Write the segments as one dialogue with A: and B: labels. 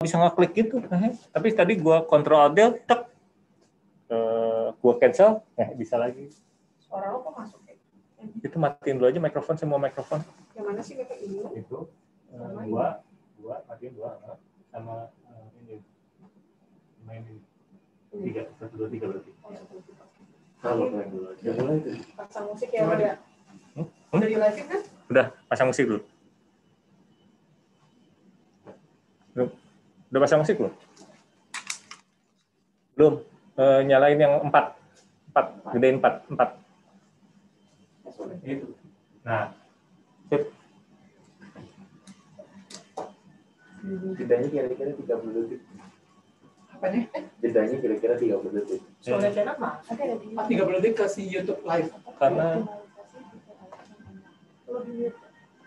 A: bisa ngeklik gitu tapi tadi gue kontrol del tek uh, eh, gue cancel nah bisa lagi
B: suara lo kok masuk ya?
A: itu matiin dulu aja mikrofon semua mikrofon
C: yang mana sih kata ini itu
A: uh, dua
C: dua matiin dua sama ini main ini tiga satu dua tiga berarti oh, kalau main dulu
A: aja
B: pasang musik ya, ya? Hmm? udah hmm? dari live kan
A: udah pasang musik dulu Udah pasang musik belum? Belum. E, nyalain yang empat. Empat. Gedein empat. Empat. Nah. Sip. Jedanya kira-kira 30 detik. apa nih? Jedanya kira-kira 30 detik. Soalnya kenapa?
C: mah.
B: 30
A: detik kasih YouTube live. Karena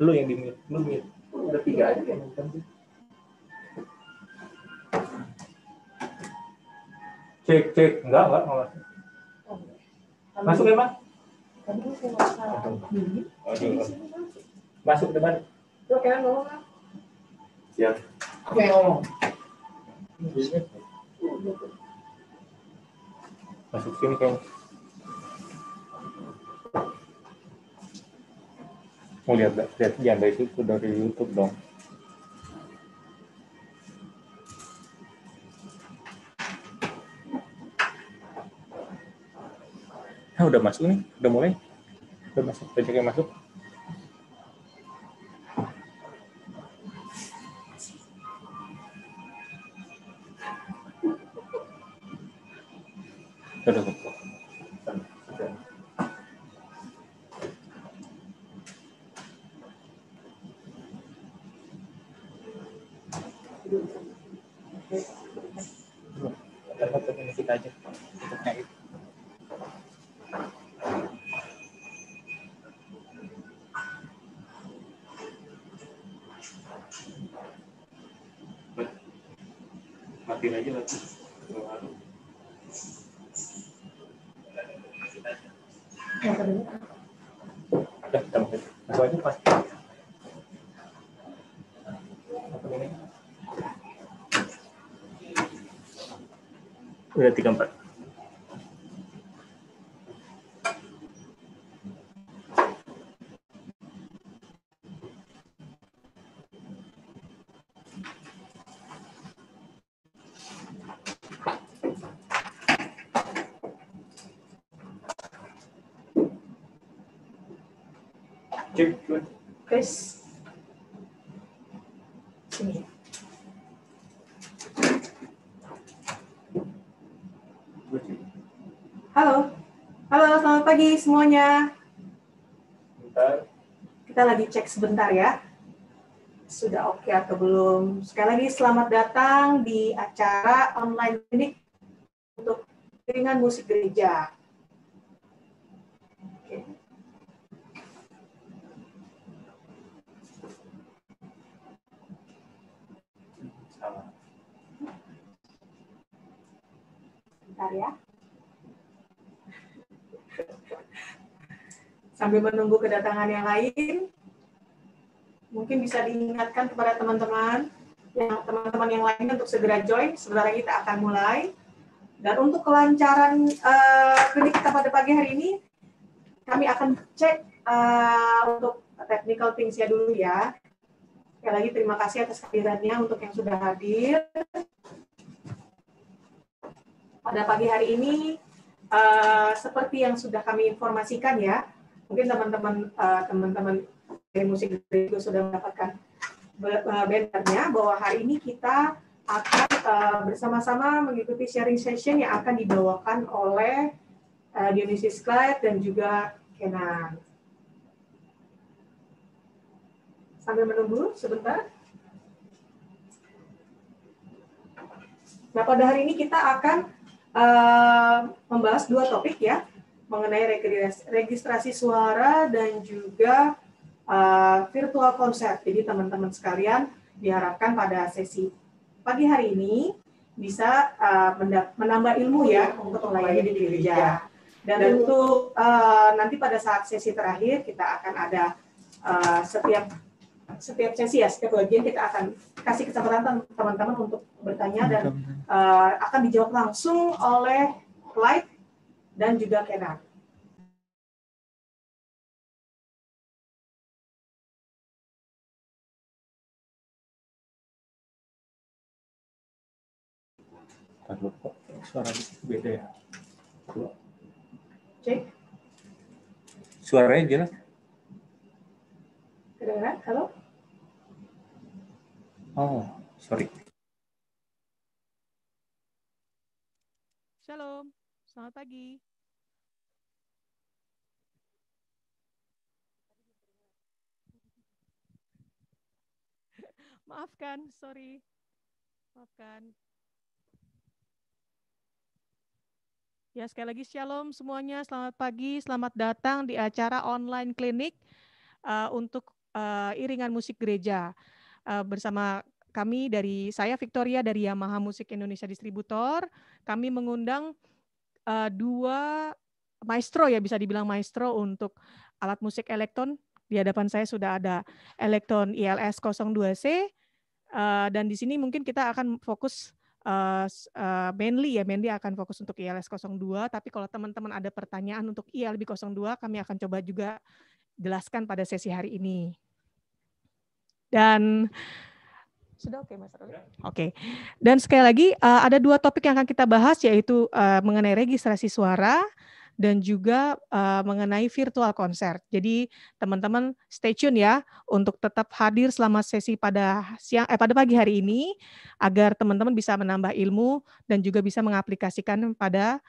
A: lu yang di mute, lu mute. Udah tiga aja kan? cek cek enggak enggak nggak ya, masuk masuk ya mas masuk depan
B: lo kalian ngomong kan
A: siap apa ngomong masuk sini kamu mau lihat lihat jangan dari situ dari YouTube dong nah udah masuk nih udah mulai udah masuk banyak yang masuk
C: dua tiga empat Cek,
B: guys. selamat pagi semuanya. Bentar. Kita lagi cek sebentar ya. Sudah oke okay atau belum? Sekali lagi selamat datang di acara online klinik untuk ringan musik gereja. sambil menunggu kedatangan yang lain, mungkin bisa diingatkan kepada teman-teman yang teman-teman yang lain untuk segera join. Sebentar lagi kita akan mulai. Dan untuk kelancaran uh, klinik kita pada pagi hari ini, kami akan cek uh, untuk technical things ya dulu ya. Sekali lagi terima kasih atas kehadirannya untuk yang sudah hadir.
A: Pada pagi hari
B: ini, uh, seperti yang sudah kami informasikan ya, Mungkin teman-teman uh, teman-teman dari musik itu sudah mendapatkan eh, bannernya bahwa hari ini kita akan uh, bersama-sama mengikuti sharing session yang akan dibawakan oleh uh, Dionysius Clyde dan juga Kenan. Sambil menunggu sebentar. Nah, pada hari ini kita akan uh, membahas dua topik ya mengenai registrasi suara dan juga uh, virtual konsep. Jadi teman-teman sekalian diharapkan pada sesi pagi hari ini bisa uh, menambah ilmu ya iya, untuk melayani di gereja. Dan tentu uh, eh, nanti pada saat sesi terakhir kita akan ada uh, setiap setiap sesi ya setiap bagian kita akan kasih kesempatan teman-teman untuk
C: bertanya dan uh, akan dijawab langsung oleh Clyde dan juga Kenan.
A: suara beda ya? Cek. Suaranya jelas?
B: Kedengaran?
C: Halo?
A: Oh, sorry.
B: Shalom. Selamat pagi. Maafkan, sorry. Maafkan. Ya, sekali lagi shalom semuanya. Selamat pagi, selamat datang di acara online klinik uh, untuk uh, iringan musik gereja. Uh, bersama kami dari saya Victoria dari Yamaha Musik Indonesia Distributor, kami mengundang uh, dua maestro ya bisa dibilang maestro untuk alat musik elektron. Di hadapan saya sudah ada elektron ILS 02C uh, dan di sini mungkin kita akan fokus uh, uh, mainly ya mainly akan fokus untuk ILS 02 tapi kalau teman-teman ada pertanyaan untuk ILB 02 kami akan coba juga jelaskan pada sesi hari ini. Dan sudah oke, Mas Oke. Okay. Dan sekali lagi, uh, ada dua topik yang akan kita bahas, yaitu uh, mengenai registrasi suara dan juga uh, mengenai virtual konser. Jadi teman-teman stay tune ya untuk tetap hadir selama sesi pada siang eh pada pagi hari ini agar teman-teman bisa menambah ilmu dan juga bisa mengaplikasikan pada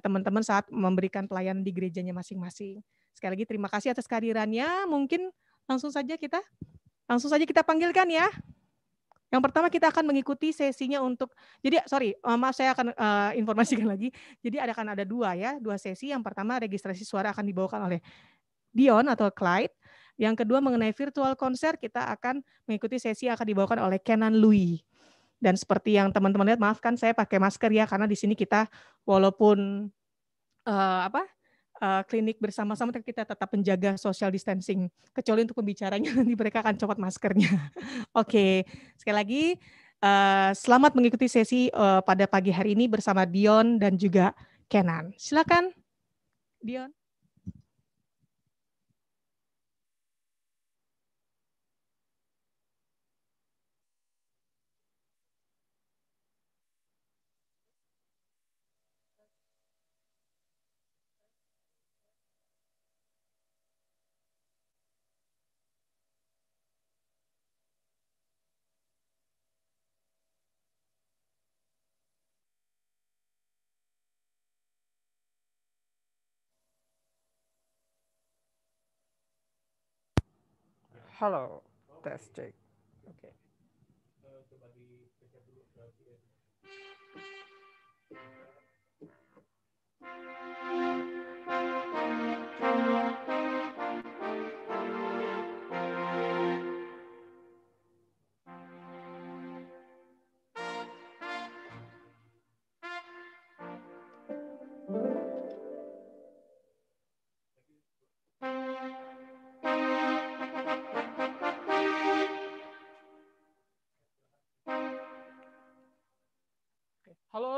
B: teman-teman saat memberikan pelayanan di gerejanya masing-masing. Sekali lagi terima kasih atas kehadirannya. Mungkin langsung saja kita langsung saja kita panggilkan ya. Yang pertama kita akan mengikuti sesinya untuk jadi sorry eh, maaf saya akan uh, informasikan lagi. Jadi ada akan ada dua ya dua sesi. Yang pertama registrasi suara akan dibawakan oleh Dion atau Clyde. Yang kedua mengenai virtual konser kita akan mengikuti sesi yang akan dibawakan oleh Kenan Louis. Dan seperti yang teman-teman lihat, maafkan saya pakai masker ya karena di sini kita walaupun uh, apa uh, klinik bersama-sama kita tetap menjaga social distancing kecuali untuk pembicaranya nanti mereka akan copot maskernya. Oke, okay. sekali lagi uh, selamat mengikuti sesi uh, pada pagi hari ini bersama Dion dan juga Kenan. Silakan Dion.
C: hello testing. Okay. okay.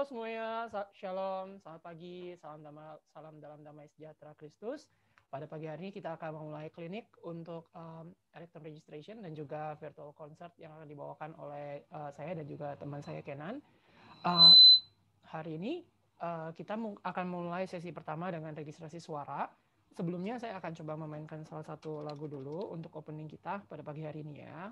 D: semuanya, shalom, selamat pagi, salam damai, salam dalam damai sejahtera Kristus. Pada pagi hari ini kita akan memulai klinik untuk um, elektron registration dan juga virtual concert yang akan dibawakan oleh uh, saya dan juga teman saya Kenan. Uh, hari ini uh, kita akan memulai sesi pertama dengan registrasi suara. Sebelumnya saya akan coba memainkan salah satu lagu dulu untuk opening kita pada pagi hari ini ya.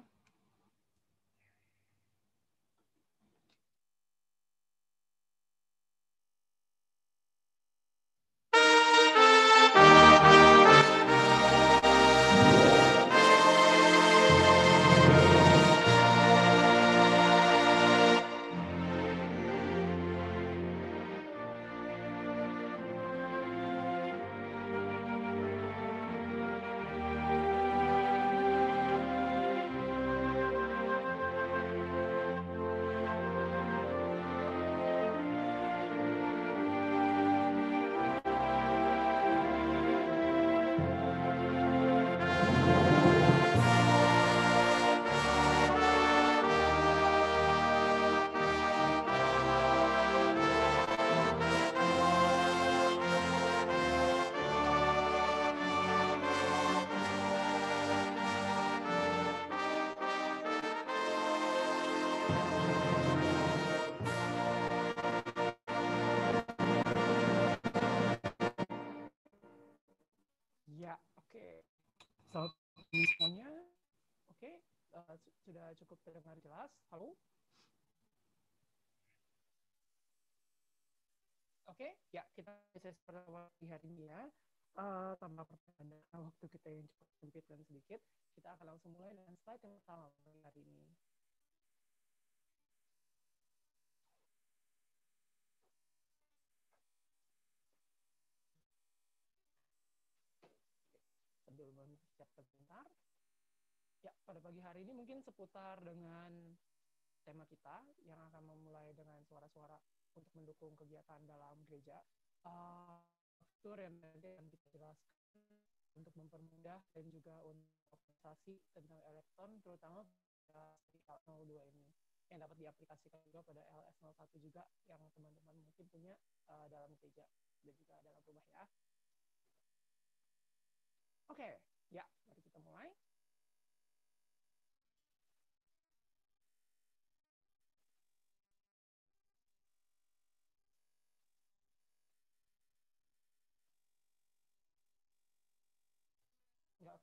D: sudah cukup terdengar jelas. Halo? Oke, okay? ya kita sesi pertama hari ini ya. Uh, eh, tanpa pertanda waktu kita yang cukup sempit dan sedikit, kita akan langsung mulai dengan slide yang pertama hari ini. Sebelum mempersiapkan sebentar, Ya, pada pagi hari ini mungkin seputar dengan tema kita yang akan memulai dengan suara-suara untuk mendukung kegiatan dalam gereja. Uh, yang nanti akan kita untuk mempermudah dan juga untuk optimisasi tentang elektron, terutama pada L02 ini yang dapat diaplikasikan juga pada LS01 juga yang teman-teman mungkin punya uh, dalam gereja dan juga dalam rumah ya. Oke, okay. ya, mari kita mulai.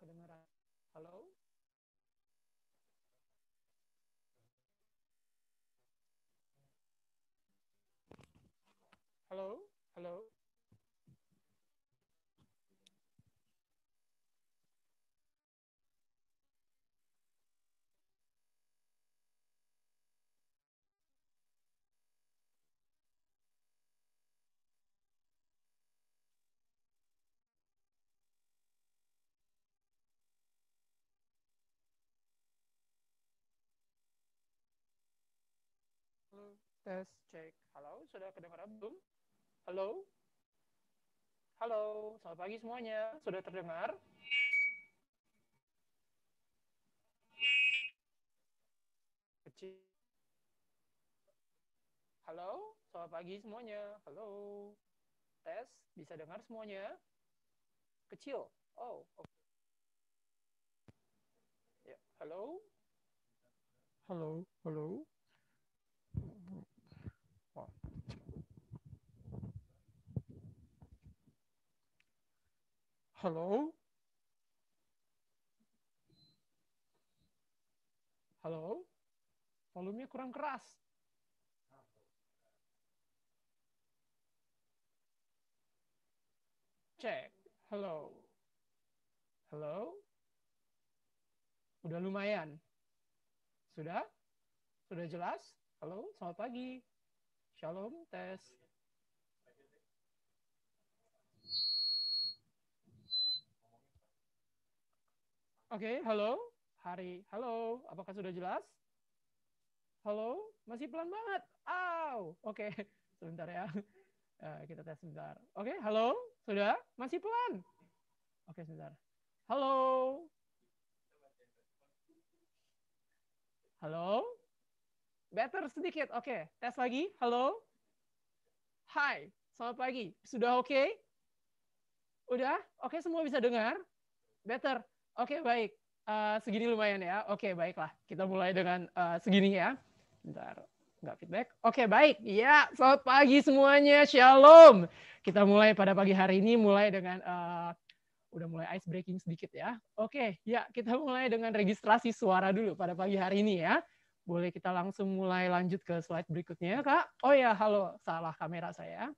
D: kedengaran. Halo?
C: Halo? Halo?
D: Tes cek. Halo, sudah kedengaran belum? Halo? Halo, selamat pagi semuanya. Sudah terdengar? Kecil. Halo, selamat pagi semuanya. Halo. Tes, bisa dengar semuanya? Kecil. Oh, oke. Okay. Ya, halo. Halo, halo. Halo? Halo? Volumenya kurang keras. Cek. Halo. Halo? Udah lumayan. Sudah? Sudah jelas? Halo, selamat pagi. Shalom, tes. Oke, okay, halo. Hari, halo. Apakah sudah jelas? Halo, masih pelan banget. Au. Oke, okay. sebentar ya. Uh, kita tes sebentar. Oke, okay, halo. Sudah? Masih pelan. Oke, okay, sebentar. Halo. Halo. Better sedikit. Oke, okay, tes lagi. Halo. Hai, selamat pagi. Sudah oke? Okay? Udah? Oke, okay, semua bisa dengar? Better. Oke, okay, baik. Uh, segini lumayan ya. Oke, okay, baiklah. Kita mulai dengan uh, segini ya. Bentar, nggak feedback. Oke, okay, baik. Ya, selamat pagi semuanya. Shalom. Kita mulai pada pagi hari ini mulai dengan uh, udah mulai ice breaking sedikit ya. Oke, ya kita mulai dengan registrasi suara dulu pada pagi hari ini ya. Boleh kita langsung mulai lanjut ke slide berikutnya, Kak? Oh ya, halo, salah kamera saya.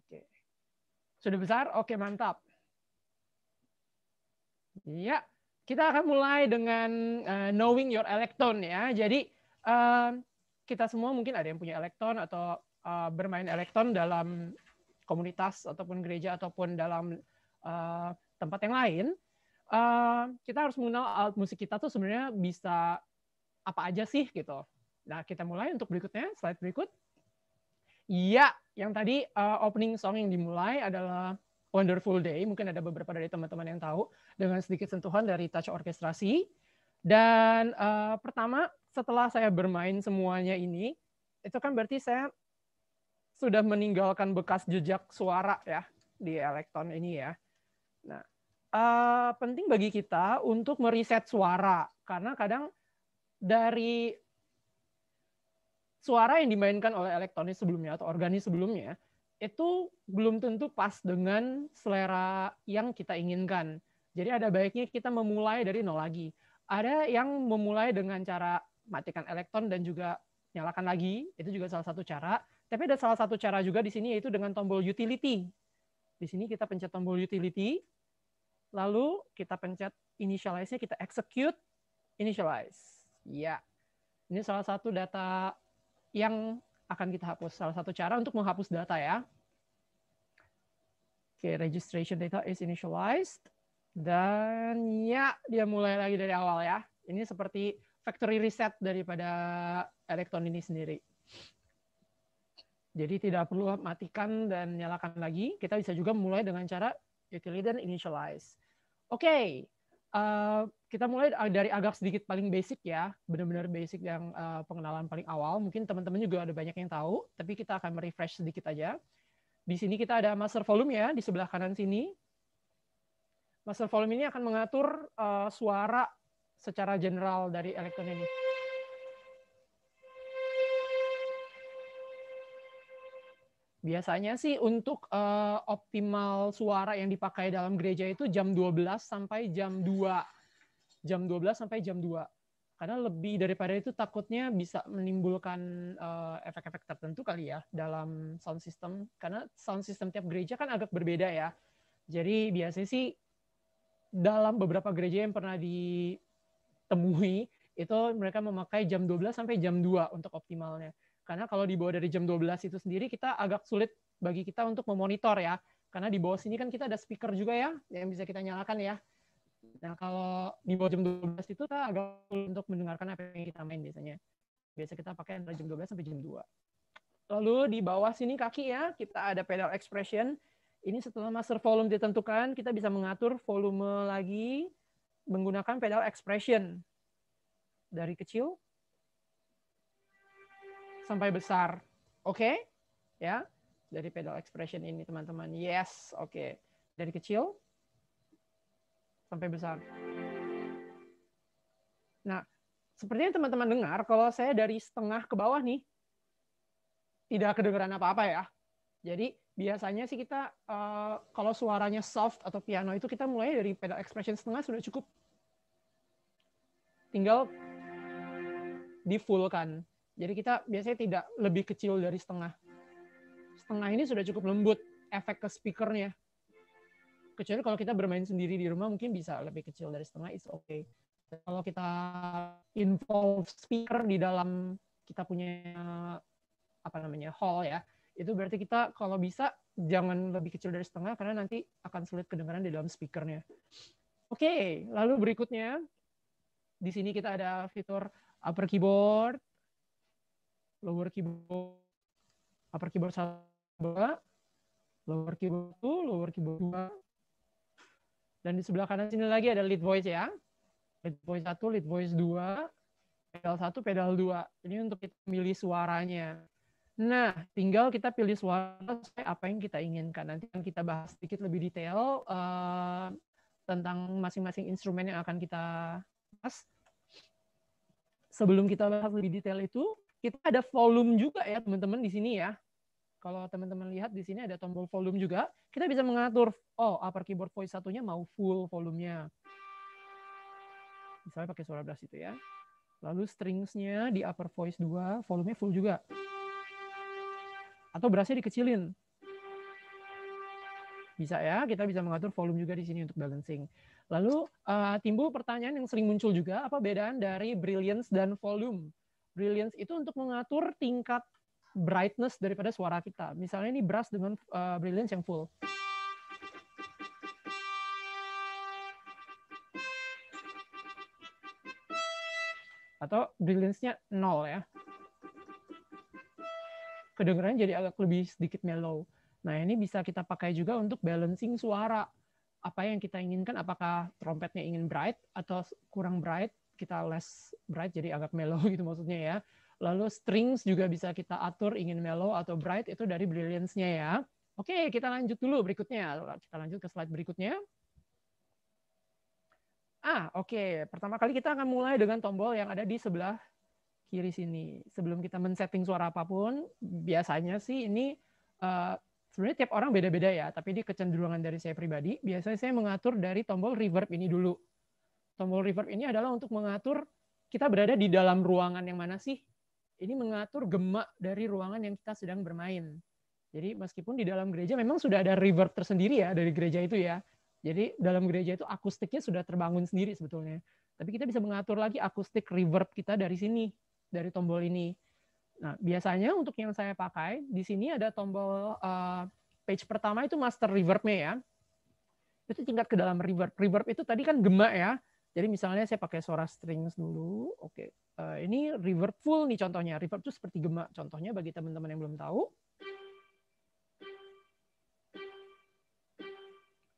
D: Oke. Sudah besar? Oke, mantap. Ya, kita akan mulai dengan uh, knowing your electron ya. Jadi uh, kita semua mungkin ada yang punya elektron atau uh, bermain elektron dalam komunitas ataupun gereja ataupun dalam uh, tempat yang lain. Uh, kita harus mengenal alat musik kita tuh sebenarnya bisa apa aja sih gitu. Nah kita mulai untuk berikutnya slide berikut. Iya, yang tadi uh, opening song yang dimulai adalah Wonderful Day. Mungkin ada beberapa dari teman-teman yang tahu dengan sedikit sentuhan dari touch orkestrasi. Dan uh, pertama setelah saya bermain semuanya ini, itu kan berarti saya sudah meninggalkan bekas jejak suara ya di elektron ini ya. Nah, uh, penting bagi kita untuk meriset suara karena kadang dari suara yang dimainkan oleh elektronis sebelumnya atau organis sebelumnya itu belum tentu pas dengan selera yang kita inginkan. Jadi ada baiknya kita memulai dari nol lagi. Ada yang memulai dengan cara matikan elektron dan juga nyalakan lagi, itu juga salah satu cara. Tapi ada salah satu cara juga di sini yaitu dengan tombol utility. Di sini kita pencet tombol utility, lalu kita pencet initialize-nya, kita execute initialize. Ya, ini salah satu data yang akan kita hapus. Salah satu cara untuk menghapus data ya. Oke, okay, registration data is initialized. Dan ya, dia mulai lagi dari awal ya. Ini seperti factory reset daripada elektron ini sendiri. Jadi tidak perlu matikan dan nyalakan lagi. Kita bisa juga mulai dengan cara utility dan initialize. Oke, okay. Eh, kita mulai eh, dari agak sedikit paling basic ya, benar-benar basic yang uh, pengenalan paling awal. Mungkin teman-teman juga ada banyak yang tahu, tapi kita akan merefresh sedikit aja. Di sini kita ada master volume ya, di sebelah kanan sini. Master volume ini akan mengatur uh, suara secara general dari elektron ini. Biasanya sih untuk uh, optimal suara yang dipakai dalam gereja itu jam 12 sampai jam 2. Jam 12 sampai jam 2. Karena lebih daripada itu takutnya bisa menimbulkan eh, efek-efek uh, tertentu kali ya dalam sound system. Karena sound system tiap gereja kan agak berbeda ya. Jadi biasanya sih dalam beberapa gereja yang pernah ditemui itu mereka memakai jam 12 sampai jam 2 untuk optimalnya. Karena kalau di bawah dari jam 12 itu sendiri kita agak sulit bagi kita untuk memonitor ya. Karena di bawah sini kan kita ada speaker juga ya yang bisa kita nyalakan ya. Nah, kalau di bawah jam 12 itu kita agak sulit untuk mendengarkan apa yang kita main biasanya. Biasa kita pakai antara jam 12 sampai jam 2. Lalu di bawah sini kaki ya, kita ada pedal expression. Ini setelah master volume ditentukan, kita bisa mengatur volume lagi menggunakan pedal expression. Dari kecil sampai besar. Oke? Okay? Ya. Dari pedal expression ini teman-teman. Yes, oke. Okay. Dari kecil sampai besar. Nah, sepertinya teman-teman dengar kalau saya dari setengah ke bawah nih tidak kedengeran apa-apa ya. Jadi biasanya sih kita uh, kalau suaranya soft atau piano itu kita mulai dari pedal expression setengah sudah cukup. Tinggal di full kan. Jadi kita biasanya tidak lebih kecil dari setengah. Setengah ini sudah cukup lembut efek ke speakernya. Kecuali kalau kita bermain sendiri di rumah mungkin bisa lebih kecil dari setengah, is okay. Kalau kita involve speaker di dalam kita punya apa namanya hall ya, itu berarti kita kalau bisa jangan lebih kecil dari setengah karena nanti akan sulit kedengaran di dalam speakernya. Oke, okay, lalu berikutnya di sini kita ada fitur upper keyboard, lower keyboard upper keyboard satu, lower keyboard satu lower keyboard dua, Dan di sebelah kanan sini lagi ada lead voice ya. Lead voice satu, lead voice dua, pedal satu, pedal dua. Ini untuk kita milih suaranya. Nah, tinggal kita pilih suara sesuai apa yang kita inginkan. Nanti akan kita bahas sedikit lebih detail uh, tentang masing-masing instrumen yang akan kita bahas. Sebelum kita bahas lebih detail itu, kita ada volume juga ya teman-teman di sini ya. Kalau teman-teman lihat di sini ada tombol volume juga, kita bisa mengatur oh upper keyboard voice satunya mau full volumenya. Misalnya pakai suara blast itu ya. Lalu stringsnya di upper voice 2 volumenya full juga. Atau berasnya dikecilin. Bisa ya, kita bisa mengatur volume juga di sini untuk balancing. Lalu uh, timbul pertanyaan yang sering muncul juga, apa bedaan dari brilliance dan volume? Brilliance itu untuk mengatur tingkat brightness daripada suara kita. Misalnya ini brass dengan uh, brilliance yang full. Atau brilliance-nya nol ya. Kedengarannya jadi agak lebih sedikit mellow. Nah, ini bisa kita pakai juga untuk balancing suara. Apa yang kita inginkan, apakah trompetnya ingin bright atau kurang bright, kita less bright jadi agak mellow gitu maksudnya ya. Lalu strings juga bisa kita atur ingin mellow atau bright itu dari brilliance-nya ya. Oke, kita lanjut dulu berikutnya. Kita lanjut ke slide berikutnya. Ah, oke. Okay. Pertama kali kita akan mulai dengan tombol yang ada di sebelah kiri sini. Sebelum kita men-setting suara apapun, biasanya sih ini uh, sebenarnya tiap orang beda-beda ya, tapi ini kecenderungan dari saya pribadi, biasanya saya mengatur dari tombol reverb ini dulu. Tombol reverb ini adalah untuk mengatur kita berada di dalam ruangan yang mana sih. Ini mengatur gemak dari ruangan yang kita sedang bermain. Jadi meskipun di dalam gereja memang sudah ada reverb tersendiri ya dari gereja itu ya. Jadi dalam gereja itu akustiknya sudah terbangun sendiri sebetulnya. Tapi kita bisa mengatur lagi akustik reverb kita dari sini, dari tombol ini. Nah, biasanya untuk yang saya pakai di sini ada tombol uh, page pertama itu master River-nya ya. Itu tingkat ke dalam reverb. Reverb itu tadi kan gemak ya. Jadi misalnya saya pakai suara Strings dulu. Oke, uh, ini reverb full nih contohnya. Reverb itu seperti gemak contohnya bagi teman-teman yang belum tahu.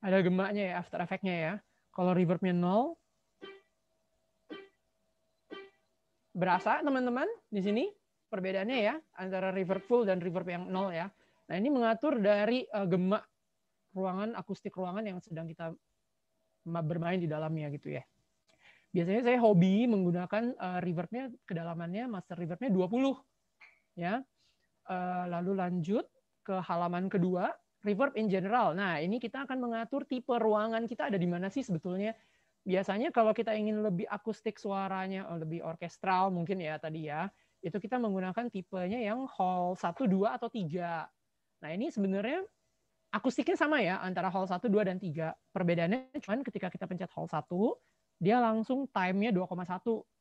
D: Ada gemaknya ya, after effect-nya ya. Kalau reverb-nya nol, berasa teman-teman di sini perbedaannya ya antara reverb full dan reverb yang nol ya. Nah ini mengatur dari uh, eh, gemak ruangan akustik ruangan yang sedang kita bermain di dalamnya gitu ya biasanya saya hobi menggunakan uh, reverbnya kedalamannya master reverbnya 20 ya uh, lalu lanjut ke halaman kedua reverb in general nah ini kita akan mengatur tipe ruangan kita ada di mana sih sebetulnya biasanya kalau kita ingin lebih akustik suaranya oh, lebih orkestral mungkin ya tadi ya itu kita menggunakan tipenya yang hall 1, 2, atau 3. Nah ini sebenarnya akustiknya sama ya antara hall 1, 2, dan 3. Perbedaannya cuma ketika kita pencet hall 1, dia langsung time-nya 2,1.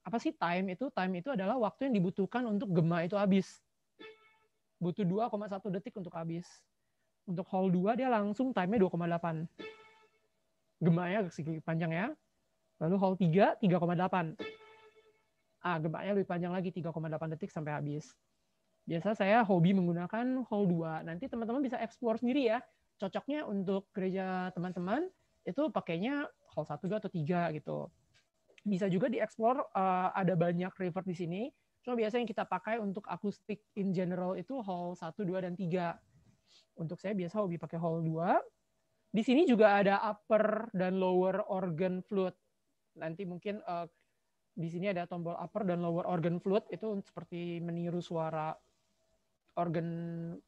D: Apa sih time itu? Time itu adalah waktu yang dibutuhkan untuk gema itu habis. Butuh 2,1 detik untuk habis. Untuk hall 2 dia langsung time-nya 2,8. Gemanya segi panjang ya. Lalu hole 3, 3,8. Ah, gemanya lebih panjang lagi, 3,8 detik sampai habis. Biasa saya hobi menggunakan hall 2. Nanti teman-teman bisa explore sendiri ya. Cocoknya untuk gereja teman-teman, itu pakainya hall 1, dua atau tiga gitu. Bisa juga dieksplor, uh, ada banyak river di sini, cuma biasanya yang kita pakai untuk akustik in general itu hall 1, 2, dan 3. Untuk saya biasa hobi pakai hall 2. Di sini juga ada upper dan lower organ flute. Nanti mungkin uh, di sini ada tombol upper dan lower organ flute, itu seperti meniru suara organ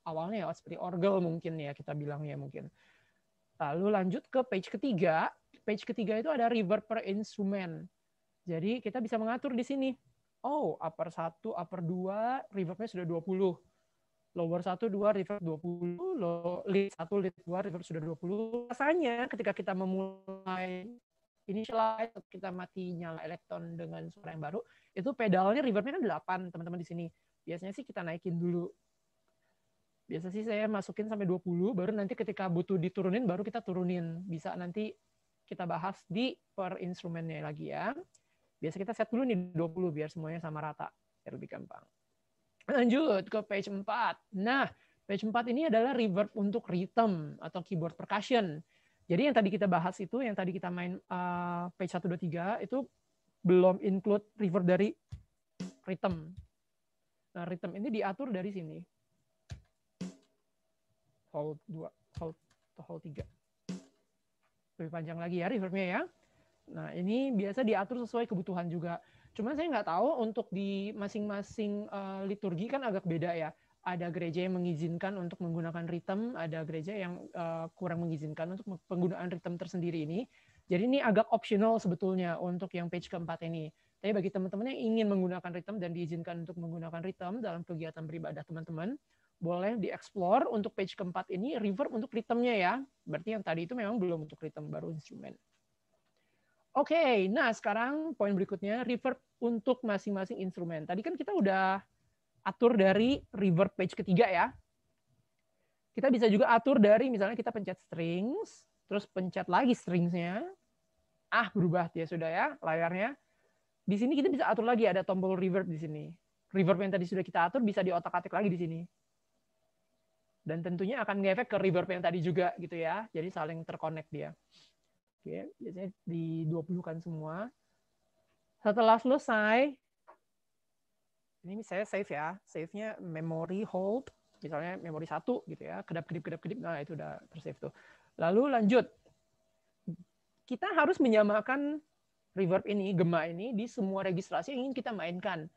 D: awalnya ya seperti orgel mungkin ya kita bilangnya mungkin. Lalu lanjut ke page ketiga. Page ketiga itu ada river per instrumen. Jadi kita bisa mengatur di sini. Oh, upper 1, upper 2, reverbnya sudah 20. Lower 1, 2, reverb 20. Low, lead 1, lead 2, reverb sudah 20. Rasanya ketika kita memulai initialize, kita mati nyala elektron dengan suara yang baru, itu pedalnya reverbnya kan 8, teman-teman di sini. Biasanya sih kita naikin dulu biasa sih saya masukin sampai 20 baru nanti ketika butuh diturunin baru kita turunin bisa nanti kita bahas di per instrumennya lagi ya biasa kita set dulu nih 20 biar semuanya sama rata biar lebih gampang lanjut ke page 4 nah page 4 ini adalah reverb untuk rhythm atau keyboard percussion jadi yang tadi kita bahas itu yang tadi kita main uh, page 1 2 3 itu belum include reverb dari rhythm nah, rhythm ini diatur dari sini hall 2, hall, hall 3. Lebih panjang lagi ya reverbnya ya. Nah ini biasa diatur sesuai kebutuhan juga. Cuman saya nggak tahu untuk di masing-masing uh, liturgi kan agak beda ya. Ada gereja yang mengizinkan untuk menggunakan ritem, ada gereja yang uh, kurang mengizinkan untuk penggunaan ritem tersendiri ini. Jadi ini agak optional sebetulnya untuk yang page keempat ini. Tapi bagi teman-teman yang ingin menggunakan ritem dan diizinkan untuk menggunakan ritem dalam kegiatan beribadah teman-teman, boleh dieksplor untuk page keempat ini reverb untuk ritmenya ya. Berarti yang tadi itu memang belum untuk ritme baru instrumen. Oke, okay, nah sekarang poin berikutnya reverb untuk masing-masing instrumen. Tadi kan kita udah atur dari reverb page ketiga ya. Kita bisa juga atur dari misalnya kita pencet strings, terus pencet lagi stringsnya. Ah, berubah dia sudah ya layarnya. Di sini kita bisa atur lagi ada tombol reverb di sini. Reverb yang tadi sudah kita atur bisa diotak-atik lagi di sini dan tentunya akan ngefek ke reverb yang tadi juga gitu ya. Jadi saling terkonek dia. Oke, biasanya di 20 kan semua. Setelah selesai, ini saya save ya. Save-nya memory hold, misalnya memory satu gitu ya. Kedap kedip kedap kedip, nah itu udah tersave tuh. Lalu lanjut. Kita harus menyamakan reverb ini, gema ini di semua registrasi yang ingin kita mainkan.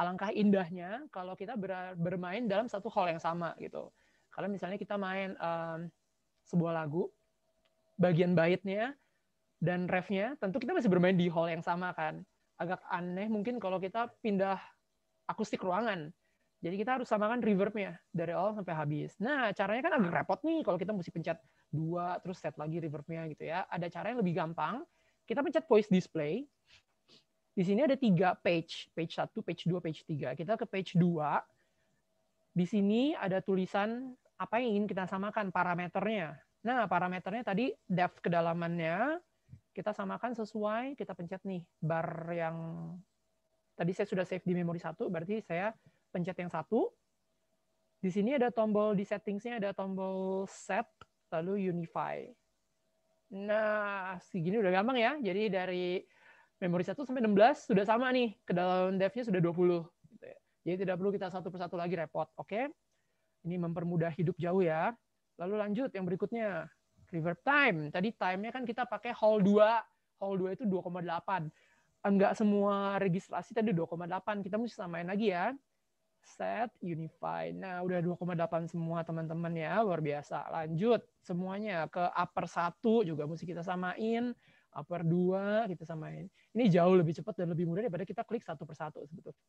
D: Alangkah indahnya kalau kita bermain dalam satu hall yang sama gitu kalau misalnya kita main um, sebuah lagu, bagian baitnya dan refnya, tentu kita masih bermain di hall yang sama kan. Agak aneh mungkin kalau kita pindah akustik ruangan. Jadi kita harus samakan reverbnya dari awal sampai habis. Nah, caranya kan agak repot nih kalau kita mesti pencet dua terus set lagi reverbnya gitu ya. Ada cara yang lebih gampang. Kita pencet voice display. Di sini ada tiga page, page 1, page 2, page 3. Kita ke page 2, di sini ada tulisan apa yang ingin kita samakan parameternya. Nah, parameternya tadi depth kedalamannya kita samakan sesuai kita pencet nih bar yang tadi saya sudah save di memori satu, berarti saya pencet yang satu. Di sini ada tombol di settingsnya ada tombol set lalu unify. Nah, segini udah gampang ya. Jadi dari memori satu sampai 16 sudah sama nih. Kedalaman depthnya sudah sudah 20. Jadi tidak perlu kita satu persatu lagi repot, oke? Okay? Ini mempermudah hidup jauh ya. Lalu lanjut yang berikutnya, reverb time. Tadi time-nya kan kita pakai hall 2, hall 2 itu 2,8. Enggak semua registrasi tadi 2,8, kita mesti samain lagi ya. Set, unify. Nah, udah 2,8 semua teman-teman ya, luar biasa. Lanjut semuanya ke upper 1 juga mesti kita samain upper 2 kita samain. Ini jauh lebih cepat dan lebih mudah daripada kita klik satu persatu sebetulnya.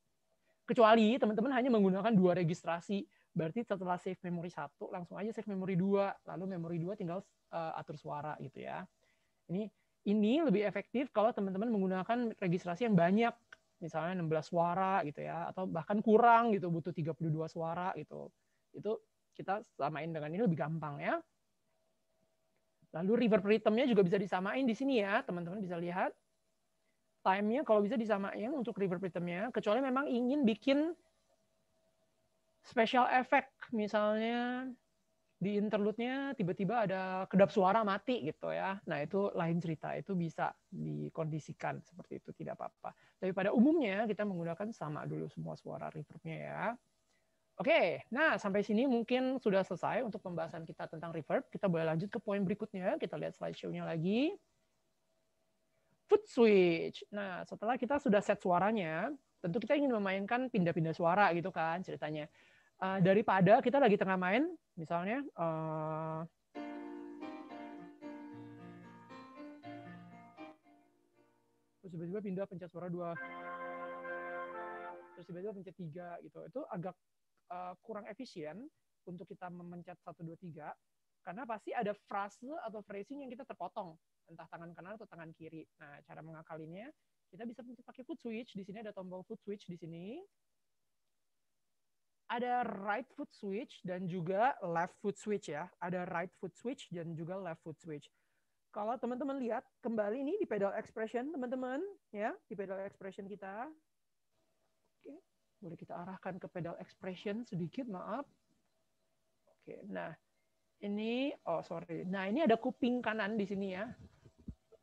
D: Kecuali teman-teman hanya menggunakan dua registrasi, berarti setelah save memory satu langsung aja save memory dua, lalu memory dua tinggal uh, atur suara gitu ya. Ini ini lebih efektif kalau teman-teman menggunakan registrasi yang banyak, misalnya 16 suara gitu ya, atau bahkan kurang gitu, butuh 32 suara gitu. Itu kita samain dengan ini lebih gampang ya. Lalu river rhythmnya juga bisa disamain di sini ya, teman-teman bisa lihat time-nya kalau bisa disamain untuk river rhythm-nya, kecuali memang ingin bikin special effect, misalnya di interlude-nya tiba-tiba ada kedap suara mati gitu ya. Nah itu lain cerita, itu bisa dikondisikan seperti itu, tidak apa-apa. Tapi pada umumnya kita menggunakan sama dulu semua suara reverb-nya ya. Oke, nah sampai sini mungkin sudah selesai untuk pembahasan kita tentang reverb. Kita boleh lanjut ke poin berikutnya, kita lihat slideshow-nya lagi foot switch. Nah, setelah kita sudah set suaranya, tentu kita ingin memainkan pindah-pindah suara gitu kan ceritanya. Uh, daripada kita lagi tengah main, misalnya uh, terus tiba-tiba pindah pencet suara dua terus tiba-tiba pencet tiga gitu itu agak uh, kurang efisien untuk kita memencet satu dua tiga karena pasti ada frase atau phrasing yang kita terpotong entah tangan kanan atau tangan kiri. Nah, cara mengakalinya kita bisa pakai foot switch. Di sini ada tombol foot switch di sini. Ada right foot switch dan juga left foot switch ya. Ada right foot switch dan juga left foot switch. Kalau teman-teman lihat kembali ini di pedal expression teman-teman ya, di pedal expression kita. Oke, boleh kita arahkan ke pedal expression sedikit, maaf. Oke, nah ini oh sorry. Nah, ini ada kuping kanan di sini ya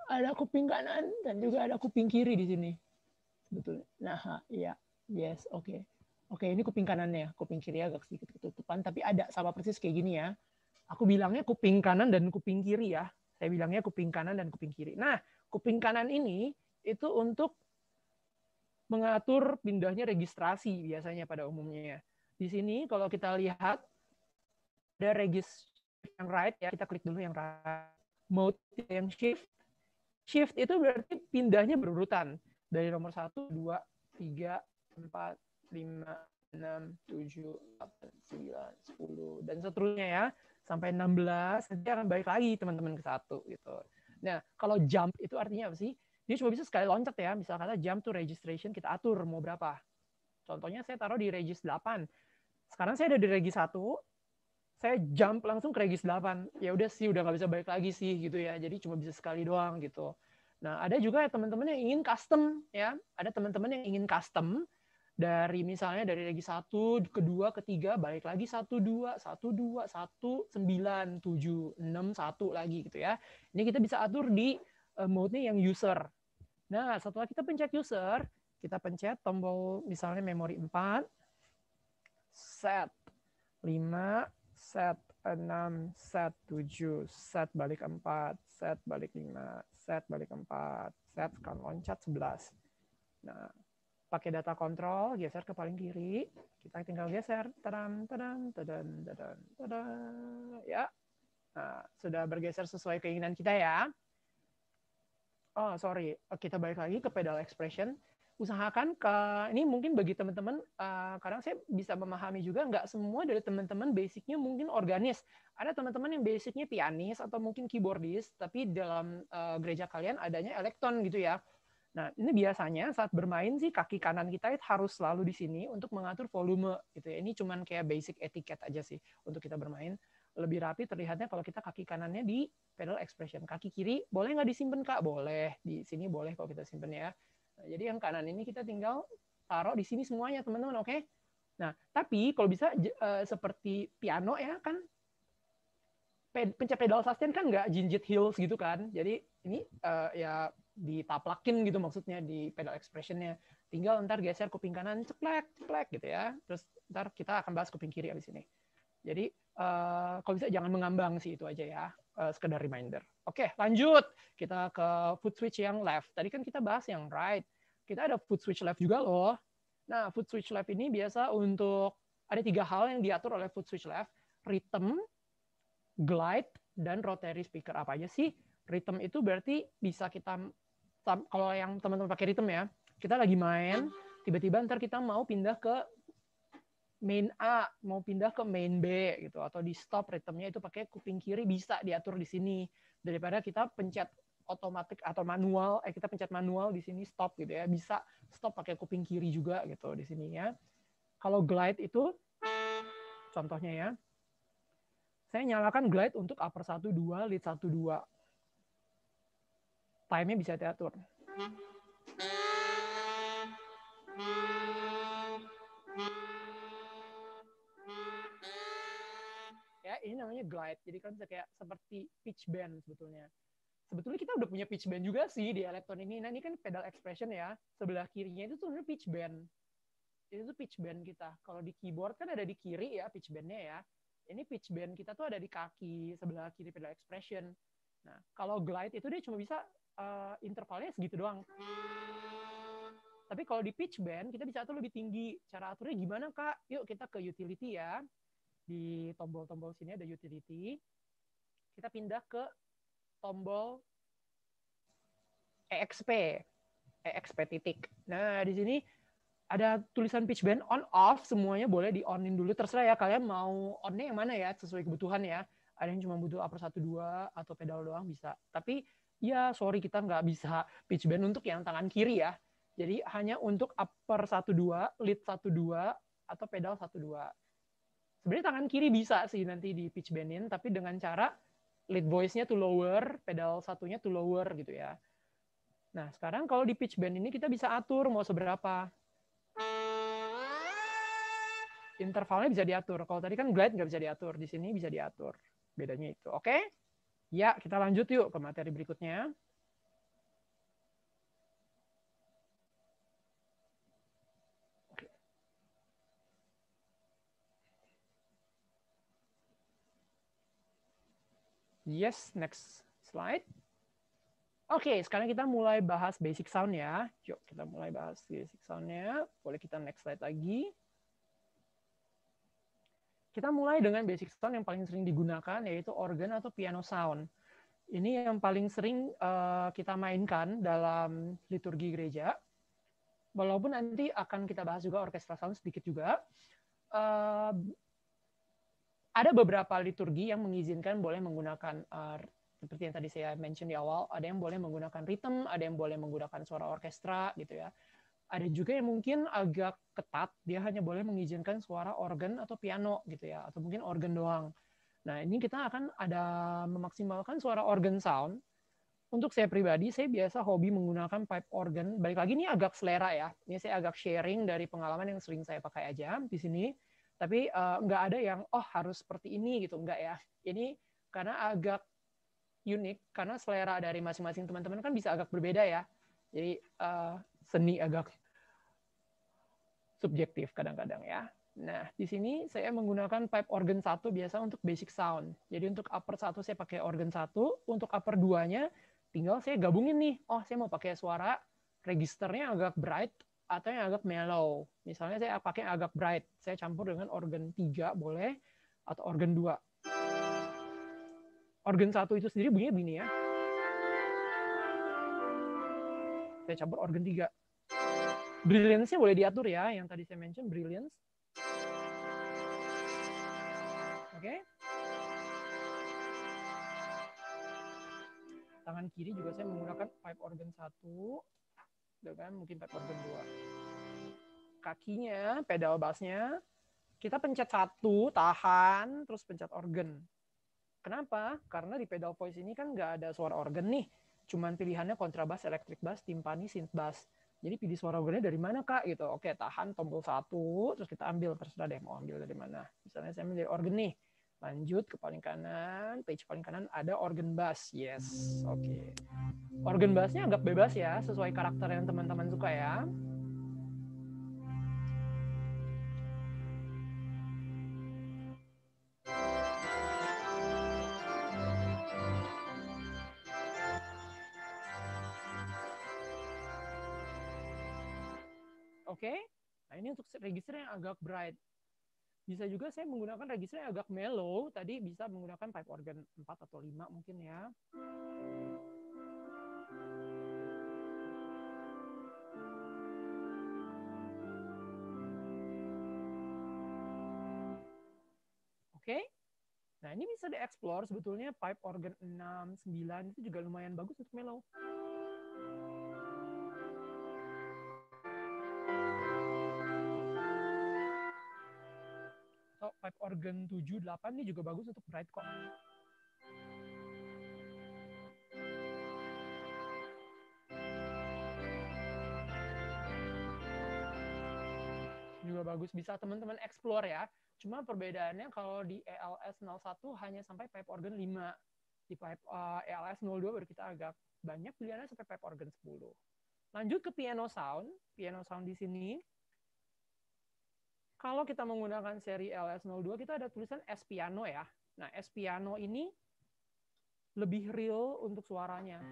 D: ada kuping kanan dan juga ada kuping kiri di sini. Betul. Nah, iya. Yes, oke. Okay. Oke, okay, ini kuping kanannya. Kuping kiri agak sedikit ketutupan, tapi ada sama persis kayak gini ya. Aku bilangnya kuping kanan dan kuping kiri ya. Saya bilangnya kuping kanan dan kuping kiri. Nah, kuping kanan ini itu untuk mengatur pindahnya registrasi biasanya pada umumnya. ya. Di sini kalau kita lihat ada regis yang right ya, kita klik dulu yang right. Mode yang shift Shift itu berarti pindahnya berurutan dari nomor satu dua tiga empat lima enam tujuh delapan sembilan sepuluh dan seterusnya ya sampai 16 nanti akan balik lagi teman-teman ke satu gitu. Nah, kalau jump itu artinya apa sih? Dia cuma bisa sekali loncat ya. Misalkan jump to registration kita atur mau berapa. Contohnya saya taruh di regis 8. Sekarang saya ada di regis satu saya jump langsung ke regis 8. Ya udah sih, udah nggak bisa balik lagi sih gitu ya. Jadi cuma bisa sekali doang gitu. Nah, ada juga ya teman-teman yang ingin custom ya. Ada teman-teman yang ingin custom dari misalnya dari regis 1, kedua, ketiga, balik lagi 1 2, 1 2, 1 9 7 6 1 lagi gitu ya. Ini kita bisa atur di uh, mode-nya yang user. Nah, setelah kita pencet user, kita pencet tombol misalnya memori 4 set 5 set 6, set 7, set balik 4, set balik 5, set balik 4, set sekarang loncat 11. Nah, pakai data kontrol, geser ke paling kiri, kita tinggal geser, tadam, tadam, tadam, tadam, tadam, ya. Nah, sudah bergeser sesuai keinginan kita ya. Oh, sorry, kita balik lagi ke pedal expression usahakan ke ini mungkin bagi teman-teman uh, kadang saya bisa memahami juga nggak semua dari teman-teman basicnya mungkin organis ada teman-teman yang basicnya pianis atau mungkin keyboardis tapi dalam uh, gereja kalian adanya elektron gitu ya nah ini biasanya saat bermain sih kaki kanan kita harus selalu di sini untuk mengatur volume gitu ya ini cuman kayak basic etiket aja sih untuk kita bermain lebih rapi terlihatnya kalau kita kaki kanannya di pedal expression kaki kiri boleh nggak disimpan kak boleh di sini boleh kalau kita simpen ya jadi yang kanan ini kita tinggal taruh di sini semuanya teman-teman, oke? Okay? Nah, tapi kalau bisa uh, seperti piano ya kan pencet pedal sustain kan nggak jinjit heels gitu kan. Jadi ini uh, ya ditaplakin gitu maksudnya di pedal expressionnya. Tinggal ntar geser kuping kanan ceplek ceplek gitu ya. Terus ntar kita akan bahas kuping kiri abis ini. Jadi uh, kalau bisa jangan mengambang sih itu aja ya. Uh, sekedar reminder. Oke, lanjut. Kita ke food switch yang left. Tadi kan kita bahas yang right. Kita ada food switch left juga loh. Nah, food switch left ini biasa untuk ada tiga hal yang diatur oleh food switch left. Rhythm, glide, dan rotary speaker. Apa aja sih? Rhythm itu berarti bisa kita, kalau yang teman-teman pakai rhythm ya, kita lagi main, tiba-tiba ntar kita mau pindah ke main A, mau pindah ke main B gitu atau di stop rhythmnya itu pakai kuping kiri bisa diatur di sini daripada kita pencet otomatis atau manual eh kita pencet manual di sini stop gitu ya bisa stop pakai kuping kiri juga gitu di sini ya kalau glide itu contohnya ya saya nyalakan glide untuk upper satu dua lead dua time-nya bisa diatur ini namanya glide. Jadi kan bisa kayak seperti pitch bend sebetulnya. Sebetulnya kita udah punya pitch bend juga sih di elektron ini. Nah, ini kan pedal expression ya. Sebelah kirinya itu sebenarnya pitch bend. Itu tuh pitch bend kita. Kalau di keyboard kan ada di kiri ya pitch bendnya ya. Ini pitch bend kita tuh ada di kaki sebelah kiri pedal expression. Nah, kalau glide itu dia cuma bisa uh, intervalnya segitu doang. Tapi kalau di pitch band, kita bisa atur lebih tinggi. Cara aturnya gimana, Kak? Yuk kita ke utility ya di tombol-tombol sini ada utility. Kita pindah ke tombol EXP. EXP titik. Nah, di sini ada tulisan pitch bend on off semuanya boleh di onin dulu terserah ya kalian mau onnya yang mana ya sesuai kebutuhan ya ada yang cuma butuh upper 1 2 atau pedal doang bisa tapi ya sorry kita nggak bisa pitch bend untuk yang tangan kiri ya jadi hanya untuk upper 1 2 lead 1 2 atau pedal 1 2 sebenarnya tangan kiri bisa sih nanti di pitch bendin tapi dengan cara lead voice-nya to lower, pedal satunya to lower gitu ya. Nah, sekarang kalau di pitch bend ini kita bisa atur mau seberapa. Intervalnya bisa diatur. Kalau tadi kan glide nggak bisa diatur, di sini bisa diatur. Bedanya itu. Oke? Ya, kita lanjut yuk ke materi berikutnya. Yes, next slide. Oke, okay, sekarang kita mulai bahas basic sound ya. Yuk, kita mulai bahas basic soundnya. Boleh kita next slide lagi. Kita mulai dengan basic sound yang paling sering digunakan, yaitu organ atau piano sound. Ini yang paling sering uh, kita mainkan dalam liturgi gereja. Walaupun nanti akan kita bahas juga orkestra sound sedikit juga. Uh, ada beberapa liturgi yang mengizinkan boleh menggunakan uh, seperti yang tadi saya mention di awal, ada yang boleh menggunakan rhythm, ada yang boleh menggunakan suara orkestra gitu ya. Ada juga yang mungkin agak ketat, dia hanya boleh mengizinkan suara organ atau piano gitu ya, atau mungkin organ doang. Nah, ini kita akan ada memaksimalkan suara organ sound. Untuk saya pribadi, saya biasa hobi menggunakan pipe organ. Balik lagi ini agak selera ya. Ini saya agak sharing dari pengalaman yang sering saya pakai aja di sini tapi uh, ada yang oh harus seperti ini gitu nggak ya ini karena agak unik karena selera dari masing-masing teman-teman kan bisa agak berbeda ya jadi uh, seni agak subjektif kadang-kadang ya nah di sini saya menggunakan pipe organ satu biasa untuk basic sound jadi untuk upper satu saya pakai organ satu untuk upper duanya tinggal saya gabungin nih oh saya mau pakai suara registernya agak bright atau yang agak mellow. Misalnya saya pakai yang agak bright, saya campur dengan organ 3 boleh atau organ 2. Organ 1 itu sendiri bunyinya begini ya. Saya campur organ 3. Brilliance-nya boleh diatur ya, yang tadi saya mention brilliance. Oke. Okay. Tangan kiri juga saya menggunakan pipe organ 1 dengan mungkin pepper dua Kakinya, pedal bassnya, kita pencet satu, tahan, terus pencet organ. Kenapa? Karena di pedal voice ini kan nggak ada suara organ nih. Cuman pilihannya kontrabas, elektrik bass, timpani, synth bass. Jadi pilih suara organnya dari mana kak? Gitu. Oke, tahan tombol satu, terus kita ambil terserah deh mau ambil dari mana. Misalnya saya ambil dari organ nih Lanjut ke paling kanan, page paling kanan ada organ bass. Yes, oke. Okay. Organ bassnya agak bebas ya, sesuai karakter yang teman-teman suka ya. Oke, okay? nah ini untuk register yang agak bright. Bisa juga saya menggunakan register yang agak mellow, tadi bisa menggunakan pipe organ 4 atau 5 mungkin ya. Oke. Okay? Nah, ini bisa dieksplor sebetulnya pipe organ 6, 9 itu juga lumayan bagus untuk mellow. Pipe Organ 7, 8 ini juga bagus untuk bright kok. juga bagus bisa teman-teman explore ya cuma perbedaannya kalau di ELS 01 hanya sampai pipe organ 5 di pipe uh, ELS 02 baru kita agak banyak pilihannya sampai pipe organ 10 lanjut ke piano sound piano sound di sini kalau kita menggunakan seri LS02, kita ada tulisan S piano ya. Nah, S piano ini lebih real untuk suaranya.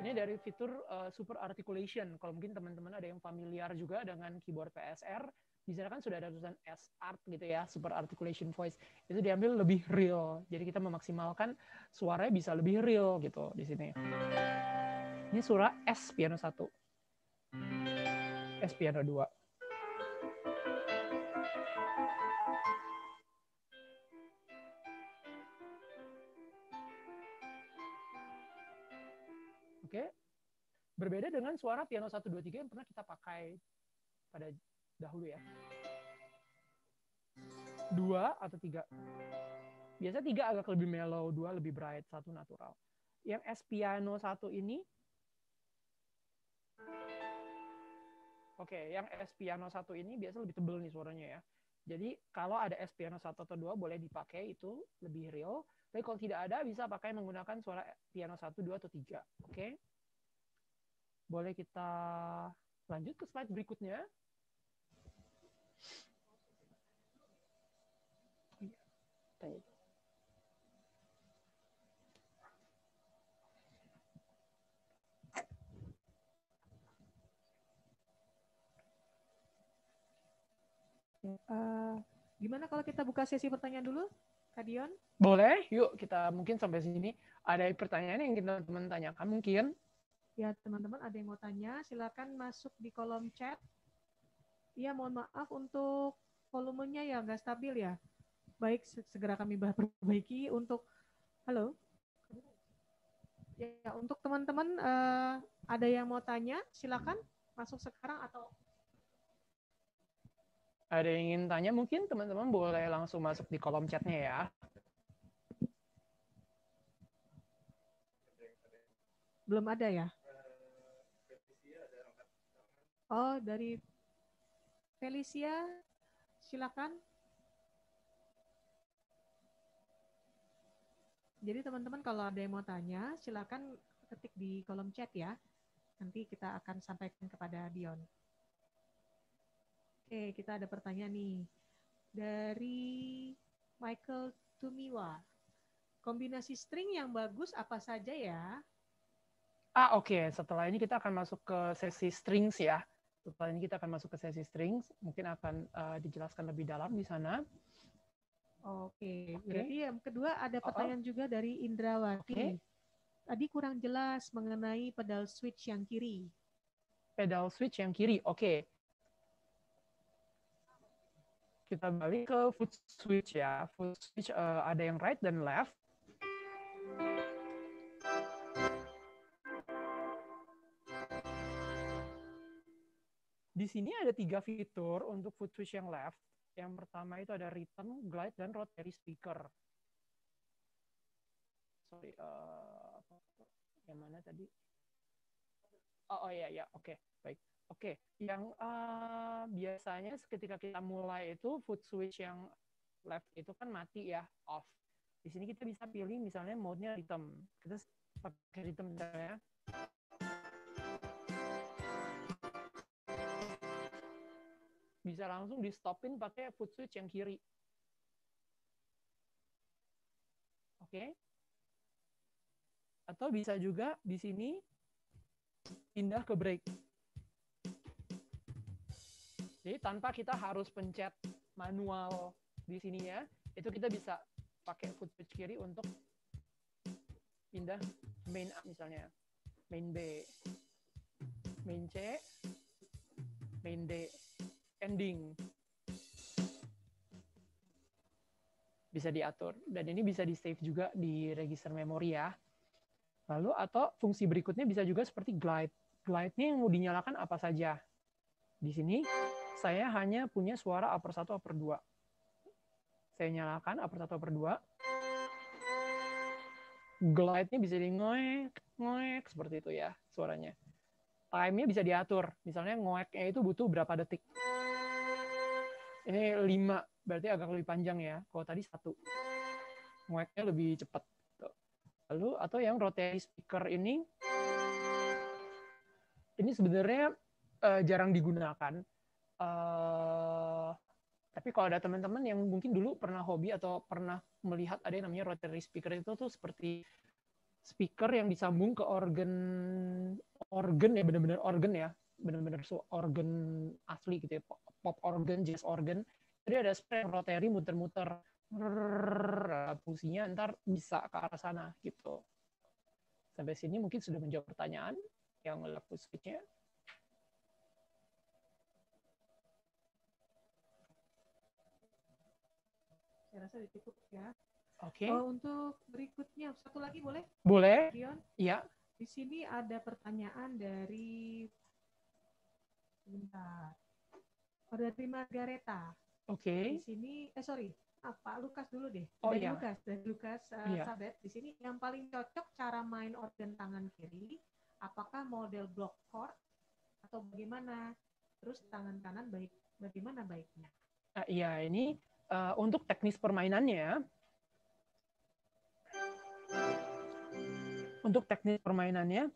D: Ini dari fitur uh, super articulation. Kalau mungkin teman-teman ada yang familiar juga dengan keyboard PSR, di sana kan sudah ada tulisan S art gitu ya, super articulation voice. Itu diambil lebih real. Jadi kita memaksimalkan suaranya bisa lebih real gitu di sini. Ini surat S piano 1. S piano 2. Oke. Berbeda dengan suara piano 1 2 3 yang pernah kita pakai pada dahulu ya. 2 atau 3. Biasanya 3 agak lebih mellow, 2 lebih bright, 1 natural. Yang S piano 1 ini Oke, okay, yang S piano 1 ini biasanya lebih tebel nih suaranya ya. Jadi kalau ada S piano 1 atau 2 boleh dipakai itu lebih real. Tapi kalau tidak ada, bisa pakai menggunakan suara piano 1, 2, atau 3. Oke? Okay? Boleh kita lanjut ke slide berikutnya. Baik. Uh,
B: oh iya. eh, gimana kalau kita buka sesi pertanyaan dulu? Kadion?
D: Boleh, yuk kita mungkin sampai sini. Ada pertanyaan yang teman-teman tanyakan mungkin?
B: Ya, teman-teman ada yang mau tanya, silakan masuk di kolom chat. Iya, mohon maaf untuk volumenya ya nggak stabil ya. Baik, segera kami perbaiki untuk halo. Ya, untuk teman-teman uh, ada yang mau tanya, silakan masuk sekarang atau
D: ada yang ingin tanya mungkin teman-teman boleh langsung masuk di kolom chatnya ya. Belum ada ya? Oh,
B: dari Felicia, silakan. Jadi teman-teman kalau ada yang mau tanya, silakan ketik di kolom chat ya. Nanti kita akan sampaikan kepada Dion. Oke, kita ada pertanyaan nih. Dari Michael Tumiwa. Kombinasi string yang bagus apa saja ya?
D: Ah, oke. Okay. Setelah ini kita akan masuk ke sesi strings ya. Setelah ini kita akan masuk ke sesi strings. Mungkin akan uh, dijelaskan lebih dalam di sana. Oke. Okay. okay. Jadi
B: yang kedua ada oh, oh. pertanyaan oh. juga dari Indrawati. Okay. Tadi kurang jelas mengenai pedal switch yang kiri.
D: Pedal switch yang kiri, oke. Okay kita balik ke foot switch ya. Foot switch uh, ada yang right dan left. Di sini ada tiga fitur untuk foot switch yang left. Yang pertama itu ada return, glide, dan rotary speaker. Sorry, uh, yang mana tadi? Oh, oh ya, ya, oke, okay, baik. Oke, okay. yang uh, biasanya ketika kita mulai itu food switch yang left itu kan mati ya, off. Di sini kita bisa pilih misalnya mode-nya rhythm. Kita pakai rhythm ya. Bisa langsung di stopin pakai food switch yang kiri. Oke. Okay. Atau bisa juga di sini pindah ke break. Jadi tanpa kita harus pencet manual di sininya, itu kita bisa pakai foot switch kiri untuk pindah main A misalnya, main B, main C, main D, ending. Bisa diatur. Dan ini bisa di-save juga di register memori ya. Lalu atau fungsi berikutnya bisa juga seperti glide. Glide-nya yang mau dinyalakan apa saja. Di sini saya hanya punya suara upper 1, upper 2. Saya nyalakan upper 1, upper 2. Glide-nya bisa di ngoek, ngoek, seperti itu ya suaranya. Time-nya bisa diatur. Misalnya ngoeknya itu butuh berapa detik. Ini 5, berarti agak lebih panjang ya. Kalau tadi satu Ngoeknya lebih cepat. Lalu atau yang rotary speaker ini, ini sebenarnya uh, jarang digunakan Eh, tapi kalau ada teman-teman yang mungkin dulu pernah hobi atau pernah melihat ada yang namanya rotary speaker itu tuh seperti speaker yang disambung ke organ organ ya benar-benar organ ya benar-benar organ asli gitu ya pop organ jazz organ jadi ada spray rotary muter-muter fungsinya ntar bisa ke arah sana gitu sampai sini mungkin sudah menjawab pertanyaan yang lepas switchnya
C: saya
B: rasa udah cukup ya. Oke. Okay. Oh, eh, untuk berikutnya satu lagi boleh? Boleh. Rion? Iya. Di sini ada pertanyaan dari Oh, Dari Margareta. Oke. Okay. Di sini eh sorry, ah, Pak Lukas dulu deh. Oh dari iya. Lukas, dari Lukas uh, iya. Sabet di sini yang paling cocok cara main organ tangan kiri apakah model block chord atau bagaimana? Terus tangan kanan baik bagaimana baiknya?
D: Uh, iya, ini uh, untuk teknis permainannya ya. untuk teknis permainannya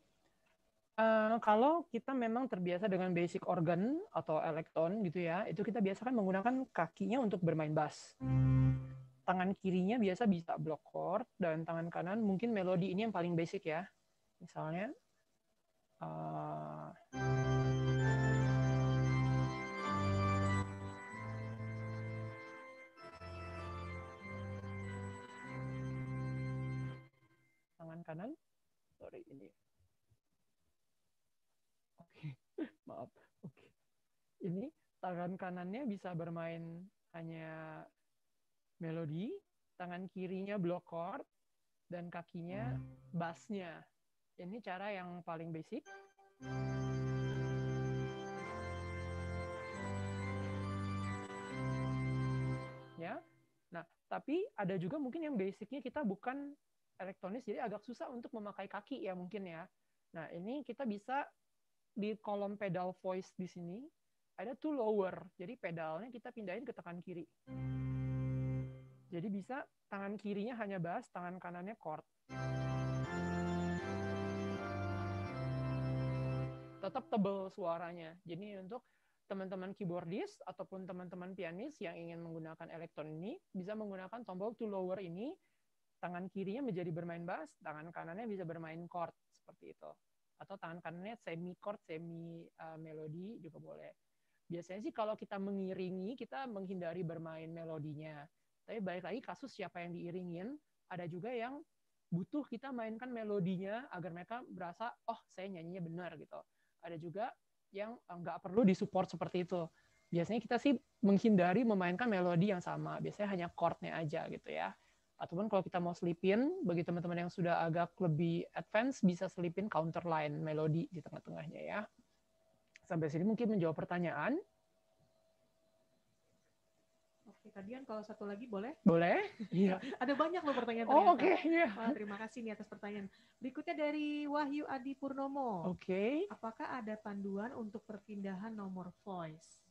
D: uh, kalau kita memang terbiasa dengan basic organ atau elektron gitu ya itu kita biasakan menggunakan kakinya untuk bermain bass tangan kirinya biasa bisa block chord dan tangan kanan mungkin melodi ini yang paling basic ya misalnya
C: uh,
D: kanan. Sorry, ini. Oke, okay. maaf. Oke. Okay. Ini tangan kanannya bisa bermain hanya melodi, tangan kirinya block chord, dan kakinya bassnya. Ini cara yang paling basic. Ya. Nah, tapi ada juga mungkin yang basicnya kita bukan elektronis jadi agak susah untuk memakai kaki ya mungkin ya. Nah, ini kita bisa di kolom pedal voice di sini ada two lower. Jadi pedalnya kita pindahin ke tangan kiri. Jadi bisa tangan kirinya hanya bass, tangan kanannya chord. Tetap tebel suaranya. Jadi untuk teman-teman keyboardis ataupun teman-teman pianis yang ingin menggunakan elektron ini bisa menggunakan tombol to lower ini tangan kirinya menjadi bermain bass, tangan kanannya bisa bermain chord seperti itu. Atau tangan kanannya semi chord, semi uh, melodi juga boleh. Biasanya sih kalau kita mengiringi, kita menghindari bermain melodinya. Tapi balik lagi kasus siapa yang diiringin, ada juga yang butuh kita mainkan melodinya agar mereka berasa, oh saya nyanyinya benar gitu. Ada juga yang eh, nggak perlu disupport seperti itu. Biasanya kita sih menghindari memainkan melodi yang sama. Biasanya hanya chordnya aja gitu ya. Ataupun kalau kita mau selipin, bagi teman-teman yang sudah agak lebih advance, bisa selipin counter line melodi di tengah-tengahnya ya. Sampai sini mungkin menjawab pertanyaan.
B: Oke, Kadian kalau satu lagi boleh?
D: Boleh. Iya.
B: Ada banyak loh pertanyaan Oh, oke. Okay. Iya. Yeah. oh, terima kasih nih atas pertanyaan. Berikutnya dari Wahyu Adi Purnomo. Oke. Okay. Apakah ada panduan untuk perpindahan nomor voice?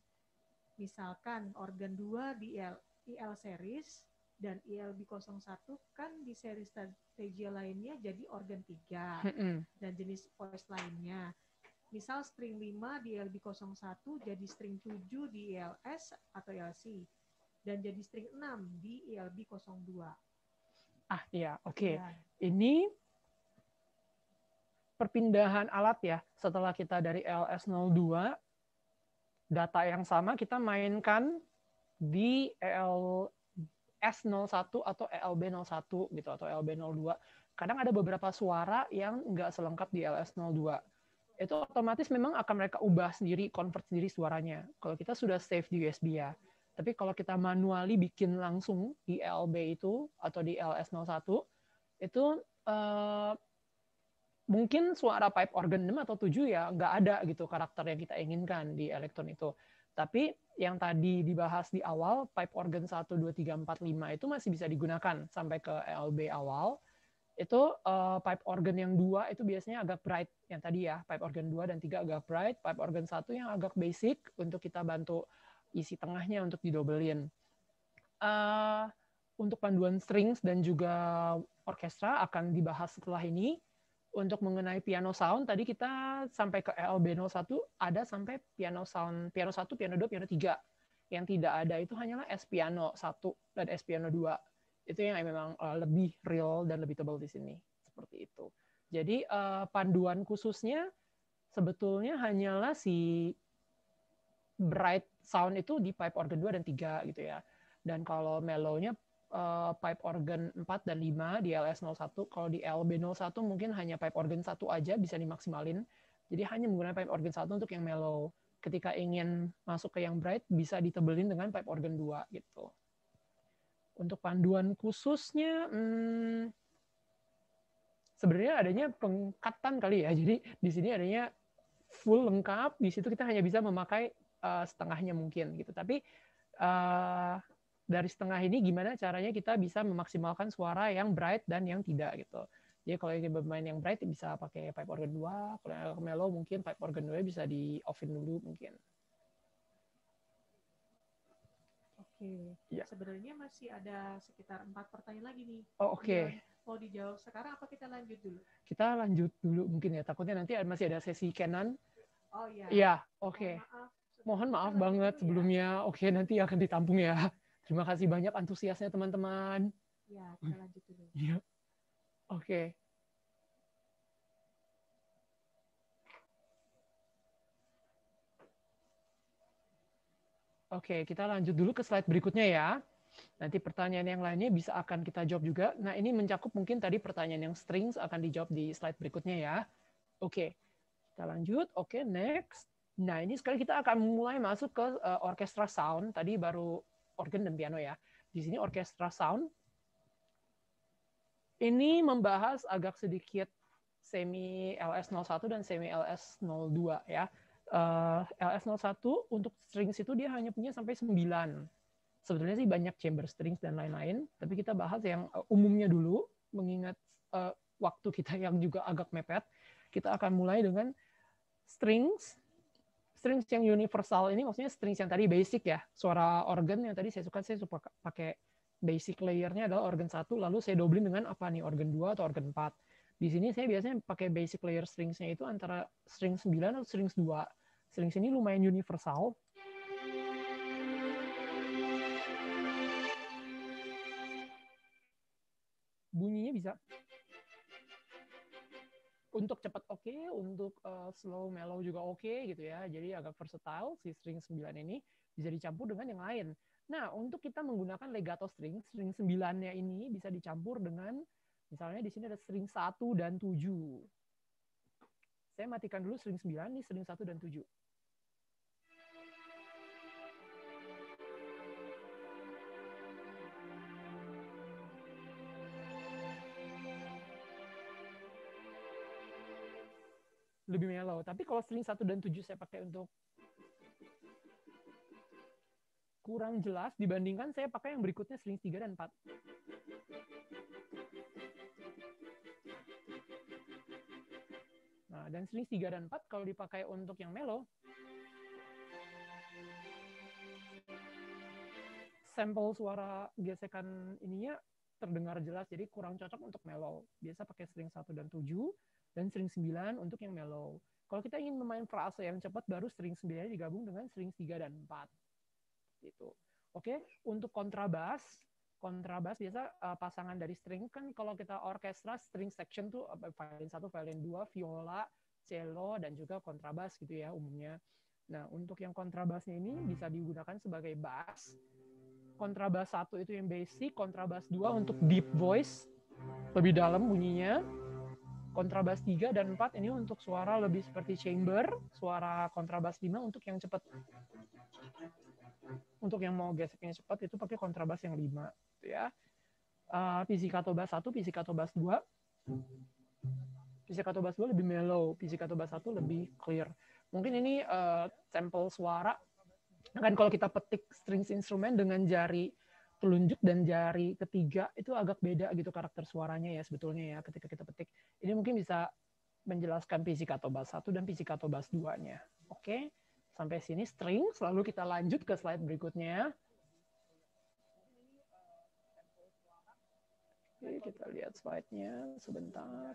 B: Misalkan organ dua di IL, IL series, dan ILB e 01 kan di seri strategi lainnya jadi organ 3 dan jenis voice lainnya. Misal string 5 di ILB e 01 jadi string 7 di ILS e atau ILC dan jadi string 6 di ILB 02.
D: Ah iya, oke. Okay. Ya. Ini perpindahan alat ya. Setelah kita dari ILS 02 data yang sama kita mainkan di EL S01 atau ELB01 gitu atau ELB02. Kadang ada beberapa suara yang nggak selengkap di LS02. Itu otomatis memang akan mereka ubah sendiri, convert sendiri suaranya. Kalau kita sudah save di USB ya. Tapi kalau kita manually bikin langsung di e LB itu atau di LS01 itu uh, mungkin suara pipe organ 6 atau 7 ya nggak ada gitu karakter yang kita inginkan di elektron itu. Tapi yang tadi dibahas di awal, pipe organ 1, 2, 3, 4, 5 itu masih bisa digunakan sampai ke LB awal. Itu uh, pipe organ yang dua itu biasanya agak bright. Yang tadi ya, pipe organ 2 dan 3 agak bright, pipe organ satu yang agak basic untuk kita bantu isi tengahnya untuk didobelin. Uh, untuk panduan strings dan juga orkestra akan dibahas setelah ini untuk mengenai piano sound tadi kita sampai ke LB01 ada sampai piano sound piano 1, piano 2, piano 3. Yang tidak ada itu hanyalah S piano 1 dan S piano 2. Itu yang memang eh, lebih real dan lebih tebal di sini. Seperti itu. Jadi eh, panduan khususnya sebetulnya hanyalah si bright sound itu di pipe organ 2 dan 3 gitu ya. Dan kalau melonya uh, pipe organ 4 dan 5 di LS01. Kalau di LB01 mungkin hanya pipe organ satu aja bisa dimaksimalin. Jadi hanya menggunakan pipe organ satu untuk yang mellow. Ketika ingin masuk ke yang bright bisa ditebelin dengan pipe organ 2 gitu. Untuk panduan khususnya hmm, sebenarnya adanya pengkatan kali ya. Jadi di sini adanya full lengkap, di situ kita hanya bisa memakai uh, setengahnya mungkin gitu. Tapi uh, dari setengah ini gimana caranya kita bisa memaksimalkan suara yang bright dan yang tidak gitu. Jadi kalau ini bermain yang bright bisa pakai pipe organ 2, kalau mellow mungkin pipe organ 2 bisa di offin dulu mungkin.
B: Oke. Ya. Sebenarnya masih ada sekitar empat pertanyaan lagi nih. Oh, oke. Okay. Mau dijawab sekarang apa kita lanjut dulu?
D: Kita lanjut dulu mungkin ya. Takutnya nanti masih ada sesi Canon. Oh iya. Iya, oke. Okay. Oh, Mohon maaf banget ya. sebelumnya. Oke, okay, nanti akan ditampung ya. Terima kasih banyak antusiasnya teman-teman.
C: Ya,
B: hmm. kita lanjut dulu. Iya. Oke.
D: Okay. Oke, okay, kita lanjut dulu ke slide berikutnya ya. Nanti pertanyaan yang lainnya bisa akan kita jawab juga. Nah, ini mencakup mungkin tadi pertanyaan yang strings akan dijawab di slide berikutnya ya. Oke, okay, kita lanjut. Oke, okay, next. Nah, ini sekali kita akan mulai masuk ke uh, orkestra sound. Tadi baru organ dan piano ya. Di sini orkestra sound. Ini membahas agak sedikit semi LS01 dan semi LS02 ya. Uh, eh, LS01 untuk strings itu dia hanya punya sampai 9. Sebetulnya sih banyak chamber strings dan lain-lain, tapi kita bahas yang eh, umumnya dulu mengingat uh, waktu kita yang juga agak mepet. Kita akan mulai dengan strings strings yang universal ini maksudnya strings yang tadi basic ya. Suara organ yang tadi saya suka saya suka pakai basic layernya adalah organ satu lalu saya doubling dengan apa nih organ dua atau organ empat Di sini saya biasanya pakai basic layer stringsnya itu antara string 9 atau strings dua Strings ini lumayan universal. Bunyinya bisa untuk cepat oke, okay, untuk uh, slow mellow juga oke okay, gitu ya. Jadi agak versatile si string 9 ini bisa dicampur dengan yang lain. Nah, untuk kita menggunakan legato string, string 9-nya ini bisa dicampur dengan misalnya di sini ada string 1 dan 7. Saya matikan dulu string 9, nih, string 1 dan 7. lebih mellow. Tapi kalau string 1 dan 7 saya pakai untuk kurang jelas dibandingkan saya pakai yang berikutnya string 3 dan 4. Nah, dan string 3 dan 4 kalau dipakai untuk yang mellow, sampel suara gesekan ininya terdengar jelas, jadi kurang cocok untuk mellow. Biasa pakai string 1 dan 7, dan string 9 untuk yang mellow. Kalau kita ingin memain frase yang cepat baru string 9 digabung dengan string 3 dan 4. Gitu. Oke, untuk kontrabas, kontrabas biasa uh, pasangan dari string kan kalau kita orkestra string section tuh violin satu, violin dua, viola, cello dan juga kontrabas gitu ya umumnya. Nah, untuk yang kontrabasnya ini hmm. bisa digunakan sebagai bass. Kontrabas satu itu yang basic, kontrabas dua untuk deep voice, lebih dalam bunyinya kontrabas 3 dan 4 ini untuk suara lebih seperti chamber, suara kontrabas 5 untuk yang cepat. Untuk yang mau geseknya cepat itu pakai kontrabas yang 5 gitu ya. Uh, eh, pizzicato bass 1, pizzicato bass 2. Pizzicato bass 2 lebih mellow, pizzicato bass 1 lebih clear. Mungkin ini uh, sampel suara kan kalau kita petik strings instrumen dengan jari telunjuk dan jari ketiga itu agak beda gitu karakter suaranya ya sebetulnya ya ketika kita petik. Ini mungkin bisa menjelaskan fisika tobas 1 dan fisika tobas 2-nya. Oke, sampai sini string, selalu kita lanjut ke slide berikutnya. Oke, kita lihat slide-nya sebentar.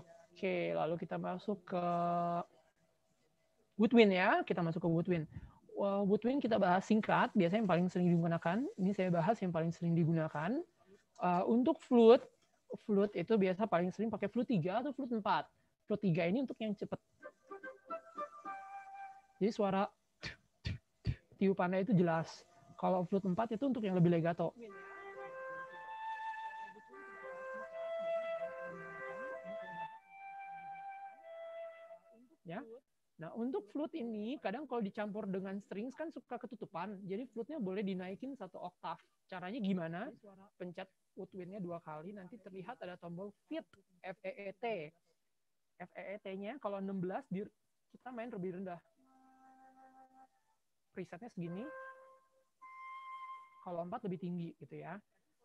D: Oke, lalu kita masuk ke Woodwind ya, kita masuk ke Woodwind. Well, Woodwind kita bahas singkat, biasanya yang paling sering digunakan. Ini saya bahas yang paling sering digunakan. Uh, untuk flute flute itu biasa paling sering pakai flute 3 atau flute 4. Flute 3 ini untuk yang cepat. Jadi suara tiupannya itu jelas. Kalau flute 4 itu untuk yang lebih legato. Ya. Nah, untuk flute ini kadang kalau dicampur dengan strings kan suka ketutupan. Jadi flute-nya boleh dinaikin satu oktav. Caranya gimana? Pencet Woodwindnya dua kali nanti terlihat ada tombol fit e e FEET FEET-nya kalau 16 di, kita main lebih rendah presetnya segini kalau 4 lebih tinggi gitu ya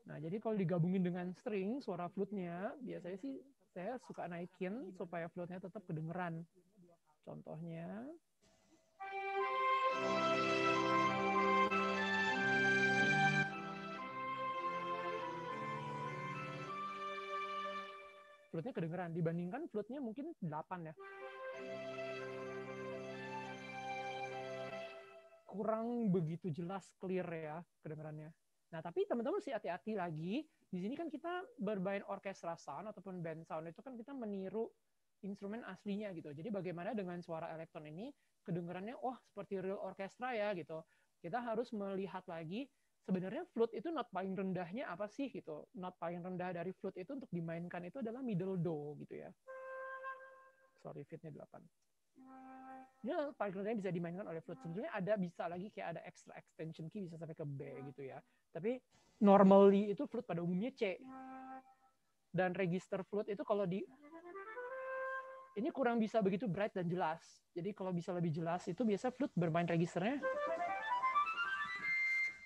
D: nah jadi kalau digabungin dengan string suara flute-nya biasanya sih saya suka naikin supaya flute-nya tetap kedengeran contohnya flutnya kedengeran dibandingkan flutnya mungkin 8 ya kurang begitu jelas clear ya kedengerannya. nah tapi teman-teman sih hati-hati lagi di sini kan kita bermain orkestra sound ataupun band sound itu kan kita meniru instrumen aslinya gitu jadi bagaimana dengan suara elektron ini kedengerannya? oh seperti real orkestra ya gitu kita harus melihat lagi sebenarnya flute itu not paling rendahnya apa sih gitu. Not paling rendah dari flute itu untuk dimainkan itu adalah middle do gitu ya. Sorry, fitnya 8. Ya, paling rendahnya bisa dimainkan oleh flute. Sebenarnya ada bisa lagi kayak ada extra extension key bisa sampai ke B gitu ya. Tapi normally itu flute pada umumnya C. Dan register flute itu kalau di ini kurang bisa begitu bright dan jelas. Jadi kalau bisa lebih jelas itu biasa flute bermain registernya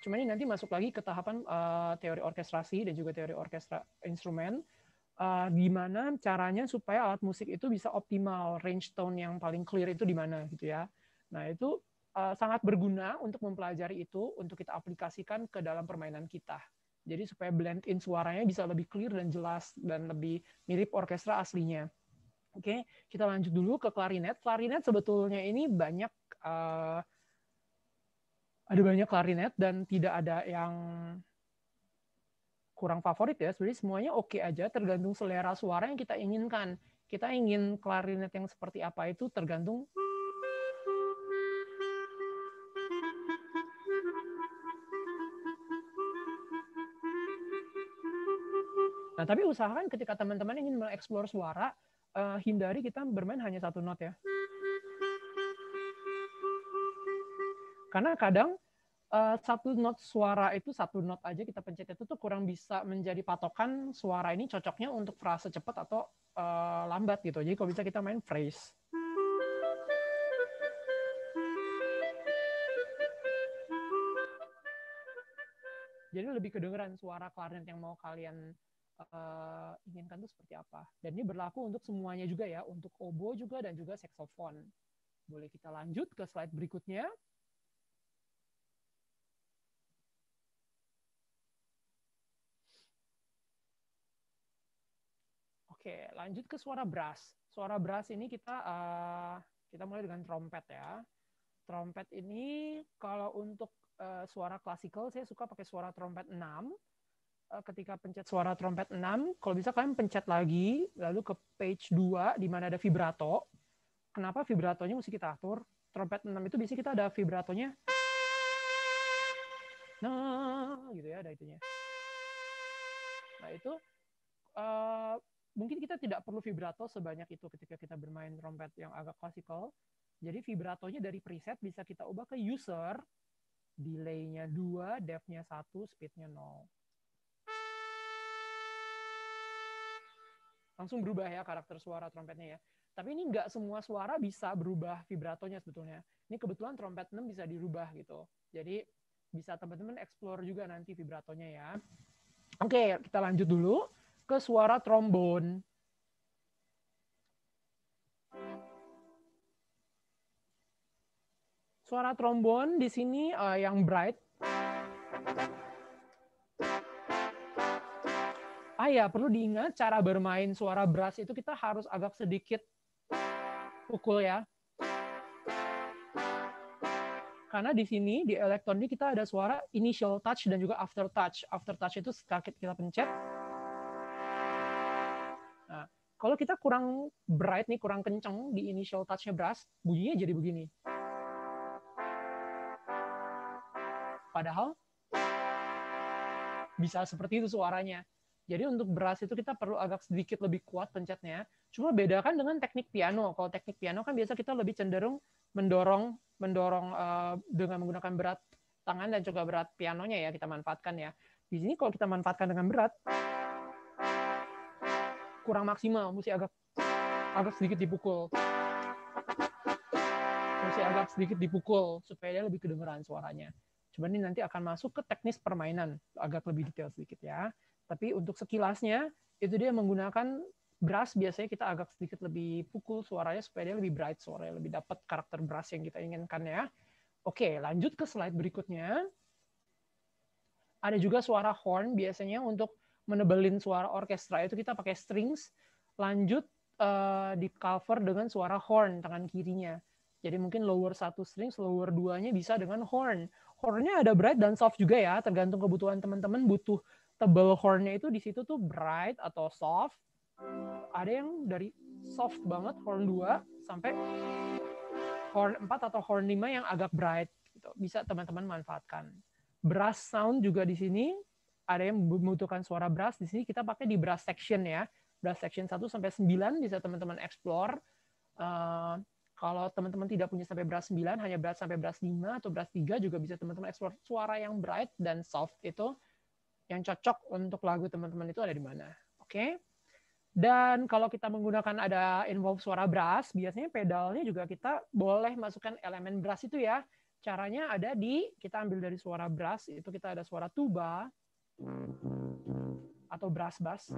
D: Cuma ini nanti masuk lagi ke tahapan uh, teori orkestrasi dan juga teori orkestra instrumen, uh, di mana caranya supaya alat musik itu bisa optimal range tone yang paling clear itu di mana gitu ya. Nah itu uh, sangat berguna untuk mempelajari itu untuk kita aplikasikan ke dalam permainan kita. Jadi supaya blend in suaranya bisa lebih clear dan jelas dan lebih mirip orkestra aslinya. Oke, okay, kita lanjut dulu ke klarinet. Klarinet sebetulnya ini banyak uh, ada banyak klarinet dan tidak ada yang kurang favorit ya. Sebenarnya semuanya oke okay aja tergantung selera suara yang kita inginkan. Kita ingin klarinet yang seperti apa itu tergantung Nah, tapi usahakan ketika teman-teman ingin mengeksplor suara, uh, hindari kita bermain hanya satu note ya. Karena kadang uh, satu not suara itu satu not aja kita pencet itu tuh kurang bisa menjadi patokan suara ini cocoknya untuk frase cepat atau uh, lambat gitu. Jadi kalau bisa kita main phrase. Jadi lebih kedengeran suara klarinet yang mau kalian uh, inginkan tuh seperti apa. Dan ini berlaku untuk semuanya juga ya, untuk obo juga dan juga saksofon. Boleh kita lanjut ke slide berikutnya. Oke, lanjut ke suara brass. Suara brass ini kita uh, kita mulai dengan trompet ya. Trompet ini kalau untuk uh, suara klasikal saya suka pakai suara trompet 6. Uh, eh, ketika pencet suara trompet 6, kalau bisa kalian pencet lagi lalu ke page 2 di mana ada vibrato. Kenapa vibratonya mesti kita atur? Trompet 6 itu biasanya kita ada vibratonya. Nah, gitu ya ada itunya. Nah, itu uh, mungkin kita tidak perlu vibrato sebanyak itu ketika kita bermain trompet yang agak klasikal. Jadi vibratonya dari preset bisa kita ubah ke user, delay-nya 2, depth-nya 1, speed-nya 0. Langsung berubah ya karakter suara trompetnya ya. Tapi ini nggak semua suara bisa berubah vibratonya sebetulnya. Ini kebetulan trompet 6 bisa dirubah gitu. Jadi bisa teman-teman explore juga nanti vibratonya ya. Oke, kita lanjut dulu ke suara trombon. Suara trombon di sini uh, yang bright. Ah ya, perlu diingat cara bermain suara brass itu kita harus agak sedikit pukul ya. Karena di sini di elektronik kita ada suara initial touch dan juga after touch. After touch itu setelah kita pencet, kalau kita kurang bright nih, kurang kenceng di initial touch-nya brass, bunyinya jadi begini. Padahal bisa seperti itu suaranya. Jadi untuk brass itu kita perlu agak sedikit lebih kuat pencetnya. Cuma bedakan dengan teknik piano. Kalau teknik piano kan biasa kita lebih cenderung mendorong mendorong uh, dengan menggunakan berat tangan dan juga berat pianonya ya kita manfaatkan ya. Di sini kalau kita manfaatkan dengan berat kurang maksimal mesti agak agak sedikit dipukul mesti agak sedikit dipukul supaya dia lebih kedengeran suaranya cuman ini nanti akan masuk ke teknis permainan agak lebih detail sedikit ya tapi untuk sekilasnya itu dia menggunakan brass biasanya kita agak sedikit lebih pukul suaranya supaya dia lebih bright suaranya lebih dapat karakter brass yang kita inginkan ya oke lanjut ke slide berikutnya ada juga suara horn biasanya untuk menebelin suara orkestra itu kita pakai strings, lanjut uh, di cover dengan suara horn tangan kirinya. Jadi mungkin lower satu strings, lower duanya bisa dengan horn. Hornnya ada bright dan soft juga ya, tergantung kebutuhan teman-teman butuh tebel hornnya itu di situ tuh bright atau soft. Ada yang dari soft banget horn 2 sampai horn 4 atau horn 5 yang agak bright gitu. Bisa teman-teman manfaatkan. Brass sound juga di sini ada yang membutuhkan suara brass di sini kita pakai di brass section ya brass section 1 sampai 9 bisa teman-teman explore uh, kalau teman-teman tidak punya sampai brass 9 hanya brass sampai brass 5 atau brass 3 juga bisa teman-teman explore suara yang bright dan soft itu yang cocok untuk lagu teman-teman itu ada di mana oke okay? Dan kalau kita menggunakan ada involve suara brass, biasanya pedalnya juga kita boleh masukkan elemen brass itu ya. Caranya ada di, kita ambil dari suara brass, itu kita ada suara tuba, atau brass bass.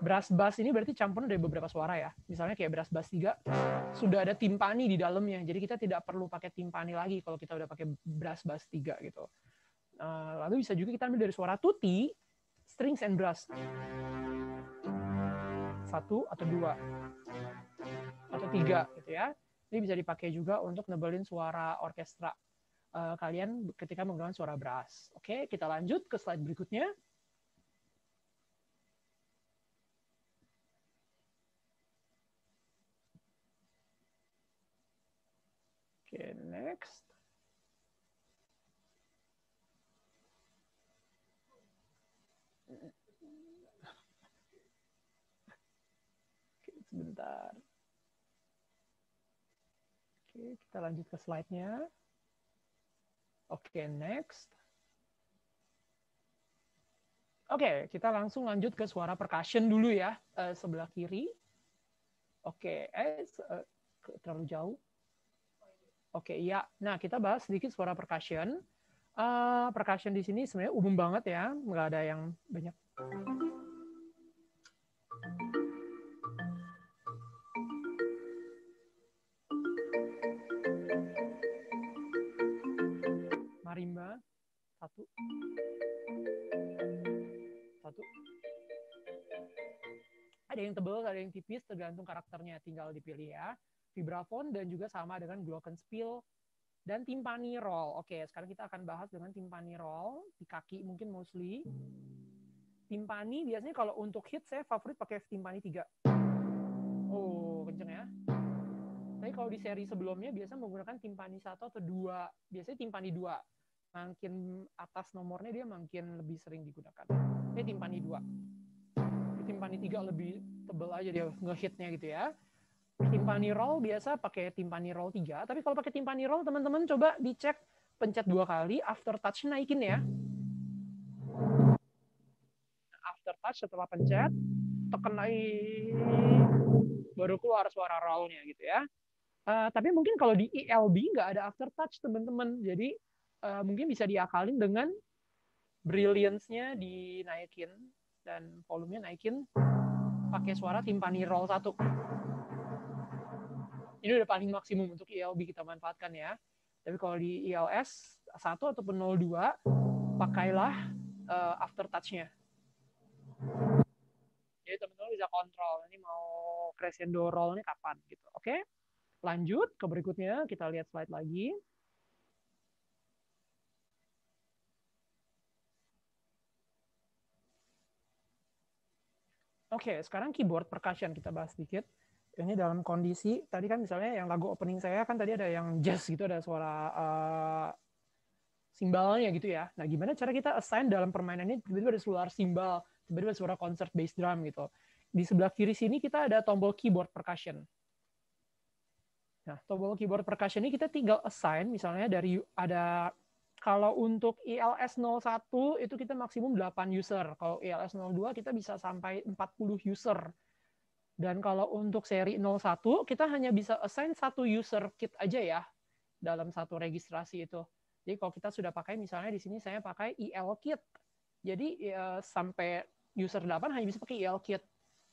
D: Brass bass ini berarti campuran dari beberapa suara ya. Misalnya kayak brass bass 3 sudah ada timpani di dalamnya. Jadi kita tidak perlu pakai timpani lagi kalau kita udah pakai brass bass 3 gitu. Nah, lalu bisa juga kita ambil dari suara tuti, strings and brass. Satu atau dua atau tiga gitu ya. Ini bisa dipakai juga untuk nebelin suara orkestra uh, kalian ketika menggunakan suara beras, Oke, okay, kita lanjut ke slide berikutnya.
C: Oke, okay, next. Oke,
D: sebentar. Oke, kita lanjut ke slide-nya. Oke, okay, next. Oke, okay, kita langsung lanjut ke suara percussion dulu ya. Uh, sebelah kiri. Oke, okay. eh, uh, terlalu jauh. Oke, okay, ya. Nah, kita bahas sedikit suara percussion. Uh, percussion di sini sebenarnya umum banget ya. Nggak ada yang banyak. marimba satu satu ada yang tebal ada yang tipis tergantung karakternya tinggal dipilih ya vibrafon dan juga sama dengan glockenspiel dan timpani roll oke sekarang kita akan bahas dengan timpani roll di kaki mungkin mostly timpani biasanya kalau untuk hit saya favorit pakai timpani tiga oh kenceng ya tapi kalau di seri sebelumnya biasa menggunakan timpani satu atau dua biasanya timpani dua makin atas nomornya dia makin lebih sering digunakan. Ini timpani dua, 2. timpani 3 lebih tebel aja dia ngehitnya gitu ya. Timpani roll biasa pakai timpani roll tiga, tapi kalau pakai timpani roll teman-teman coba dicek pencet dua kali, after touch naikin ya. After touch setelah pencet, tekan naik, baru keluar suara rollnya gitu ya. Uh, tapi mungkin kalau di ELB nggak ada after touch teman-teman, jadi uh, mungkin bisa diakalin dengan brilliance-nya dinaikin dan volumenya naikin pakai suara timpani roll satu Ini udah paling maksimum untuk ELB kita manfaatkan ya. Tapi kalau di ELS 1 ataupun 02 pakailah uh, after touch-nya. Jadi teman-teman bisa kontrol ini mau crescendo roll-nya kapan gitu. Oke. Lanjut ke berikutnya kita lihat slide lagi. Oke, okay, sekarang keyboard percussion kita bahas sedikit. Ini dalam kondisi tadi kan misalnya yang lagu opening saya kan tadi ada yang jazz gitu ada suara uh, simbalnya gitu ya. Nah, gimana cara kita assign dalam permainan ini? tiba-tiba ada suara simbal, tiba-tiba suara concert bass drum gitu. Di sebelah kiri sini kita ada tombol keyboard percussion. Nah, tombol keyboard percussion ini kita tinggal assign misalnya dari ada kalau untuk ILS 01 itu kita maksimum 8 user. Kalau ILS 02 kita bisa sampai 40 user. Dan kalau untuk seri 01 kita hanya bisa assign satu user kit aja ya dalam satu registrasi itu. Jadi kalau kita sudah pakai misalnya di sini saya pakai IL kit. Jadi ya, sampai user 8 hanya bisa pakai IL kit.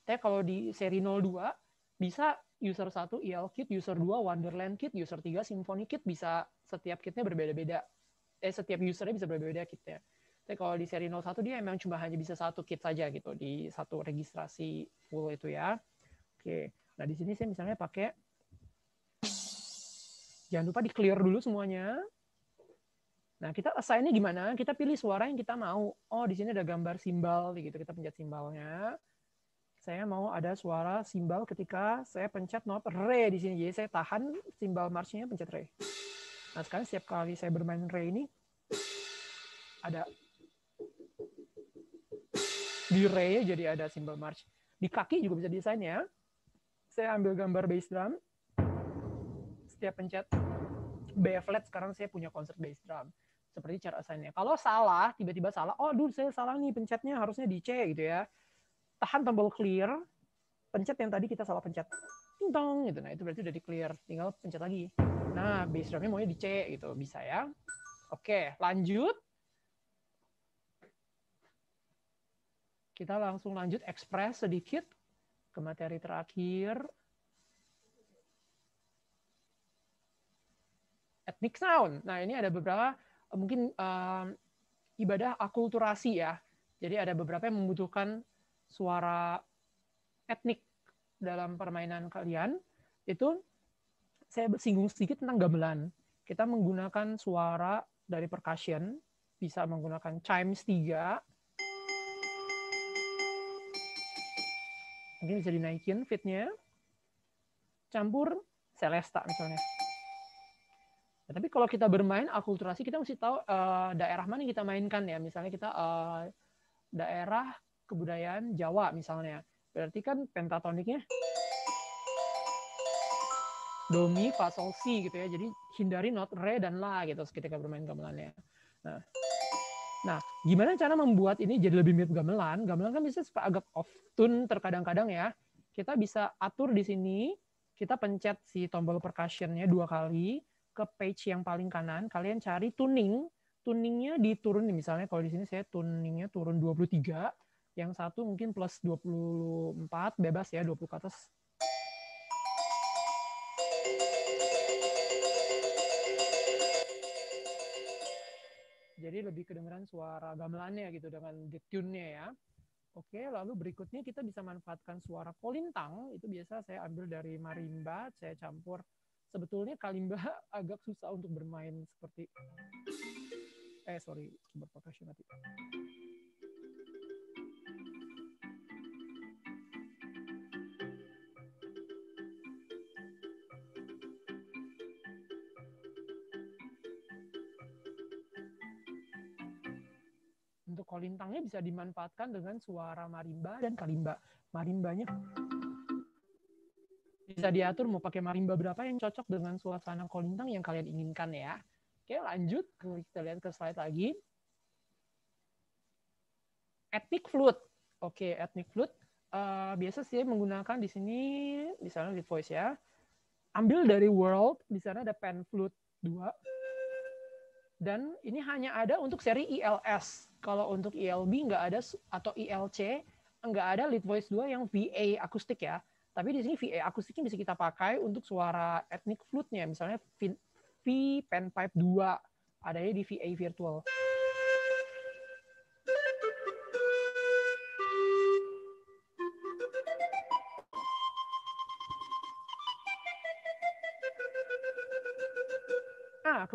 D: Tapi kalau di seri 02 bisa user 1 IL kit, user 2 Wonderland kit, user 3 Symphony kit bisa setiap kitnya berbeda-beda eh, setiap usernya bisa berbeda kit ya. Tapi kalau di seri 01 dia memang cuma hanya bisa satu kit saja gitu di satu registrasi full itu ya. Oke. Nah, di sini saya misalnya pakai jangan lupa di clear dulu semuanya. Nah, kita assign-nya gimana? Kita pilih suara yang kita mau. Oh, di sini ada gambar simbal gitu. Kita pencet simbalnya. Saya mau ada suara simbal ketika saya pencet not re di sini. Jadi saya tahan simbal march-nya pencet re. Nah sekarang setiap kali saya bermain Ray ini ada di Ray jadi ada simbol march. Di kaki juga bisa desain ya. Saya ambil gambar bass drum. Setiap pencet B flat sekarang saya punya konsep bass drum. Seperti cara asalnya. Kalau salah, tiba-tiba salah, oh dulu saya salah nih pencetnya harusnya di C gitu ya. Tahan tombol clear, pencet yang tadi kita salah pencet. gitu. Nah, itu berarti udah di clear. Tinggal pencet lagi. Nah, bass drumnya maunya di C gitu, bisa ya. Oke, lanjut. Kita langsung lanjut ekspres sedikit ke materi terakhir. Ethnic sound. Nah, ini ada beberapa eh, mungkin um, ibadah akulturasi ya. Jadi ada beberapa yang membutuhkan suara etnik dalam permainan kalian. Itu saya singgung sedikit tentang gamelan. Kita menggunakan suara dari percussion, bisa menggunakan chimes tiga, Mungkin bisa dinaikin fitnya. Campur celesta misalnya. Ya, tapi kalau kita bermain akulturasi, kita mesti tahu uh, daerah mana yang kita mainkan ya. Misalnya kita uh, daerah kebudayaan Jawa misalnya. Berarti kan pentatoniknya do mi fa sol si gitu ya. Jadi hindari not re dan la gitu ketika bermain gamelannya. Nah, Nah, gimana cara membuat ini jadi lebih mirip gamelan? Gamelan kan bisa agak off tune terkadang-kadang ya. Kita bisa atur di sini, kita pencet si tombol percussionnya dua kali ke page yang paling kanan. Kalian cari tuning, tuningnya diturunin. Misalnya kalau di sini saya tuningnya turun 23, yang satu mungkin plus 24, bebas ya 20 ke atas jadi lebih kedengeran suara gamelannya gitu dengan detune ya. Oke, lalu berikutnya kita bisa manfaatkan suara kolintang, itu biasa saya ambil dari marimba, saya campur. Sebetulnya kalimba agak susah untuk bermain seperti eh sorry, berprofesional. kolintangnya bisa dimanfaatkan dengan suara marimba dan kalimba. Marimbanya bisa diatur mau pakai marimba berapa yang cocok dengan suasana kolintang yang kalian inginkan ya. Oke, lanjut kita lihat ke slide lagi. Ethnic flute. Oke, ethnic flute uh, biasa sih menggunakan di sini misalnya sana di voice ya. Ambil dari world, di sana ada pan flute 2 dan ini hanya ada untuk seri ILS. E Kalau untuk ILB e nggak ada atau ILC e nggak ada lead voice 2 yang VA akustik ya. Tapi di sini VA akustiknya bisa kita pakai untuk suara etnik flute-nya, misalnya V, v penpipe 2 adanya di VA virtual.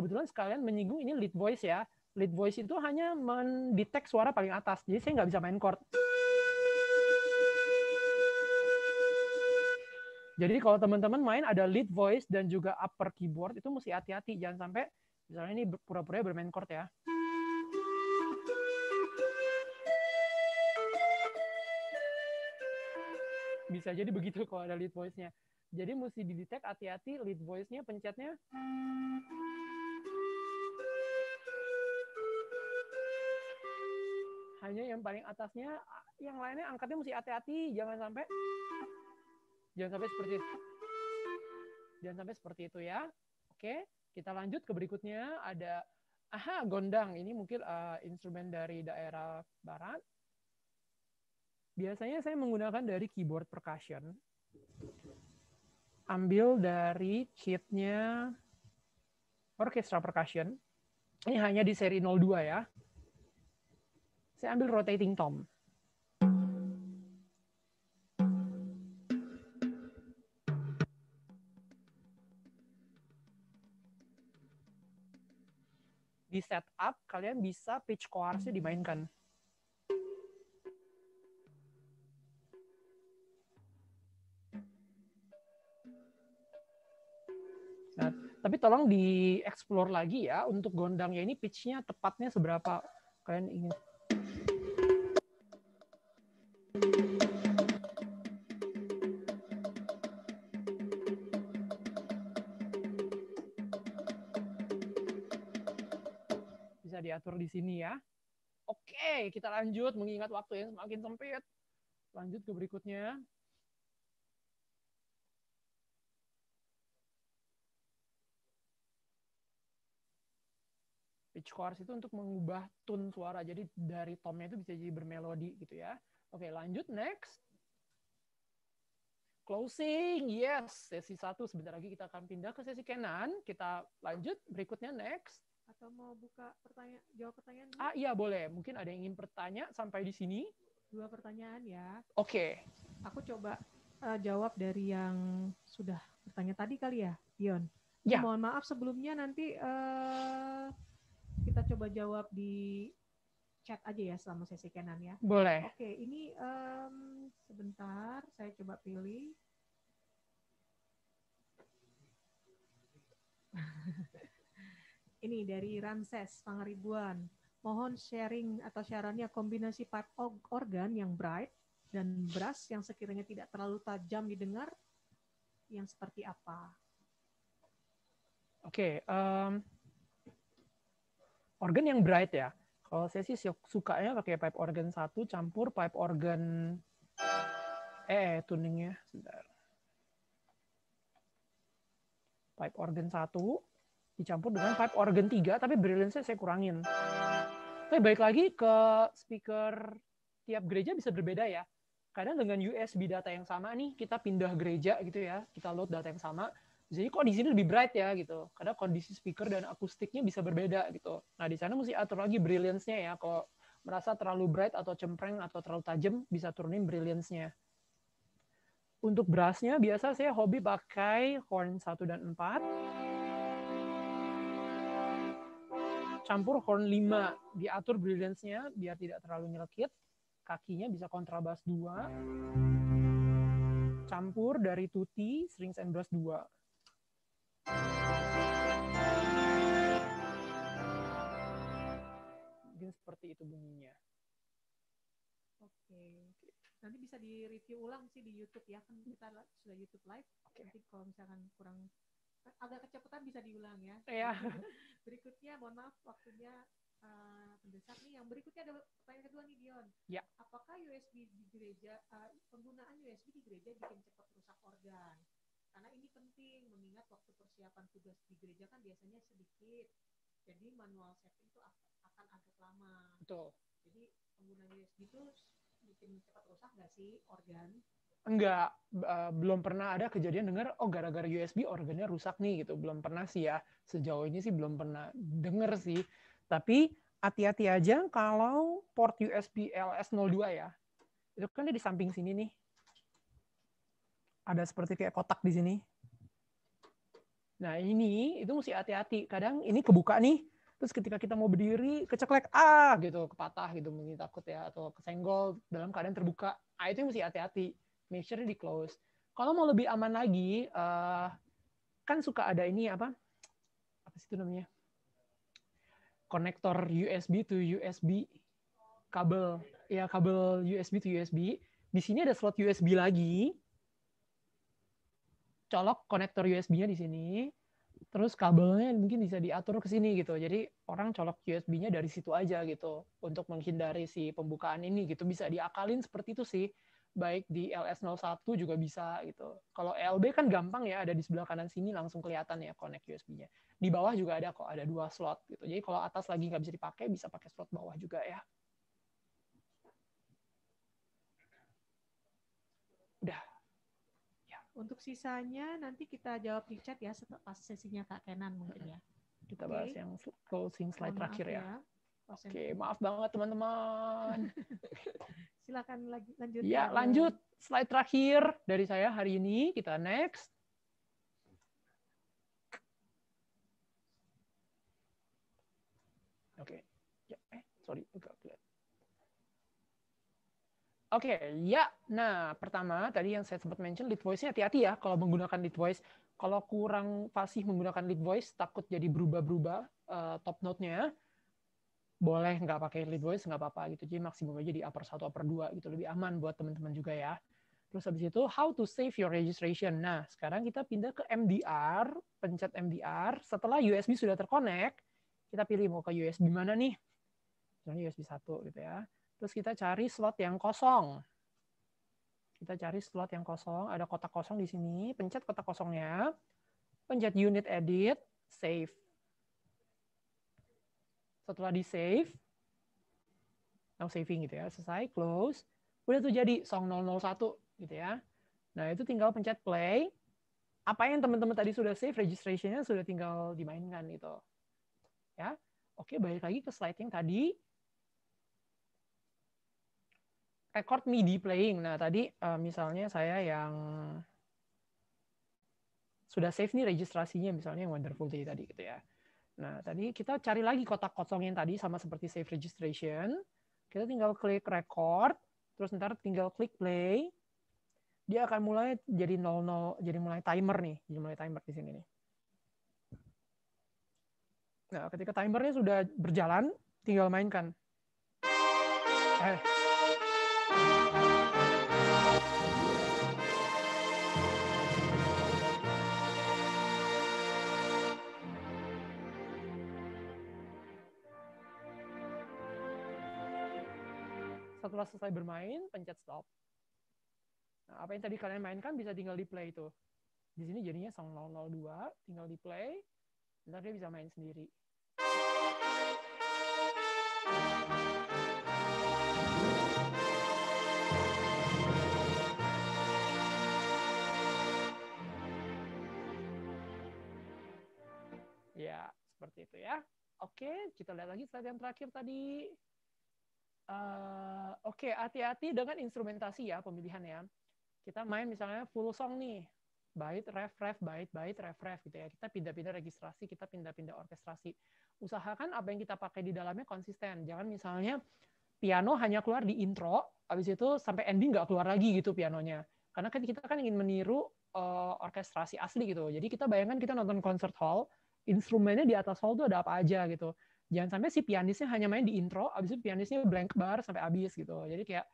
D: kebetulan sekalian menyinggung ini lead voice ya. Lead voice itu hanya mendetek suara paling atas. Jadi saya nggak bisa main chord. Jadi kalau teman-teman main ada lead voice dan juga upper keyboard itu mesti hati-hati jangan sampai misalnya ini pura-pura ya bermain chord ya. Bisa jadi begitu kalau ada lead voice-nya. Jadi mesti didetek hati-hati lead voice-nya pencetnya bawahnya yang paling atasnya yang lainnya angkatnya mesti hati-hati jangan sampai jangan sampai seperti jangan sampai seperti itu ya oke kita lanjut ke berikutnya ada aha gondang ini mungkin uh, instrumen dari daerah barat biasanya saya menggunakan dari keyboard percussion ambil dari sheetnya orkestra percussion ini hanya di seri 02 ya saya ambil rotating tom. Di setup, kalian bisa pitch chords dimainkan. Nah, tapi tolong di-explore lagi ya untuk gondangnya ini pitch-nya tepatnya seberapa kalian ingin. diatur di sini ya. Oke, kita lanjut mengingat waktu yang semakin sempit. Lanjut ke berikutnya. Pitch chorus itu untuk mengubah tune suara. Jadi dari tomnya itu bisa jadi bermelodi gitu ya. Oke, lanjut next. Closing, yes. Sesi satu sebentar lagi kita akan pindah ke sesi kanan. Kita lanjut berikutnya next
B: atau mau buka pertanyaan jawab pertanyaan dulu? ah iya
D: boleh mungkin ada yang ingin bertanya sampai di sini dua pertanyaan ya oke okay. aku coba uh, jawab
B: dari yang sudah bertanya tadi kali ya Dion ya. mohon maaf sebelumnya nanti uh, kita coba jawab di chat aja ya selama sesi kenan ya boleh oke okay, ini um, sebentar saya coba pilih ini dari Ramses Pangeribuan. Mohon sharing atau sarannya kombinasi part organ yang bright dan brass yang sekiranya tidak terlalu tajam didengar yang seperti apa?
D: Oke, okay, um, organ yang bright ya. Kalau saya sih sukanya pakai pipe organ satu campur pipe organ eh tuningnya sebentar. Pipe organ satu dicampur dengan pipe organ 3 tapi brilliance saya kurangin. Tapi baik lagi ke speaker tiap gereja bisa berbeda ya. Kadang dengan USB data yang sama nih kita pindah gereja gitu ya, kita load data yang sama. Jadi kok di sini lebih bright ya gitu. Karena kondisi speaker dan akustiknya bisa berbeda gitu. Nah, di sana mesti atur lagi brilliance-nya ya. kok merasa terlalu bright atau cempreng atau terlalu tajam bisa turunin brilliance-nya. Untuk brass-nya biasa saya hobi pakai horn 1 dan 4 campur horn 5. Diatur brilliance-nya biar tidak terlalu nyelekit. Kakinya bisa kontrabas 2. Campur dari tutti, strings and brass 2. Mungkin seperti itu bunyinya.
B: Oke. Nanti bisa di-review ulang sih di YouTube ya. Kan kita sudah YouTube live. Nanti kalau misalkan kurang agak kecepatan bisa diulang ya. Iya. Berikutnya, mohon maaf waktunya uh, eh, mendesak nih. Yang berikutnya ada pertanyaan kedua nih Dion. Ya. Apakah USB di gereja uh, penggunaan USB di gereja bikin cepat rusak organ? Karena ini penting mengingat waktu persiapan tugas di gereja kan biasanya sedikit. Jadi manual setting itu akan agak lama. Betul. Jadi penggunaan USB itu bikin cepat rusak nggak sih organ?
D: enggak uh, belum pernah ada kejadian dengar oh gara-gara USB organnya rusak nih gitu belum pernah sih ya sejauh ini sih belum pernah dengar sih tapi hati-hati aja kalau port USB LS02 ya itu kan dia di samping sini nih ada seperti kayak kotak di sini nah ini itu mesti hati-hati kadang ini kebuka nih terus ketika kita mau berdiri keceklek ah gitu kepatah gitu mungkin takut ya atau kesenggol dalam keadaan terbuka ah itu mesti hati-hati make sure di close. Kalau mau lebih aman lagi, uh, kan suka ada ini apa? Apa sih itu namanya? Konektor USB to USB kabel ya kabel USB to USB. Di sini ada slot USB lagi. Colok konektor USB-nya di sini. Terus kabelnya mungkin bisa diatur ke sini gitu. Jadi orang colok USB-nya dari situ aja gitu untuk menghindari si pembukaan ini gitu bisa diakalin seperti itu sih baik di LS01 juga bisa gitu. Kalau LB kan gampang ya, ada di sebelah kanan sini langsung kelihatan ya connect USB-nya. Di bawah juga ada kok, ada dua slot gitu. Jadi kalau atas lagi nggak bisa dipakai, bisa pakai slot bawah juga ya. Udah.
B: Ya. Untuk sisanya nanti kita jawab di chat ya setelah sesinya Kak Kenan mungkin ya.
D: Kita okay. bahas yang closing slide terakhir ya. ya. Oke, okay, maaf banget teman-teman.
B: Silakan lanjut. Ya, lanjut
D: slide terakhir dari saya hari ini. Kita next. Oke. Okay. Ya, eh, sorry, Oke, okay, ya. Nah, pertama tadi yang saya sempat mention lead voice-nya hati-hati ya kalau menggunakan lead voice. Kalau kurang fasih menggunakan lead voice takut jadi berubah-berubah uh, top note-nya boleh nggak pakai lead voice nggak apa-apa gitu. Jadi maksimum aja di upper satu upper dua gitu. Lebih aman buat teman-teman juga ya. Terus habis itu how to save your registration. Nah, sekarang kita pindah ke MDR, pencet MDR. Setelah USB sudah terkonek, kita pilih mau ke USB mana nih? Misalnya USB satu gitu ya. Terus kita cari slot yang kosong. Kita cari slot yang kosong, ada kotak kosong di sini, pencet kotak kosongnya, pencet unit edit, save. Setelah di save, now saving gitu ya, selesai, close. Udah tuh jadi song 001 gitu ya. Nah itu tinggal pencet play. Apa yang teman-teman tadi sudah save, registrationnya sudah tinggal dimainkan gitu. Ya, oke balik lagi ke slide yang tadi. Record MIDI playing. Nah tadi eh, misalnya saya yang sudah save nih registrasinya misalnya yang Wonderful tadi gitu ya. Nah, tadi kita cari lagi kotak kosong yang tadi sama seperti save registration. Kita tinggal klik record, terus ntar tinggal klik play. Dia akan mulai jadi 00 jadi mulai timer nih, jadi mulai timer di sini nih. Nah, ketika timernya sudah berjalan, tinggal mainkan. Eh, setelah selesai bermain, pencet stop. Nah, apa yang tadi kalian mainkan bisa tinggal di play itu. Di sini jadinya song 002, tinggal di play, ntar dia bisa main sendiri. Ya, seperti itu ya. Oke, kita lihat lagi slide yang terakhir tadi. Eh, oke okay, hati-hati dengan instrumentasi ya pemilihan ya. Kita main misalnya full song nih, bait ref ref bait bait ref ref gitu ya. Kita pindah-pindah registrasi, kita pindah-pindah orkestrasi. Usahakan apa yang kita pakai di dalamnya konsisten. Jangan misalnya piano hanya keluar di intro, habis itu sampai ending nggak keluar lagi gitu pianonya. Karena kan kita kan ingin meniru uh, orkestrasi asli gitu. Jadi kita bayangkan kita nonton concert hall, instrumennya di atas hall tuh ada apa aja gitu jangan sampai si pianisnya hanya main di intro, abis itu pianisnya blank bar sampai abis gitu. Jadi kayak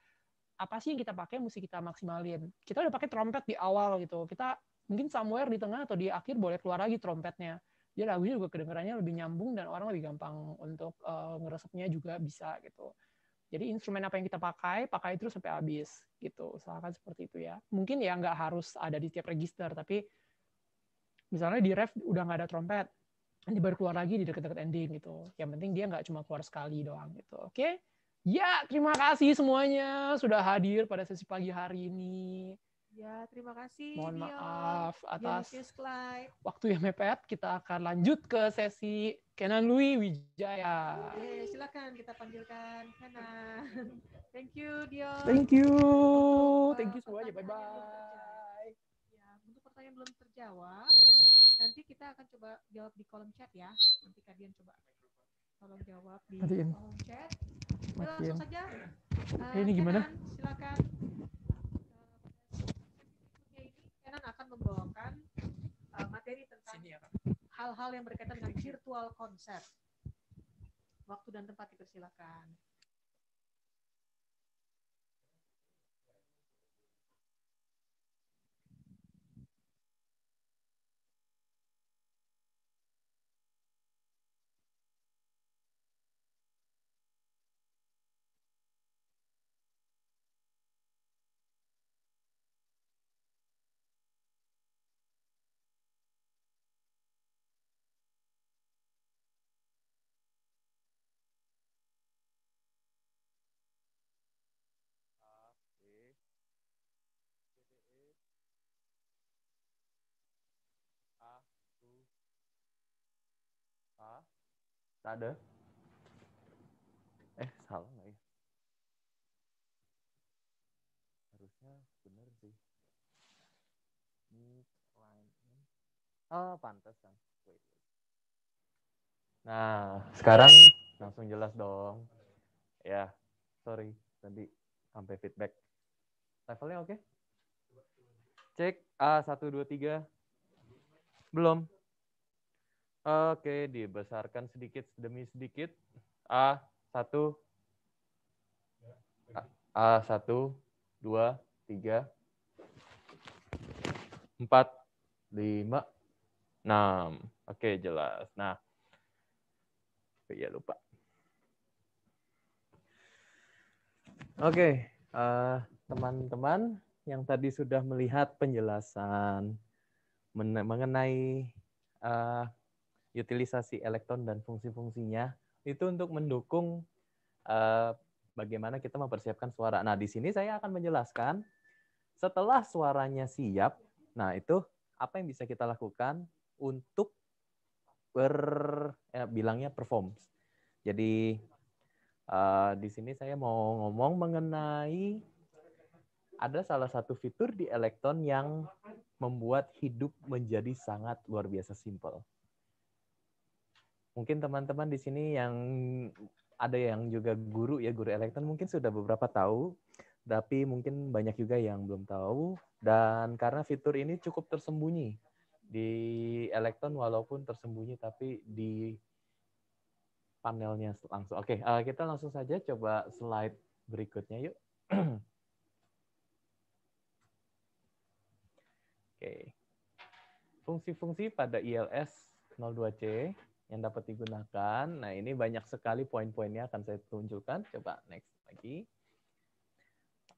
D: apa sih yang kita pakai musik kita maksimalin. Kita udah pakai trompet di awal gitu. Kita mungkin somewhere di tengah atau di akhir boleh keluar lagi trompetnya. Jadi lagunya juga kedengarannya lebih nyambung dan orang lebih gampang untuk uh, ngeresepnya juga bisa gitu. Jadi instrumen apa yang kita pakai, pakai terus sampai habis gitu. Usahakan seperti itu ya. Mungkin ya nggak harus ada di tiap register, tapi misalnya di ref udah nggak ada trompet, nanti baru keluar lagi di deket-deket ending gitu. Yang penting dia nggak cuma keluar sekali doang gitu. Oke? Okay? Ya, terima kasih semuanya sudah hadir pada sesi pagi hari ini.
B: Ya, terima kasih. Mohon Dion. maaf ya, atas Dion,
D: waktu yang mepet. Kita akan lanjut ke sesi Kenan Louis Wijaya.
B: Oke, silakan kita panggilkan Kenan. Thank you, Dion. Thank you. Eh, thank you semuanya. Bye-bye. Ya, untuk pertanyaan belum terjawab, nanti kita akan coba jawab di kolom chat ya. Nanti kalian coba tolong jawab di Matiin. kolom chat. Ya, langsung saja. Uh, eh, eh ini gimana? Kenan, silakan. ini Kenan akan membawakan uh, materi tentang ya, hal-hal yang berkaitan dengan virtual concert. Waktu dan tempat dipersilakan.
A: ada. Eh, salah nggak ya? Harusnya bener sih. Mid line in. Oh, pantesan. Wait. Nah, sekarang langsung jelas dong. Ya, sorry tadi sampai feedback. Levelnya oke? Okay? Cek a tiga. Belum. Oke, dibesarkan sedikit demi sedikit. A, satu. A, satu, dua, tiga, empat, lima, enam. Oke, jelas. Nah, ya lupa. Oke, teman eh, teman-teman yang tadi sudah melihat penjelasan mengenai uh, utilisasi elektron dan fungsi-fungsinya itu untuk mendukung uh, bagaimana kita mempersiapkan suara. Nah, di sini saya akan menjelaskan setelah suaranya siap, nah itu apa yang bisa kita lakukan untuk ber ya, eh, bilangnya perform. Jadi uh, di sini saya mau ngomong mengenai ada salah satu fitur di Elektron yang membuat hidup menjadi sangat luar biasa simple mungkin teman-teman di sini yang ada yang juga guru ya guru elektron mungkin sudah beberapa tahu tapi mungkin banyak juga yang belum tahu dan karena fitur ini cukup tersembunyi di elektron walaupun tersembunyi tapi di panelnya langsung. Oke, eh, kita langsung saja coba slide berikutnya yuk. Oke. Fungsi-fungsi pada ILS 02C yang dapat digunakan. Nah, ini banyak sekali poin-poinnya akan saya tunjukkan. Coba next lagi.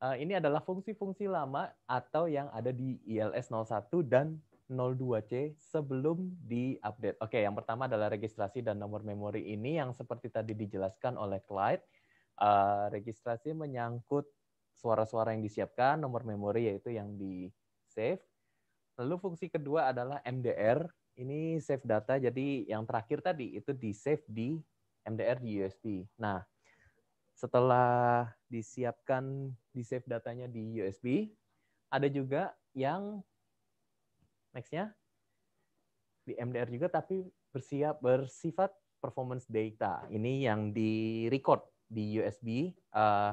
A: Eh, ini adalah fungsi-fungsi lama atau yang ada di ILS 01 dan 02C sebelum diupdate. Oke, yang pertama adalah registrasi dan nomor memori ini yang seperti tadi dijelaskan oleh Clyde. Eh, registrasi menyangkut suara-suara yang disiapkan, nomor memori yaitu yang di save. Lalu fungsi kedua adalah MDR ini save data jadi yang terakhir tadi itu di save di MDR di USB. Nah, setelah disiapkan di save datanya di USB, ada juga yang nextnya di MDR juga tapi bersiap bersifat performance data. Ini yang di record di USB uh, eh,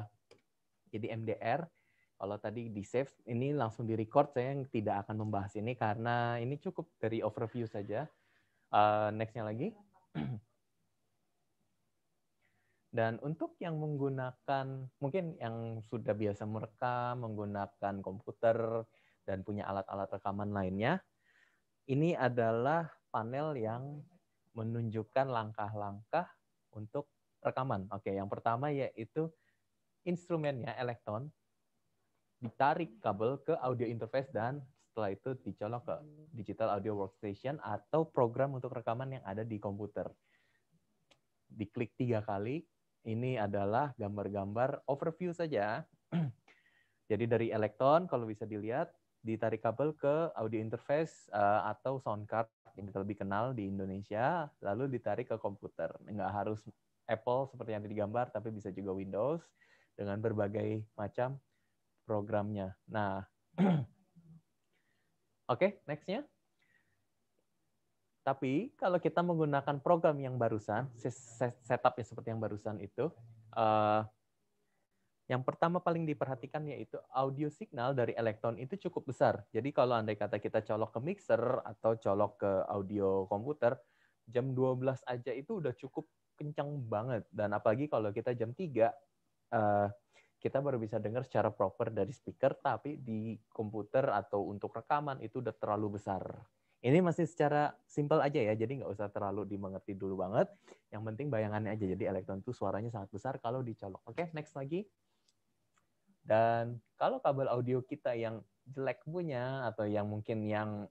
A: jadi MDR kalau tadi di save ini langsung di record saya yang tidak akan membahas ini karena ini cukup dari overview saja uh, nextnya lagi dan untuk yang menggunakan mungkin yang sudah biasa merekam menggunakan komputer dan punya alat-alat rekaman lainnya ini adalah panel yang menunjukkan langkah-langkah untuk rekaman oke yang pertama yaitu instrumennya elektron ditarik kabel ke audio interface dan setelah itu dicolok ke digital audio workstation atau program untuk rekaman yang ada di komputer. Diklik tiga kali. Ini adalah gambar-gambar overview saja. Jadi dari elektron kalau bisa dilihat ditarik kabel ke audio interface eh, atau sound card yang kita lebih kenal di Indonesia, lalu ditarik ke komputer. Nggak harus Apple seperti yang tadi gambar, tapi bisa juga Windows dengan berbagai macam programnya. Nah, oke, okay, nextnya. Tapi kalau kita menggunakan program yang barusan, setup setupnya seperti yang barusan itu, uh, yang pertama paling diperhatikan yaitu audio signal dari elektron itu cukup besar. Jadi kalau andai kata kita colok ke mixer atau colok ke audio komputer, jam 12 aja itu udah cukup kencang banget. Dan apalagi kalau kita jam 3, uh, eh, kita baru bisa dengar secara proper dari speaker, tapi di komputer atau untuk rekaman itu udah terlalu besar. Ini masih secara simple aja ya, jadi nggak usah terlalu dimengerti dulu banget. Yang penting bayangannya aja, jadi elektron itu suaranya sangat besar kalau dicolok. Oke, okay, next lagi. Dan kalau kabel audio kita yang jelek punya atau yang mungkin yang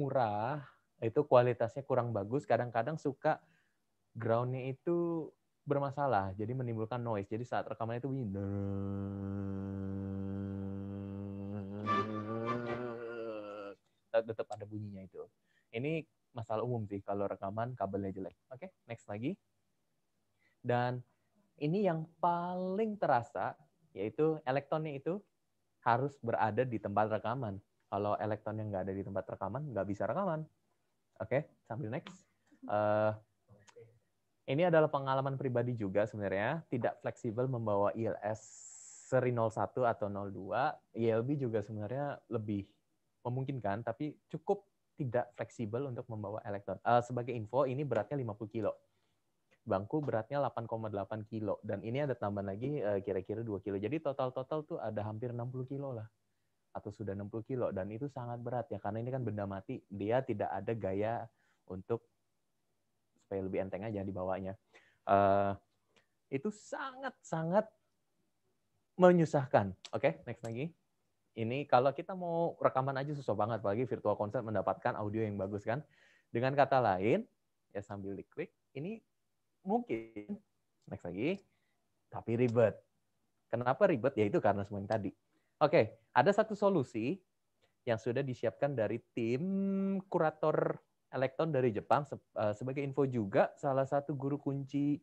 A: murah, itu kualitasnya kurang bagus, kadang-kadang suka groundnya itu bermasalah, jadi menimbulkan noise. Jadi saat rekamannya itu bunyi. Tetap ada bunyinya itu. Ini masalah umum sih kalau rekaman kabelnya jelek. Oke, okay, next lagi. Dan ini yang paling terasa, yaitu elektronnya itu harus berada di tempat rekaman. Kalau elektronnya nggak ada di tempat rekaman, nggak bisa rekaman. Oke, okay, sambil next. Uh, ini adalah pengalaman pribadi juga sebenarnya, tidak fleksibel membawa ILS seri 01 atau 02. ILB juga sebenarnya lebih memungkinkan, tapi cukup tidak fleksibel untuk membawa elektron. Uh, eh, sebagai info, ini beratnya 50 kilo. Bangku beratnya 8,8 kilo. Dan ini ada tambahan lagi eh, kira-kira uh, 2 kilo. Jadi total-total tuh ada hampir 60 kilo lah atau sudah 60 kilo dan itu sangat berat ya karena ini kan benda mati dia tidak ada gaya untuk supaya lebih enteng aja dibawanya. Uh, eh, itu sangat-sangat menyusahkan. Oke, okay, next lagi. Ini kalau kita mau rekaman aja susah banget, apalagi virtual concert mendapatkan audio yang bagus kan. Dengan kata lain, ya sambil diklik, ini mungkin next lagi, tapi ribet. Kenapa ribet? Ya itu karena semuanya tadi. Oke, okay, ada satu solusi yang sudah disiapkan dari tim kurator Elektron dari Jepang. Eh, sebagai info juga, salah satu guru kunci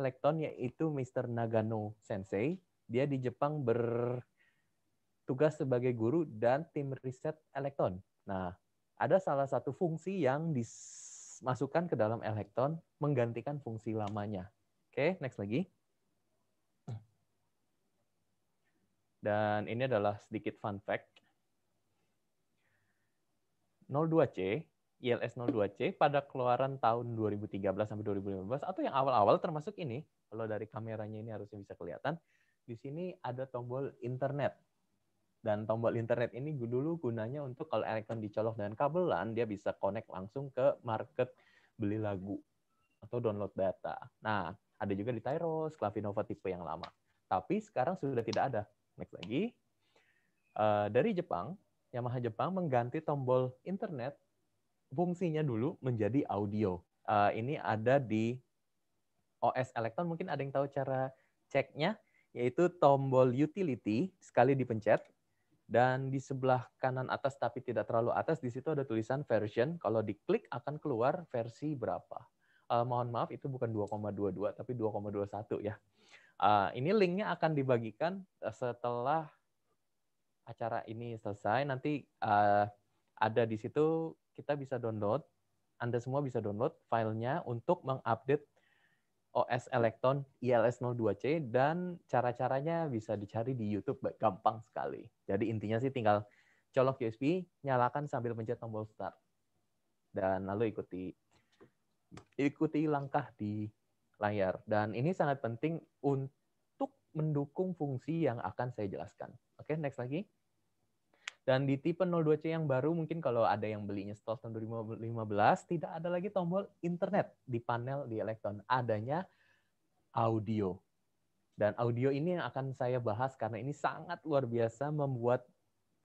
A: elektron yaitu Mr. Nagano Sensei. Dia di Jepang bertugas sebagai guru dan tim riset elektron. Nah, ada salah satu fungsi yang dimasukkan ke dalam elektron menggantikan fungsi lamanya. Oke, okay, next lagi. Dan ini adalah sedikit fun fact. 02C ILS 02C pada keluaran tahun 2013 sampai 2015 atau yang awal-awal termasuk ini kalau dari kameranya ini harusnya bisa kelihatan di sini ada tombol internet dan tombol internet ini dulu gunanya untuk kalau elektron dicolok dengan kabelan dia bisa connect langsung ke market beli lagu atau download data. Nah, ada juga di Tyros, Clavinova tipe yang lama. Tapi sekarang sudah tidak ada. Next lagi. Eh, dari Jepang, Yamaha Jepang mengganti tombol internet fungsinya dulu menjadi audio. Uh, ini ada di OS Electron, mungkin ada yang tahu cara ceknya, yaitu tombol utility sekali dipencet, dan di sebelah kanan atas tapi tidak terlalu atas, di situ ada tulisan version, kalau diklik akan keluar versi berapa. Uh, mohon maaf, itu bukan 2,22, tapi 2,21 ya. Uh, ini linknya akan dibagikan setelah acara ini selesai. Nanti uh, ada di situ kita bisa download, Anda semua bisa download filenya untuk mengupdate OS Electron ILS02C dan cara-caranya bisa dicari di YouTube gampang sekali. Jadi intinya sih tinggal colok USB, nyalakan sambil mencet tombol start. Dan lalu ikuti ikuti langkah di layar. Dan ini sangat penting untuk mendukung fungsi yang akan saya jelaskan. Oke, next lagi. Dan di tipe 02C yang baru mungkin kalau ada yang belinya setelah tahun 2015 tidak ada lagi tombol internet di panel di elektron, adanya audio. Dan audio ini yang akan saya bahas karena ini sangat luar biasa membuat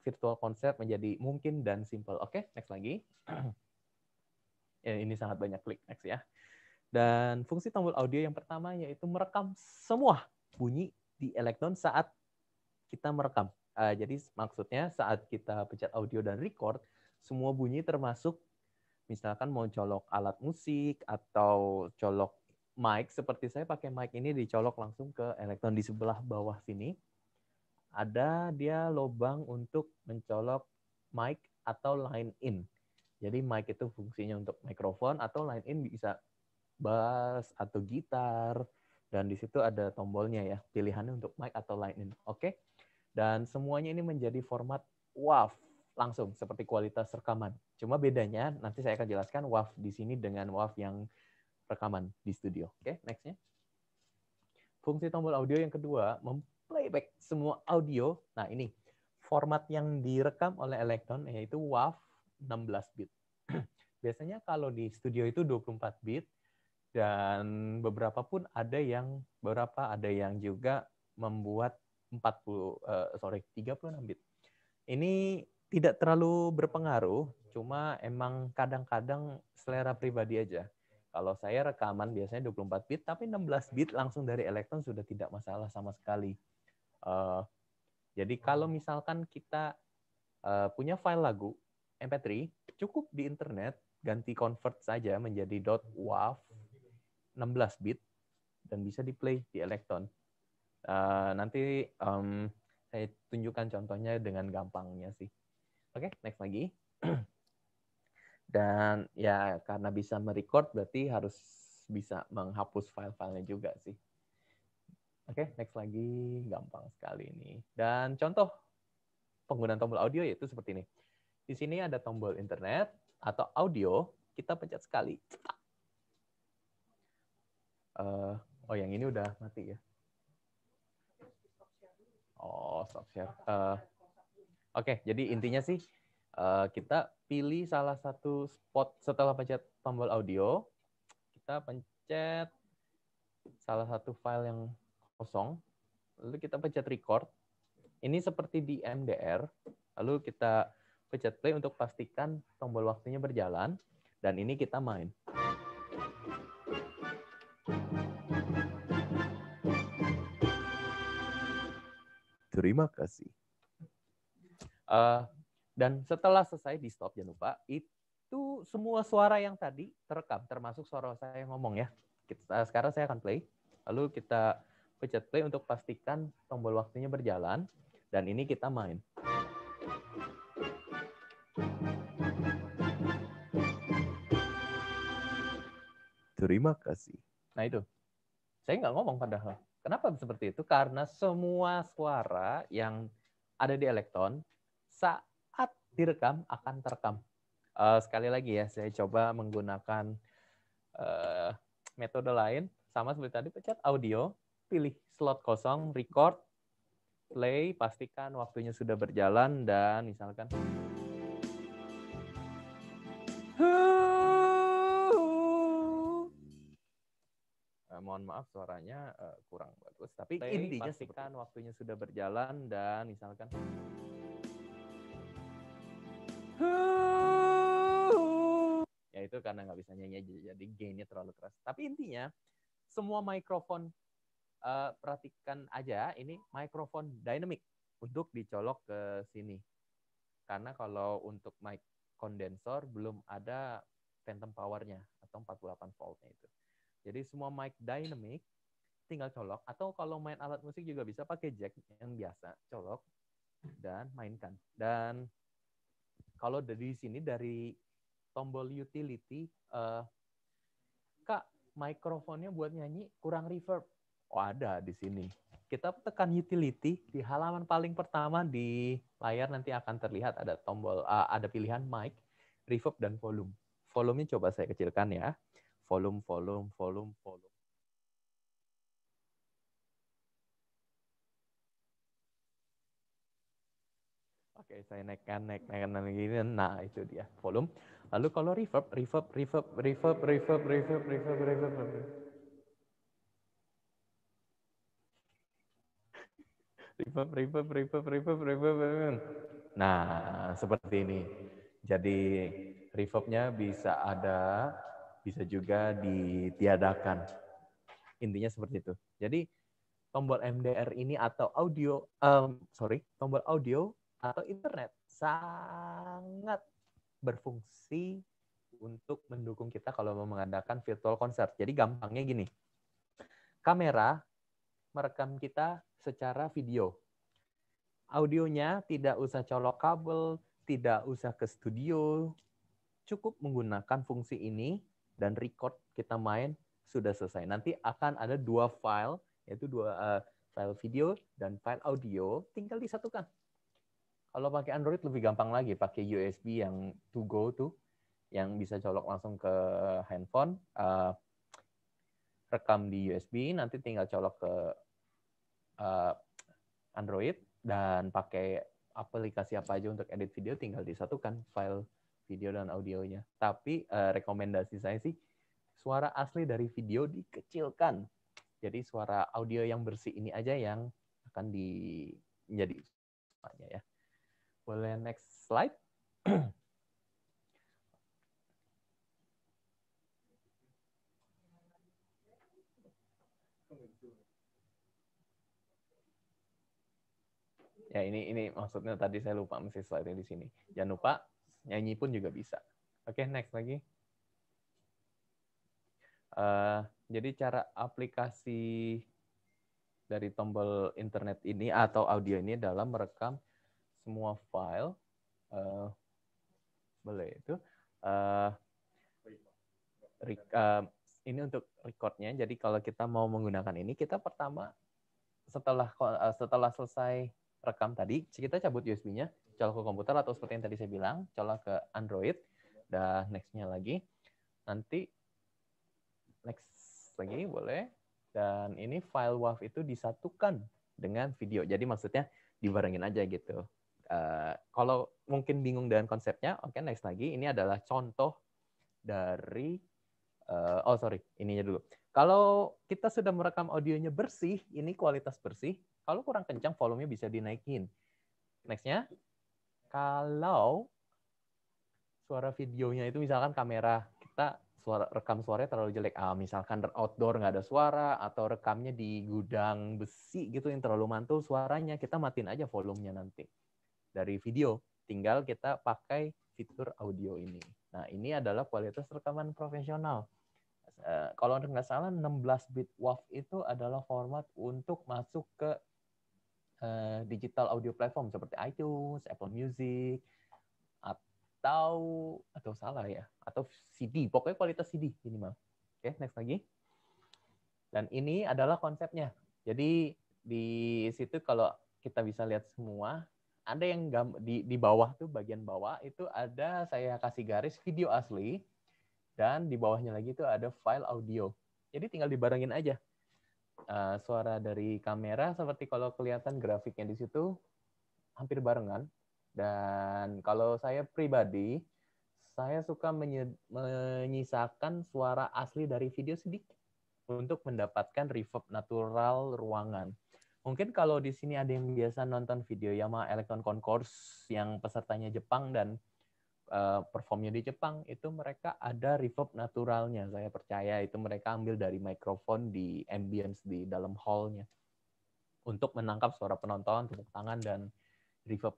A: virtual concert menjadi mungkin dan simple. Oke, okay, next lagi. ya, ini sangat banyak klik next ya. Dan fungsi tombol audio yang pertama yaitu merekam semua bunyi di elektron saat kita merekam Uh, jadi maksudnya saat kita pencet audio dan record, semua bunyi termasuk misalkan mau colok alat musik atau colok mic seperti saya pakai mic ini dicolok langsung ke elektron di sebelah bawah sini. Ada dia lubang untuk mencolok mic atau line in. Jadi mic itu fungsinya untuk mikrofon atau line in bisa bass atau gitar dan di situ ada tombolnya ya pilihannya untuk mic atau line in. Oke. Okay? Dan semuanya ini menjadi format WAV langsung seperti kualitas rekaman. Cuma bedanya nanti saya akan jelaskan WAV di sini dengan WAV yang rekaman di studio. Oke, okay, nextnya. Fungsi tombol audio yang kedua memplayback semua audio. Nah ini format yang direkam oleh Electron yaitu WAV 16 bit. Biasanya kalau di studio itu 24 bit dan beberapa pun ada yang beberapa ada yang juga membuat 40 uh, eh, sorry 36 bit. Ini tidak terlalu berpengaruh, cuma emang kadang-kadang selera pribadi aja. Kalau saya rekaman biasanya 24 bit, tapi 16 bit langsung dari elektron sudah tidak masalah sama sekali. Uh, jadi kalau misalkan kita uh, punya file lagu MP3, cukup di internet ganti convert saja menjadi .wav 16 bit dan bisa di play di elektron. Uh, nanti um, saya tunjukkan contohnya dengan gampangnya sih. Oke, okay, next lagi. Dan ya karena bisa merecord berarti harus bisa menghapus file-filenya juga sih. Oke, okay, next lagi. Gampang sekali ini. Dan contoh penggunaan tombol audio yaitu seperti ini. Di sini ada tombol internet atau audio. Kita pencet sekali. Uh, oh, yang ini udah mati ya. Oh, stop share. Uh, Oke, okay, jadi intinya sih uh, kita pilih salah satu spot setelah pencet tombol audio, kita pencet salah satu file yang kosong, lalu kita pencet record. Ini seperti di MDR, lalu kita pencet play untuk pastikan tombol waktunya berjalan, dan ini kita main. Terima kasih. Uh, dan setelah selesai di stop jangan lupa itu semua suara yang tadi terekam termasuk suara saya yang ngomong ya. Kita, eh, sekarang saya akan play. Lalu kita pencet play untuk pastikan tombol waktunya berjalan dan ini kita main. Terima kasih. Nah itu. Saya nggak ngomong padahal. Kenapa seperti itu? Karena semua suara yang ada di elektron saat direkam akan terekam. Uh, sekali lagi ya, saya coba menggunakan uh, metode lain. Sama seperti tadi, pencet audio, pilih slot kosong, record, play, pastikan waktunya sudah berjalan, dan misalkan... Eh, mohon maaf suaranya uh, kurang bagus, tapi Play, intinya pastikan waktunya sudah berjalan dan misalkan. ya itu karena nggak bisa nyanyi aja, jadi gainnya terlalu keras. Tapi intinya semua mikrofon uh, perhatikan aja ini mikrofon dynamic untuk dicolok ke sini. Karena kalau untuk mic kondensor belum ada phantom powernya atau 48 voltnya itu. Jadi semua mic dynamic tinggal colok atau kalau main alat musik juga bisa pakai jack yang biasa, colok dan mainkan. Dan kalau dari sini dari tombol utility uh, Kak, mikrofonnya buat nyanyi kurang reverb. Oh, ada di sini. Kita tekan utility di halaman paling pertama di layar nanti akan terlihat ada tombol uh, ada pilihan mic, reverb dan volume. Volumenya coba saya kecilkan ya volume volume volume volume Oke, saya naikkan, naik, naikkan lagi. Nah, itu dia volume. Lalu kalau reverb, reverb, reverb, reverb, reverb, reverb, reverb, reverb, reverb. Reverb, reverb, reverb, reverb, reverb. Nah, seperti ini. Jadi reverbnya bisa ada bisa juga ditiadakan. Intinya seperti itu. Jadi tombol MDR ini atau audio, um, sorry, tombol audio atau internet sangat berfungsi untuk mendukung kita kalau mau mengadakan virtual concert. Jadi gampangnya gini, kamera merekam kita secara video. Audionya tidak usah colok kabel, tidak usah ke studio, cukup menggunakan fungsi ini dan record kita main sudah selesai. Nanti akan ada dua file, yaitu dua uh, file video dan file audio, tinggal disatukan. Kalau pakai Android lebih gampang lagi, pakai USB yang to go tuh, yang bisa colok langsung ke handphone, uh, rekam di USB, nanti tinggal colok ke uh, Android dan pakai aplikasi apa aja untuk edit video tinggal disatukan file video dan audionya. Tapi uh, rekomendasi saya sih suara asli dari video dikecilkan. Jadi suara audio yang bersih ini aja yang akan di menjadi ya. Boleh next slide? ya ini ini maksudnya tadi saya lupa mesti slide di sini. Jangan lupa nyanyi pun juga bisa. Oke, okay, next lagi. Uh, jadi cara aplikasi dari tombol internet ini atau audio ini dalam merekam semua file uh, boleh itu uh, ini untuk recordnya. Jadi kalau kita mau menggunakan ini, kita pertama setelah setelah selesai rekam tadi, kita cabut USB-nya, colok ke komputer atau seperti yang tadi saya bilang, colok ke Android. Dan next-nya lagi. Nanti next lagi boleh. Dan ini file WAV itu disatukan dengan video. Jadi maksudnya dibarengin aja gitu. Uh, kalau mungkin bingung dengan konsepnya, oke okay, next lagi. Ini adalah contoh dari uh, oh sorry ininya dulu. Kalau kita sudah merekam audionya bersih, ini kualitas bersih. Kalau kurang kencang, volumenya bisa dinaikin. Nextnya, kalau suara videonya itu misalkan kamera kita suara rekam suaranya terlalu jelek ah misalkan outdoor nggak ada suara atau rekamnya di gudang besi gitu yang terlalu mantul suaranya kita matiin aja volumenya nanti dari video tinggal kita pakai fitur audio ini nah ini adalah kualitas rekaman profesional eh, kalau nggak salah 16 bit WAV itu adalah format untuk masuk ke uh, digital audio platform seperti iTunes, Apple Music, atau atau salah ya, atau CD. Pokoknya kualitas CD minimal. Oke, okay, next lagi. Dan ini adalah konsepnya. Jadi di situ kalau kita bisa lihat semua, ada yang di, di bawah tuh bagian bawah itu ada saya kasih garis video asli dan di bawahnya lagi itu ada file audio. Jadi tinggal dibarengin aja uh, suara dari kamera seperti kalau kelihatan grafiknya di situ hampir barengan. Dan kalau saya pribadi, saya suka menyisakan suara asli dari video sedikit untuk mendapatkan reverb natural ruangan. Mungkin kalau di sini ada yang biasa nonton video Yamaha Electron Concourse yang pesertanya Jepang dan Eh, performnya di Jepang itu mereka ada reverb naturalnya saya percaya itu mereka ambil dari mikrofon di ambience di dalam hallnya untuk menangkap suara penonton tepuk tangan dan reverb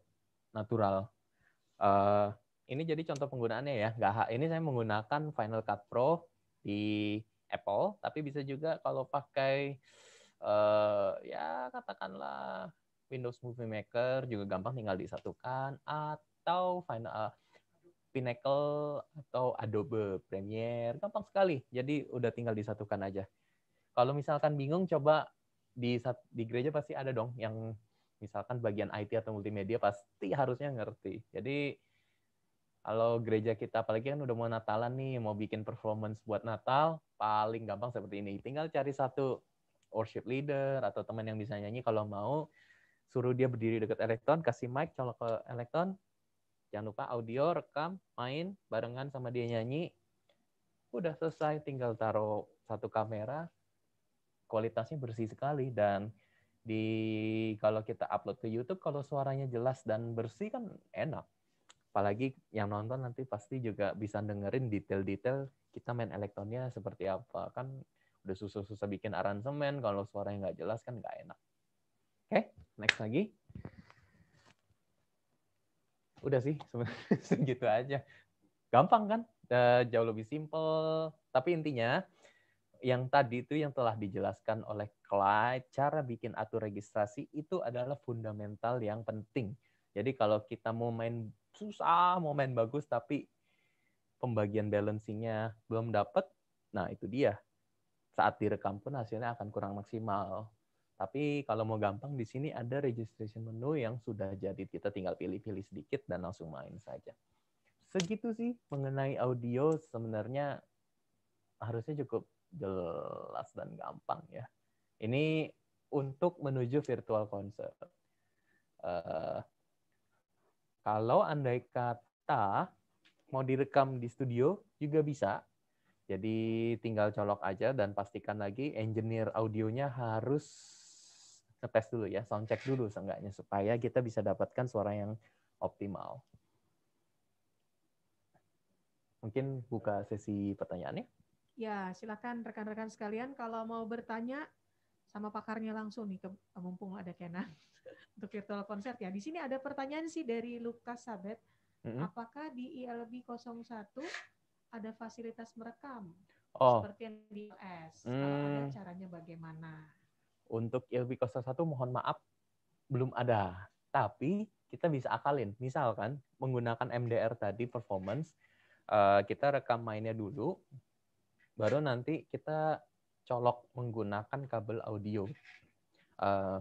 A: natural uh, ini jadi contoh penggunaannya ya nggak ini saya menggunakan Final Cut Pro di Apple tapi bisa juga kalau pakai uh, ya katakanlah Windows Movie Maker juga gampang tinggal disatukan atau Final uh, Pinnacle atau Adobe Premiere. Gampang sekali. Jadi udah tinggal disatukan aja. Kalau misalkan bingung coba di di gereja pasti ada dong yang misalkan bagian IT atau multimedia pasti harusnya ngerti. Jadi kalau gereja kita apalagi kan udah mau Natalan nih, mau bikin performance buat Natal, paling gampang seperti ini. Tinggal cari satu worship leader atau teman yang bisa nyanyi kalau mau suruh dia berdiri dekat elektron, kasih mic colok ke elektron, Jangan lupa audio, rekam, main, barengan sama dia nyanyi. Udah selesai, tinggal taruh satu kamera. Kualitasnya bersih sekali dan di kalau kita upload ke YouTube kalau suaranya jelas dan bersih kan enak. Apalagi yang nonton nanti pasti juga bisa dengerin detail-detail kita main elektronnya seperti apa. Kan udah susah-susah bikin aransemen kalau suaranya nggak jelas kan nggak enak. Oke, okay, next lagi udah sih segitu aja gampang kan eh, jauh lebih simple tapi intinya yang tadi itu yang telah dijelaskan oleh Clyde cara bikin atur registrasi itu adalah fundamental yang penting jadi kalau kita mau main susah mau main bagus tapi pembagian balancingnya belum dapet nah itu dia saat direkam pun hasilnya akan kurang maksimal tapi kalau mau gampang di sini ada registration menu yang sudah jadi. Kita tinggal pilih-pilih sedikit dan langsung main saja. Segitu sih mengenai audio sebenarnya harusnya cukup jelas dan gampang ya. Ini untuk menuju virtual concert. Uh, kalau andai kata mau direkam di studio juga bisa. Jadi tinggal colok aja dan pastikan lagi engineer audionya harus ngetes dulu ya, sound check dulu seenggaknya supaya kita bisa dapatkan suara yang optimal. Mungkin buka sesi pertanyaannya.
B: Ya, silakan rekan-rekan sekalian kalau mau bertanya sama pakarnya langsung nih, mumpung ada kena untuk virtual concert ya. Di sini ada pertanyaan sih dari Lukas Sabet. Apakah di ILB 01 ada fasilitas merekam oh. seperti yang di US? Hmm. Kalau ada caranya bagaimana?
A: Untuk ILB 01 mohon maaf belum ada. Tapi kita bisa akalin. Misalkan menggunakan MDR tadi performance, eh, kita rekam mainnya dulu, baru nanti kita colok menggunakan kabel audio. Eh,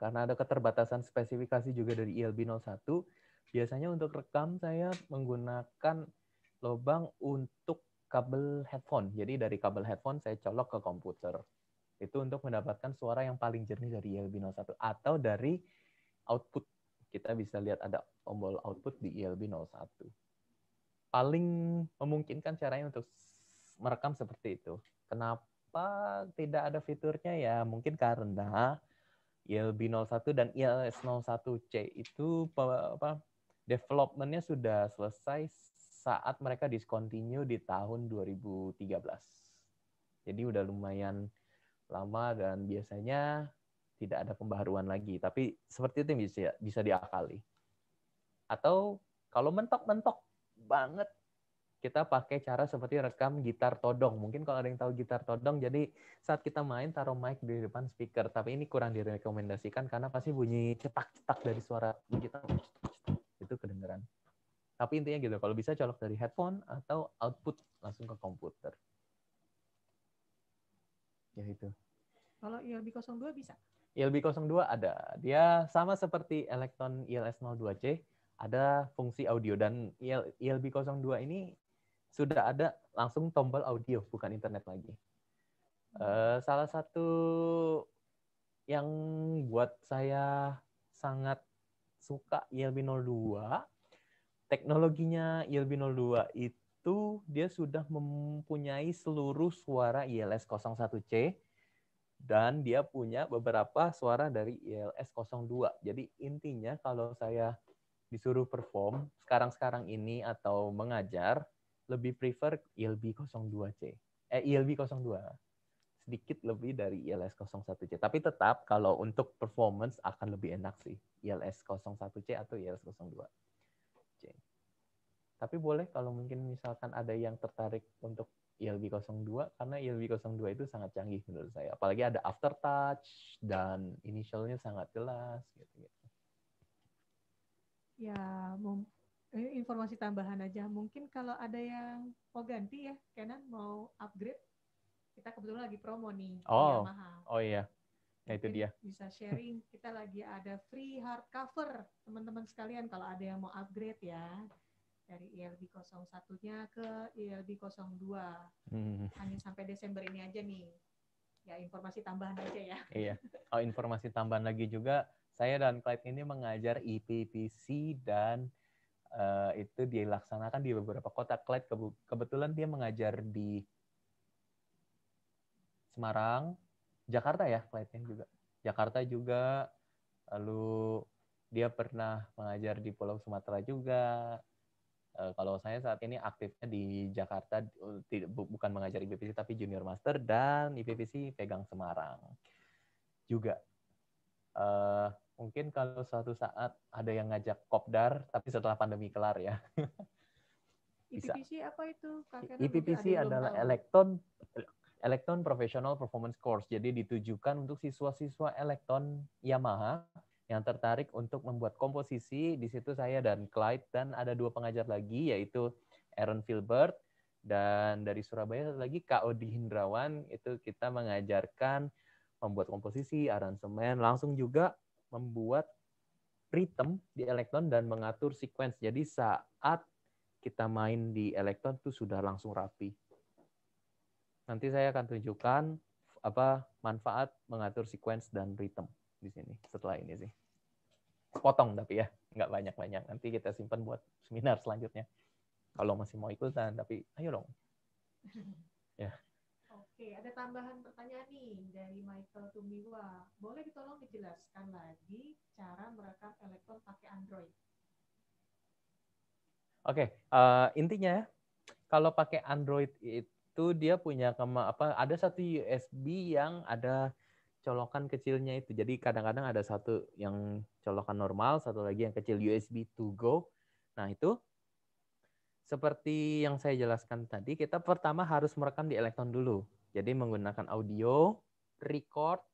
A: karena ada keterbatasan spesifikasi juga dari ILB 01, biasanya untuk rekam saya menggunakan lubang untuk kabel headphone. Jadi dari kabel headphone saya colok ke komputer itu untuk mendapatkan suara yang paling jernih dari ILB01 atau dari output. Kita bisa lihat ada tombol output di ILB01. Paling memungkinkan caranya untuk merekam seperti itu. Kenapa tidak ada fiturnya ya? Mungkin karena ILB01 dan ILS01C itu apa, developmentnya sudah selesai saat mereka discontinue di tahun 2013. Jadi udah lumayan lama dan biasanya tidak ada pembaharuan lagi. Tapi seperti itu bisa bisa diakali. Atau kalau mentok-mentok banget kita pakai cara seperti rekam gitar todong. Mungkin kalau ada yang tahu gitar todong, jadi saat kita main taruh mic di depan speaker. Tapi ini kurang direkomendasikan karena pasti bunyi cetak-cetak dari suara kita. itu kedengeran. Tapi intinya gitu, kalau bisa colok dari headphone atau output langsung ke komputer. Ya itu.
B: Kalau ILB 02 bisa?
A: ILB 02 ada. Dia sama seperti elektron ILS 02C, ada fungsi audio dan ILB 02 ini sudah ada langsung tombol audio, bukan internet lagi. Uh, salah satu yang buat saya sangat suka ILB 02 teknologinya ILB 02 itu dia sudah mempunyai seluruh suara ILS 01C dan dia punya beberapa suara dari ILS 02. Jadi intinya kalau saya disuruh perform sekarang-sekarang ini atau mengajar lebih prefer ILB 02C. Eh ILB 02 sedikit lebih dari ILS 01C. Tapi tetap kalau untuk performance akan lebih enak sih ILS 01C atau ILS 02C. Tapi boleh kalau mungkin misalkan ada yang tertarik untuk ILB 02 karena ILB 02 itu sangat canggih menurut saya. Apalagi ada aftertouch dan initialnya sangat jelas gitu gitu.
B: Ya, eh, informasi tambahan aja. Mungkin kalau ada yang mau ganti ya, Canon mau upgrade, kita kebetulan lagi promo nih. Oh, Yamaha.
A: oh iya. Nah, itu dia.
B: Bisa sharing. Kita lagi ada free hardcover, teman-teman sekalian kalau ada yang mau upgrade ya dari ILB 01-nya ke ILB 02.
A: Hmm. Hanya
B: sampai Desember ini aja nih. Ya, informasi tambahan aja ya. Iya.
A: Oh, informasi tambahan lagi juga, saya dan Clyde ini mengajar IPPC dan uh, itu dilaksanakan di beberapa kota. Clyde ke kebetulan dia mengajar di Semarang, Jakarta ya, Clyde juga. Jakarta juga, lalu dia pernah mengajar di Pulau Sumatera juga, Eh, kalau saya saat ini aktifnya di Jakarta eh, bukan mengajar IPVC tapi junior master dan IPVC pegang Semarang juga. Uh, mungkin kalau suatu saat ada yang ngajak kopdar tapi setelah pandemi kelar ya. Bisa. IPPC
B: apa itu? Kakena IPPC adalah
A: elektron elektron professional performance course. Jadi ditujukan untuk siswa-siswa elektron Yamaha yang tertarik untuk membuat komposisi. Di situ saya dan Clyde dan ada dua pengajar lagi yaitu Aaron Filbert dan dari Surabaya lagi Kak Odi Hindrawan itu kita mengajarkan membuat komposisi, aransemen, langsung juga membuat ritme di elektron dan mengatur sequence. Jadi saat kita main di elektron itu sudah langsung rapi. Nanti saya akan tunjukkan apa manfaat mengatur sequence dan ritme di sini setelah ini sih. Potong tapi ya, nggak banyak-banyak. Nanti kita simpan buat seminar selanjutnya. Kalau masih mau ikutan, tapi ayo dong. Ya.
B: Oke, ada tambahan pertanyaan nih dari Michael Tumiwa. Boleh ditolong dijelaskan lagi cara merekam elektron pakai Android?
A: Oke, uh, intinya kalau pakai Android itu dia punya kema, apa ada satu USB yang ada colokan kecilnya itu. Jadi kadang-kadang ada satu yang colokan normal, satu lagi yang kecil USB to go. Nah, itu seperti yang saya jelaskan tadi, kita pertama harus merekam di elektron dulu. Jadi menggunakan audio, record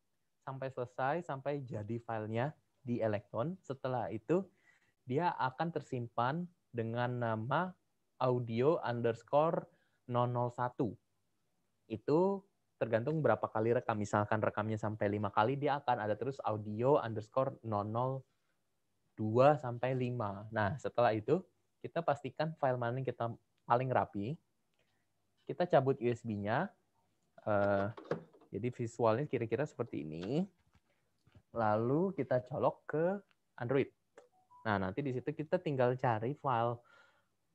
A: sampai selesai sampai jadi filenya di elektron. Setelah itu dia akan tersimpan dengan nama audio underscore 001. Itu tergantung berapa kali rekam. Misalkan rekamnya sampai lima kali, dia akan ada terus audio underscore 002 sampai 5. Nah, setelah itu, kita pastikan file mana yang kita paling rapi. Kita cabut USB-nya. Uh, eh, jadi visualnya kira-kira seperti ini. Lalu kita colok ke Android. Nah, nanti di situ kita tinggal cari file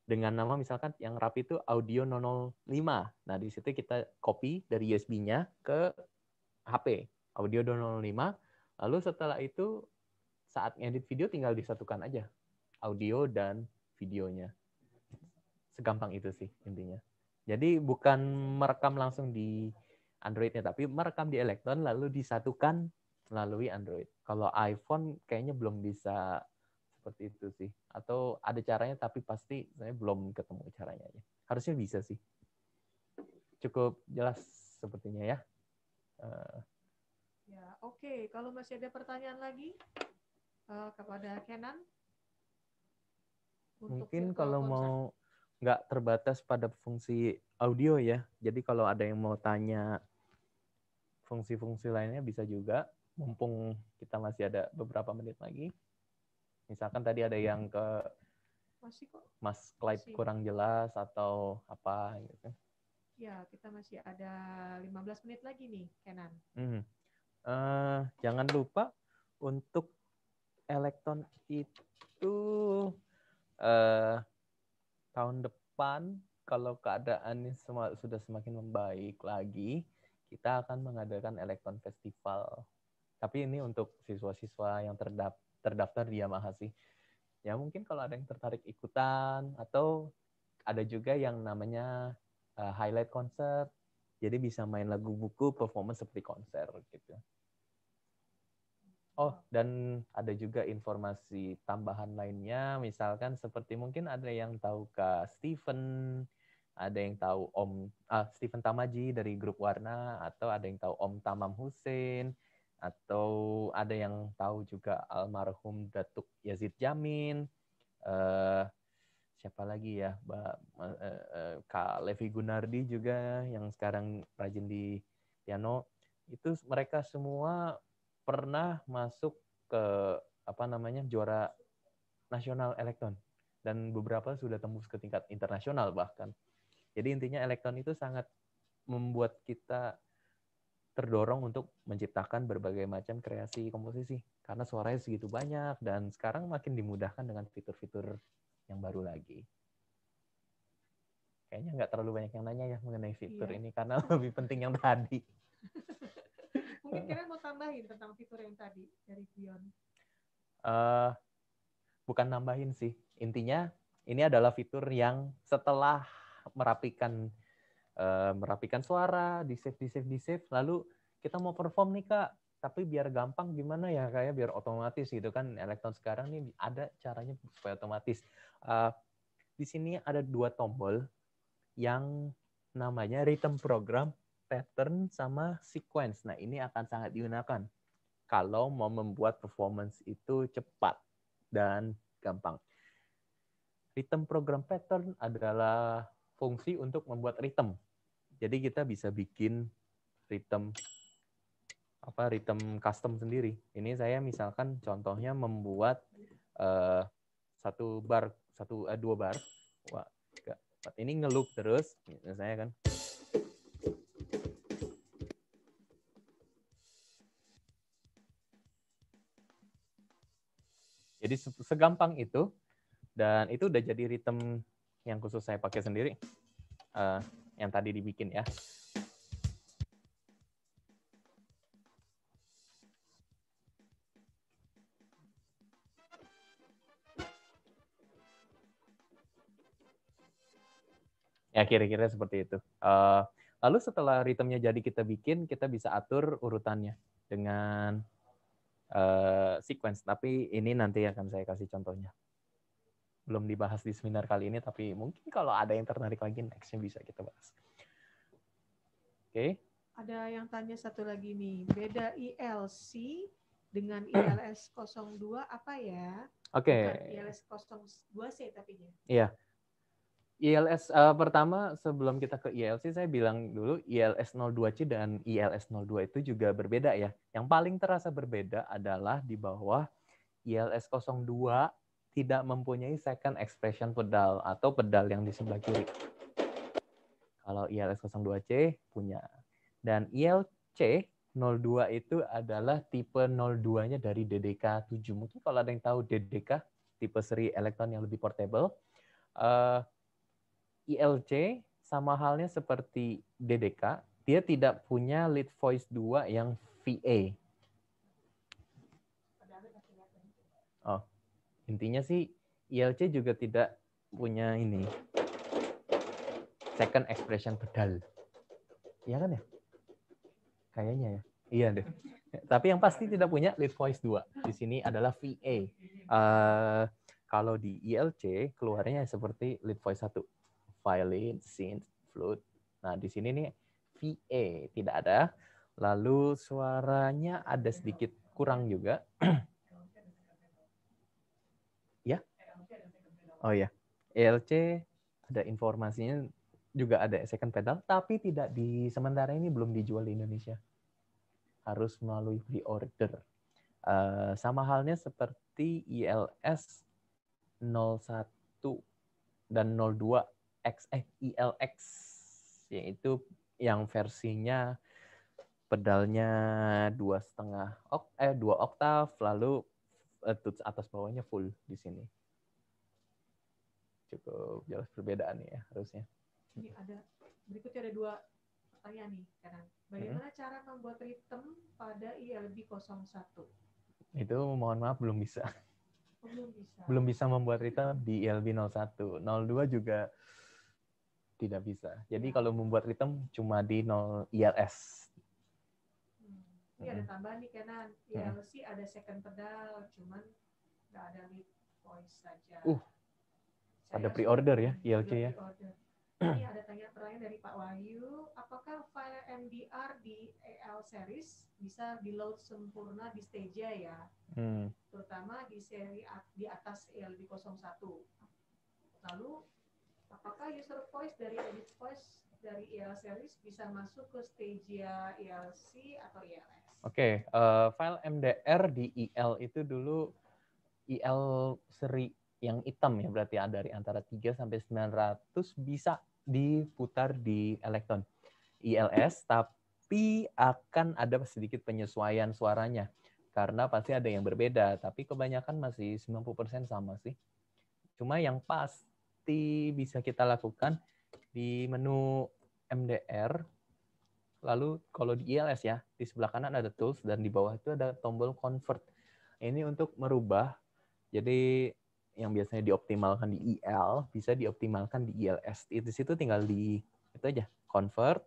A: dengan nama misalkan yang rapi itu audio 005. Nah, di situ kita copy dari USB-nya ke HP audio 005. Lalu setelah itu saat edit video tinggal disatukan aja audio dan videonya. Segampang itu sih intinya. Jadi bukan merekam langsung di Android-nya, tapi merekam di Electron lalu disatukan melalui Android. Kalau iPhone kayaknya belum bisa seperti itu sih atau ada caranya tapi pasti saya belum ketemu caranya ya harusnya bisa sih cukup jelas sepertinya ya uh,
B: ya oke okay. kalau masih ada pertanyaan lagi uh, kepada Kenan
A: mungkin kalau konser. mau nggak terbatas pada fungsi audio ya jadi kalau ada yang mau tanya fungsi-fungsi lainnya bisa juga mumpung kita masih ada beberapa menit lagi Misalkan tadi ada yang ke masih kok Mas Clyde masih. kurang jelas atau apa gitu.
B: Ya, kita masih ada 15 menit lagi nih, Kenan.
A: Mm. Uh, jangan lupa untuk elektron itu uh, tahun depan kalau keadaannya sem- sudah semakin membaik lagi, kita akan mengadakan elektron festival. Tapi ini untuk siswa-siswa yang terdaftar terdaftar di Yamaha sih. Ya mungkin kalau ada yang tertarik ikutan atau ada juga yang namanya uh, highlight concert. Jadi bisa main lagu buku performance seperti konser gitu. Oh, dan ada juga informasi tambahan lainnya, misalkan seperti mungkin ada yang tahu Kak Steven, ada yang tahu Om ah, Steven Tamaji dari grup Warna, atau ada yang tahu Om Tamam Hussein, atau ada yang tahu juga almarhum Datuk Yazid Jamin uh, siapa lagi ya Mbak uh, eh, uh, eh, Kak Levi Gunardi juga yang sekarang rajin di piano itu mereka semua pernah masuk ke apa namanya juara nasional elektron dan beberapa sudah tembus ke tingkat internasional bahkan jadi intinya elektron itu sangat membuat kita terdorong untuk menciptakan berbagai macam kreasi komposisi karena suaranya segitu banyak dan sekarang makin dimudahkan dengan fitur-fitur yang baru lagi. Kayaknya nggak terlalu banyak yang nanya ya mengenai iya. fitur iya. ini karena lebih penting yang tadi.
B: Mungkin kalian mau tambahin tentang fitur yang tadi dari Dion.
A: Uh, bukan nambahin sih, intinya ini adalah fitur yang setelah merapikan Eh, merapikan suara, di save, di save, di save. Lalu kita mau perform nih kak, tapi biar gampang gimana ya kayak ya? biar otomatis gitu kan elektron sekarang nih ada caranya supaya otomatis. Uh, di sini ada dua tombol yang namanya rhythm program, pattern sama sequence. Nah ini akan sangat digunakan kalau mau membuat performance itu cepat dan gampang. Rhythm program pattern adalah fungsi untuk membuat rhythm. Jadi kita bisa bikin rhythm apa rhythm custom sendiri. Ini saya misalkan contohnya membuat uh, satu bar satu uh, dua bar. Wah, enggak. Ini ngelup terus saya kan. Jadi segampang itu dan itu udah jadi rhythm yang khusus saya pakai sendiri. Uh, yang tadi dibikin ya. Ya kira-kira seperti itu. Eh, lalu setelah ritmenya jadi kita bikin, kita bisa atur urutannya dengan eh, sequence. Tapi ini nanti akan saya kasih contohnya belum dibahas di seminar kali ini, tapi mungkin kalau ada yang tertarik lagi, nextnya bisa kita bahas. Oke. Okay.
B: Ada yang tanya satu lagi nih, beda ILC dengan ILS 02 apa ya? Oke. Okay. ILS 02 sih tapi ya.
A: Iya. ILS uh, eh, pertama sebelum kita ke ILC saya bilang dulu ILS 02C dan ILS 02 itu juga berbeda ya. Yang paling terasa berbeda adalah di bawah ILS 02 tidak mempunyai second expression pedal atau pedal yang di sebelah kiri. Kalau ILS02C punya. Dan ILC 02 itu adalah tipe 02-nya dari DDK 7. Mungkin kalau ada yang tahu DDK, tipe seri elektron yang lebih portable. Uh, eh, ILC sama halnya seperti DDK, dia tidak punya lead voice 2 yang VA. intinya sih ILC juga tidak punya ini second expression pedal. Iya kan ya? Kayaknya ya. Iya deh. Tapi yang pasti tidak punya lead voice 2. Di sini adalah VA. Uh, eh, kalau di ILC keluarnya seperti lead voice 1. Violin, synth, flute. Nah, di sini nih VA tidak ada. Lalu suaranya ada sedikit kurang juga. Oh ya, ELC ada informasinya juga ada second pedal, tapi tidak di sementara ini belum dijual di Indonesia. Harus melalui pre-order. Uh, eh, sama halnya seperti ILS e 01 dan 02 X ILX eh, e yaitu yang versinya pedalnya dua setengah ok eh dua oktav lalu uh, atas bawahnya full di sini cukup jelas perbedaannya ya harusnya.
B: Ini ada berikutnya ada dua pertanyaan nih sekarang. Bagaimana hmm. cara membuat ritem pada ILB 01?
A: Itu mohon maaf belum bisa.
C: Oh, belum bisa.
B: belum
A: bisa membuat ritem di ILB 01. 02 juga tidak bisa. Jadi ya. kalau membuat ritem cuma di 0 ILS.
B: Hmm. Ini ada hmm. tambahan nih karena ILC hmm. ada second pedal, cuman nggak ada lead voice saja. Uh,
A: ada pre-order ya, ILC ya.
B: Ini ada tanya terakhir dari Pak Wahyu, apakah file MDR di AL series bisa di load sempurna di Stage ya? Hmm. Terutama di seri di atas ELB 01. Lalu apakah user voice dari edit voice dari EL series bisa masuk ke Stadia ELC atau
A: ELS? Oke, okay, uh, eh, file MDR di EL itu dulu EL seri yang hitam ya berarti ya, dari antara 3 sampai 900 bisa diputar di elektron ILS tapi akan ada sedikit penyesuaian suaranya karena pasti ada yang berbeda tapi kebanyakan masih 90% sama sih. Cuma yang pasti bisa kita lakukan di menu MDR lalu kalau di ILS ya di sebelah kanan ada tools dan di bawah itu ada tombol convert. Ini untuk merubah jadi yang biasanya dioptimalkan di IL bisa dioptimalkan di ILS. Di situ tinggal di itu aja convert.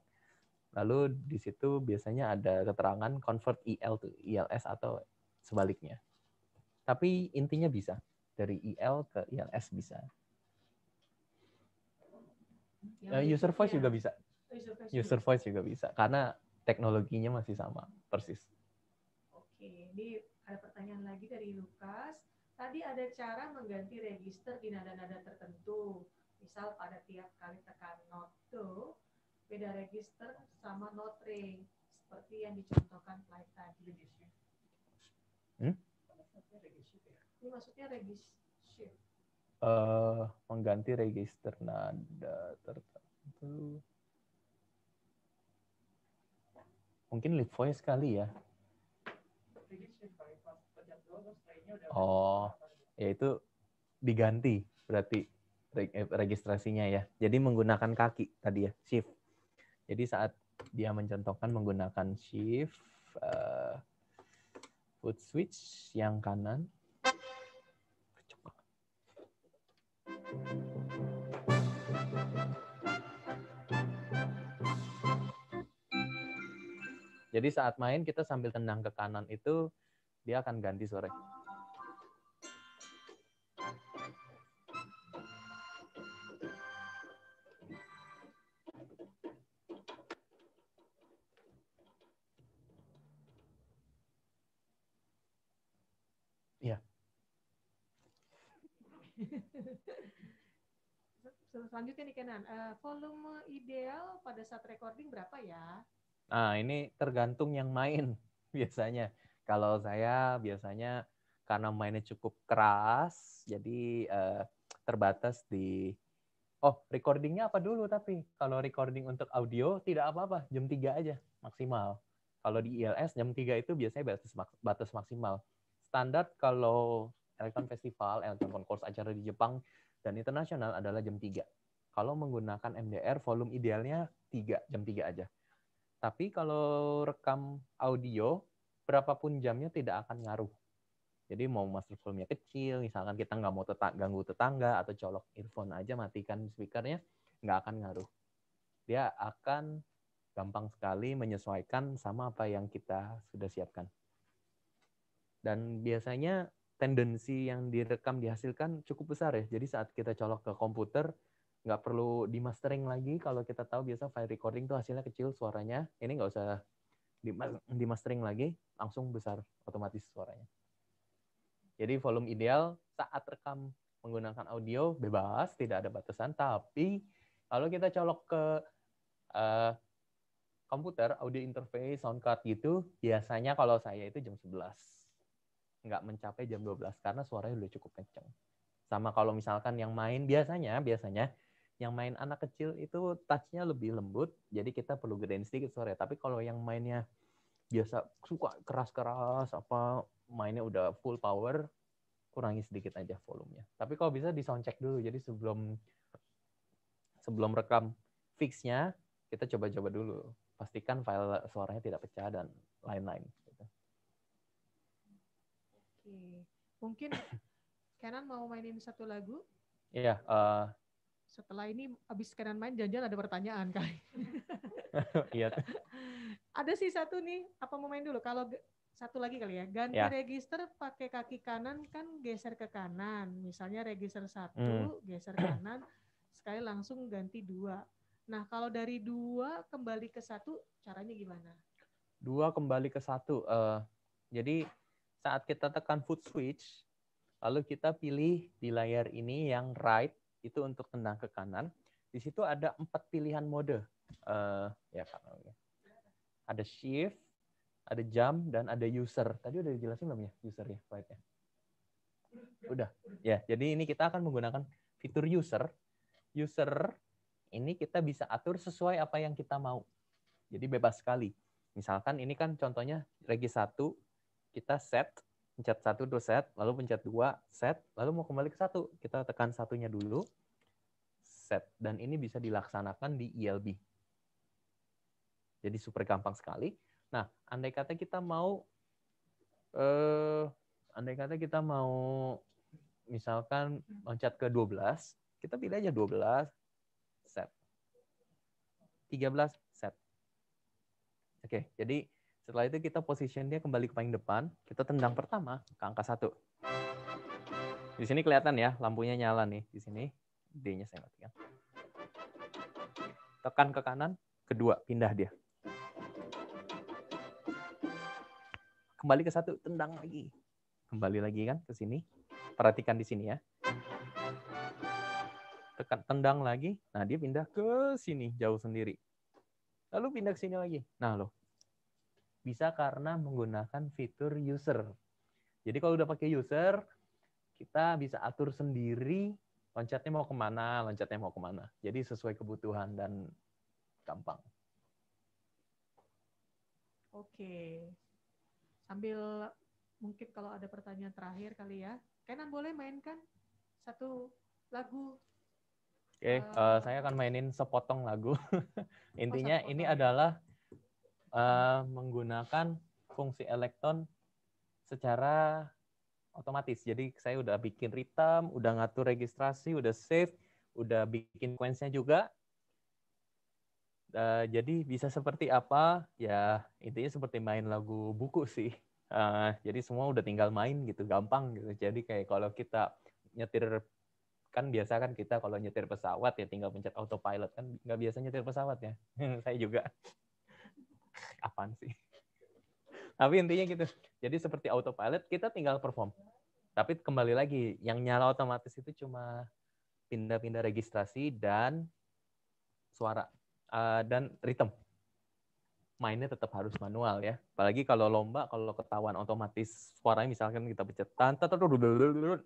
A: Lalu di situ biasanya ada keterangan convert IL to ILS atau sebaliknya. Tapi intinya bisa dari IL ke ILS bisa.
B: Yang eh, oh, user voice juga bisa.
A: User voice, user voice juga bisa karena teknologinya masih sama persis.
B: Oke, ini ada pertanyaan lagi dari Lukas Tadi ada cara mengganti register di nada-nada tertentu. Misal pada tiap kali tekan not do, beda register sama not re. Seperti yang dicontohkan slide tadi. Hmm? Ini maksudnya register.
A: Uh, mengganti register nada tertentu. Mungkin lift voice kali ya.
D: Register, Oh,
A: ya itu diganti berarti eh, registrasinya ya. Jadi menggunakan kaki tadi ya, shift. Jadi saat dia mencontohkan menggunakan shift uh, foot switch yang kanan. Jadi saat main kita sambil tendang ke kanan itu dia akan ganti sore.
B: uh, volume ideal pada saat recording berapa ya?
A: Nah, ini tergantung yang main biasanya. Kalau saya biasanya karena mainnya cukup keras, jadi uh, terbatas di oh recordingnya apa dulu tapi kalau recording untuk audio tidak apa-apa jam 3 aja maksimal kalau di ILS jam 3 itu biasanya batas batas maksimal standar kalau Electron Festival, Electron Concourse acara di Jepang dan internasional adalah jam 3 kalau menggunakan MDR, volume idealnya 3, jam 3 aja. Tapi kalau rekam audio, berapapun jamnya tidak akan ngaruh. Jadi mau master volume kecil, misalkan kita nggak mau tetang ganggu tetangga atau colok earphone aja matikan speakernya, nggak akan ngaruh. Dia akan gampang sekali menyesuaikan sama apa yang kita sudah siapkan. Dan biasanya tendensi yang direkam dihasilkan cukup besar ya. Jadi saat kita colok ke komputer, nggak perlu di mastering lagi kalau kita tahu biasa file recording tuh hasilnya kecil suaranya ini nggak usah di mastering lagi langsung besar otomatis suaranya jadi volume ideal saat rekam menggunakan audio bebas tidak ada batasan tapi kalau kita colok ke uh, komputer audio interface sound card gitu biasanya kalau saya itu jam 11 nggak mencapai jam 12 karena suaranya udah cukup kenceng sama kalau misalkan yang main biasanya biasanya yang main anak kecil itu touchnya lebih lembut, jadi kita perlu gedein sedikit suara ya. Tapi kalau yang mainnya biasa suka keras-keras apa mainnya udah full power, kurangi sedikit aja volumenya. Tapi kalau bisa di soundcheck dulu, jadi sebelum sebelum rekam fixnya kita coba-coba dulu, pastikan file suaranya tidak pecah dan lain-lain. Gitu.
B: Oke, mungkin Kenan mau mainin satu lagu?
A: Iya, yeah, uh,
B: setelah ini habis kanan main janjian ada pertanyaan kali. Iya. ada sih satu nih, apa mau main dulu? Kalau satu lagi kali ya, ganti ya. register pakai kaki kanan kan geser ke kanan. Misalnya register satu, hmm. geser kanan, sekali langsung ganti dua. Nah kalau dari dua kembali ke satu, caranya gimana?
A: Dua kembali ke satu, uh, jadi saat kita tekan foot switch, lalu kita pilih di layar ini yang right itu untuk tendang ke kanan. Di situ ada empat pilihan mode. Uh, ya Pak. Ada shift, ada jam, dan ada user. Tadi udah dijelasin belum ya user ya slide-nya?
C: Udah. Ya,
A: jadi ini kita akan menggunakan fitur user. User ini kita bisa atur sesuai apa yang kita mau. Jadi bebas sekali. Misalkan ini kan contohnya regi 1 kita set pencet satu dulu set, lalu pencet dua set, lalu mau kembali ke satu. Kita tekan satunya dulu, set. Dan ini bisa dilaksanakan di ELB. Jadi super gampang sekali. Nah, andai kata kita mau, eh, andai kata kita mau, misalkan loncat ke 12, kita pilih aja 12, set. 13, set. Oke, jadi setelah itu kita position dia kembali ke paling depan, kita tendang pertama ke angka satu. Di sini kelihatan ya, lampunya nyala nih di sini. D-nya saya matikan. Tekan ke kanan, kedua pindah dia. Kembali ke satu, tendang lagi. Kembali lagi kan ke sini. Perhatikan di sini ya. Tekan tendang lagi. Nah, dia pindah ke sini jauh sendiri. Lalu pindah ke sini lagi. Nah, loh. Bisa karena menggunakan fitur user. Jadi kalau udah pakai user, kita bisa atur sendiri loncatnya mau kemana, loncatnya mau kemana. Jadi sesuai kebutuhan dan gampang.
B: Oke. Sambil mungkin kalau ada pertanyaan terakhir kali ya. Kenan boleh mainkan satu lagu
A: Oke, okay, uh, eh, eh, saya akan mainin sepotong lagu. Intinya oh, sepotong. ini adalah uh, menggunakan fungsi elektron secara otomatis. Jadi saya udah bikin ritam, udah ngatur registrasi, udah save, udah bikin kuensnya juga. Uh, jadi bisa seperti apa? Ya intinya seperti main lagu buku sih. Uh, jadi semua udah tinggal main gitu, gampang gitu. Jadi kayak kalau kita nyetir kan biasa kan kita kalau nyetir pesawat ya tinggal pencet autopilot kan nggak biasa nyetir pesawat ya saya juga apaan sih? Tapi intinya gitu. Jadi seperti autopilot kita tinggal perform. Tapi kembali lagi, yang nyala otomatis itu cuma pindah-pindah registrasi dan suara uh, dan rhythm. Mainnya tetap harus manual ya. Apalagi kalau lomba, kalau ketahuan otomatis suaranya misalkan kita pencet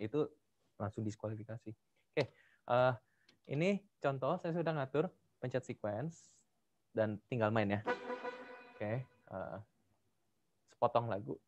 A: itu langsung diskualifikasi. Oke, okay. uh, eh, ini contoh saya sudah ngatur pencet sequence dan tinggal main ya okay. uh, eh, sepotong lagu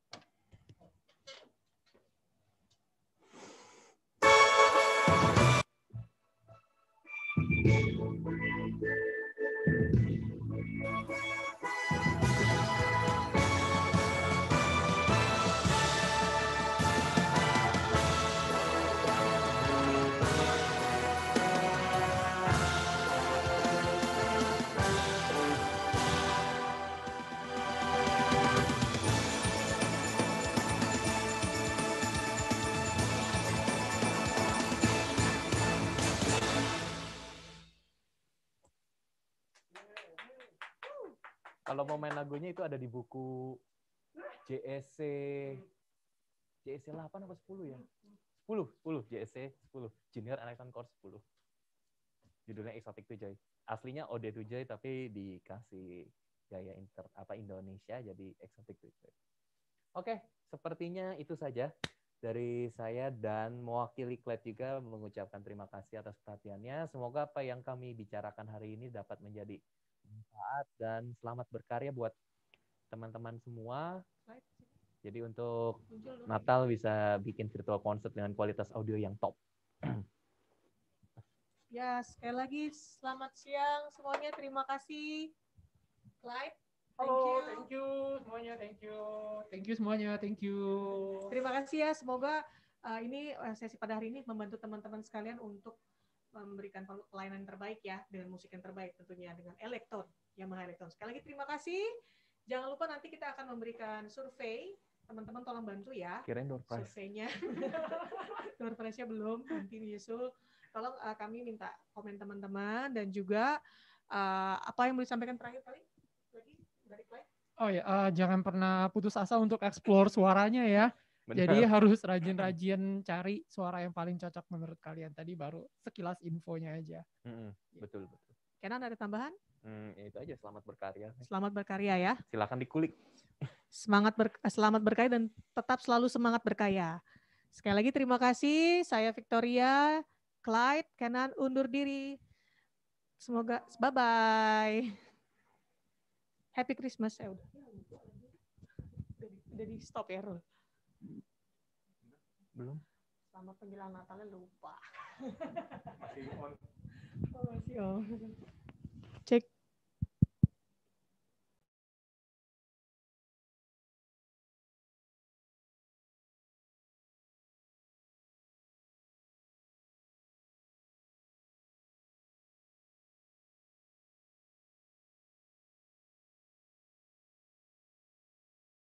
A: momen lagunya itu ada di buku JSC JSC 8 apa 10 ya? 10, 10 JSC 10 Junior Electron Course 10. Judulnya Exotic Joy. Aslinya Ode Joy tapi dikasih gaya inter apa Indonesia jadi Exotic Joy. Oke, sepertinya itu saja dari saya dan mewakili Klet juga mengucapkan terima kasih atas perhatiannya. Semoga apa yang kami bicarakan hari ini dapat menjadi bermanfaat dan selamat berkarya buat teman-teman semua. Jadi untuk Natal bisa bikin virtual concert dengan kualitas audio yang top.
B: Ya, sekali lagi selamat siang semuanya. Terima kasih. Clyde. Halo, thank you. thank you semuanya, thank you.
D: Thank you semuanya, thank you. Terima
B: kasih ya. Semoga uh, ini uh, sesi pada hari ini membantu teman-teman sekalian untuk memberikan pelayanan terbaik ya dengan musik yang terbaik tentunya dengan elektron Yamaha elektron. Sekali lagi terima kasih. Jangan lupa nanti kita akan memberikan survei teman-teman tolong bantu ya. Kirain door prize. Surveinya. door prize-nya belum nanti menyusul. Tolong uh, kami minta komen teman-teman dan juga uh, apa yang mau disampaikan terakhir kali lagi dari lagi
D: Oh ya, uh, jangan pernah putus asa untuk explore suaranya ya. Benar. Jadi harus rajin-rajin cari suara yang paling cocok menurut kalian. Tadi baru sekilas infonya aja.
A: -hmm. Betul betul.
D: Kenan ada tambahan?
A: Hmm, itu aja selamat berkarya.
D: Selamat berkarya ya.
A: Silakan dikulik.
B: Semangat ber, eh, selamat berkarya dan tetap selalu semangat berkarya. Sekali lagi terima kasih. Saya Victoria, Clyde, Kenan undur diri. Semoga bye bye. Happy Christmas ya udah. Jadi stop ya, belum selamat menjelang Natalnya lupa masih on oh, masih on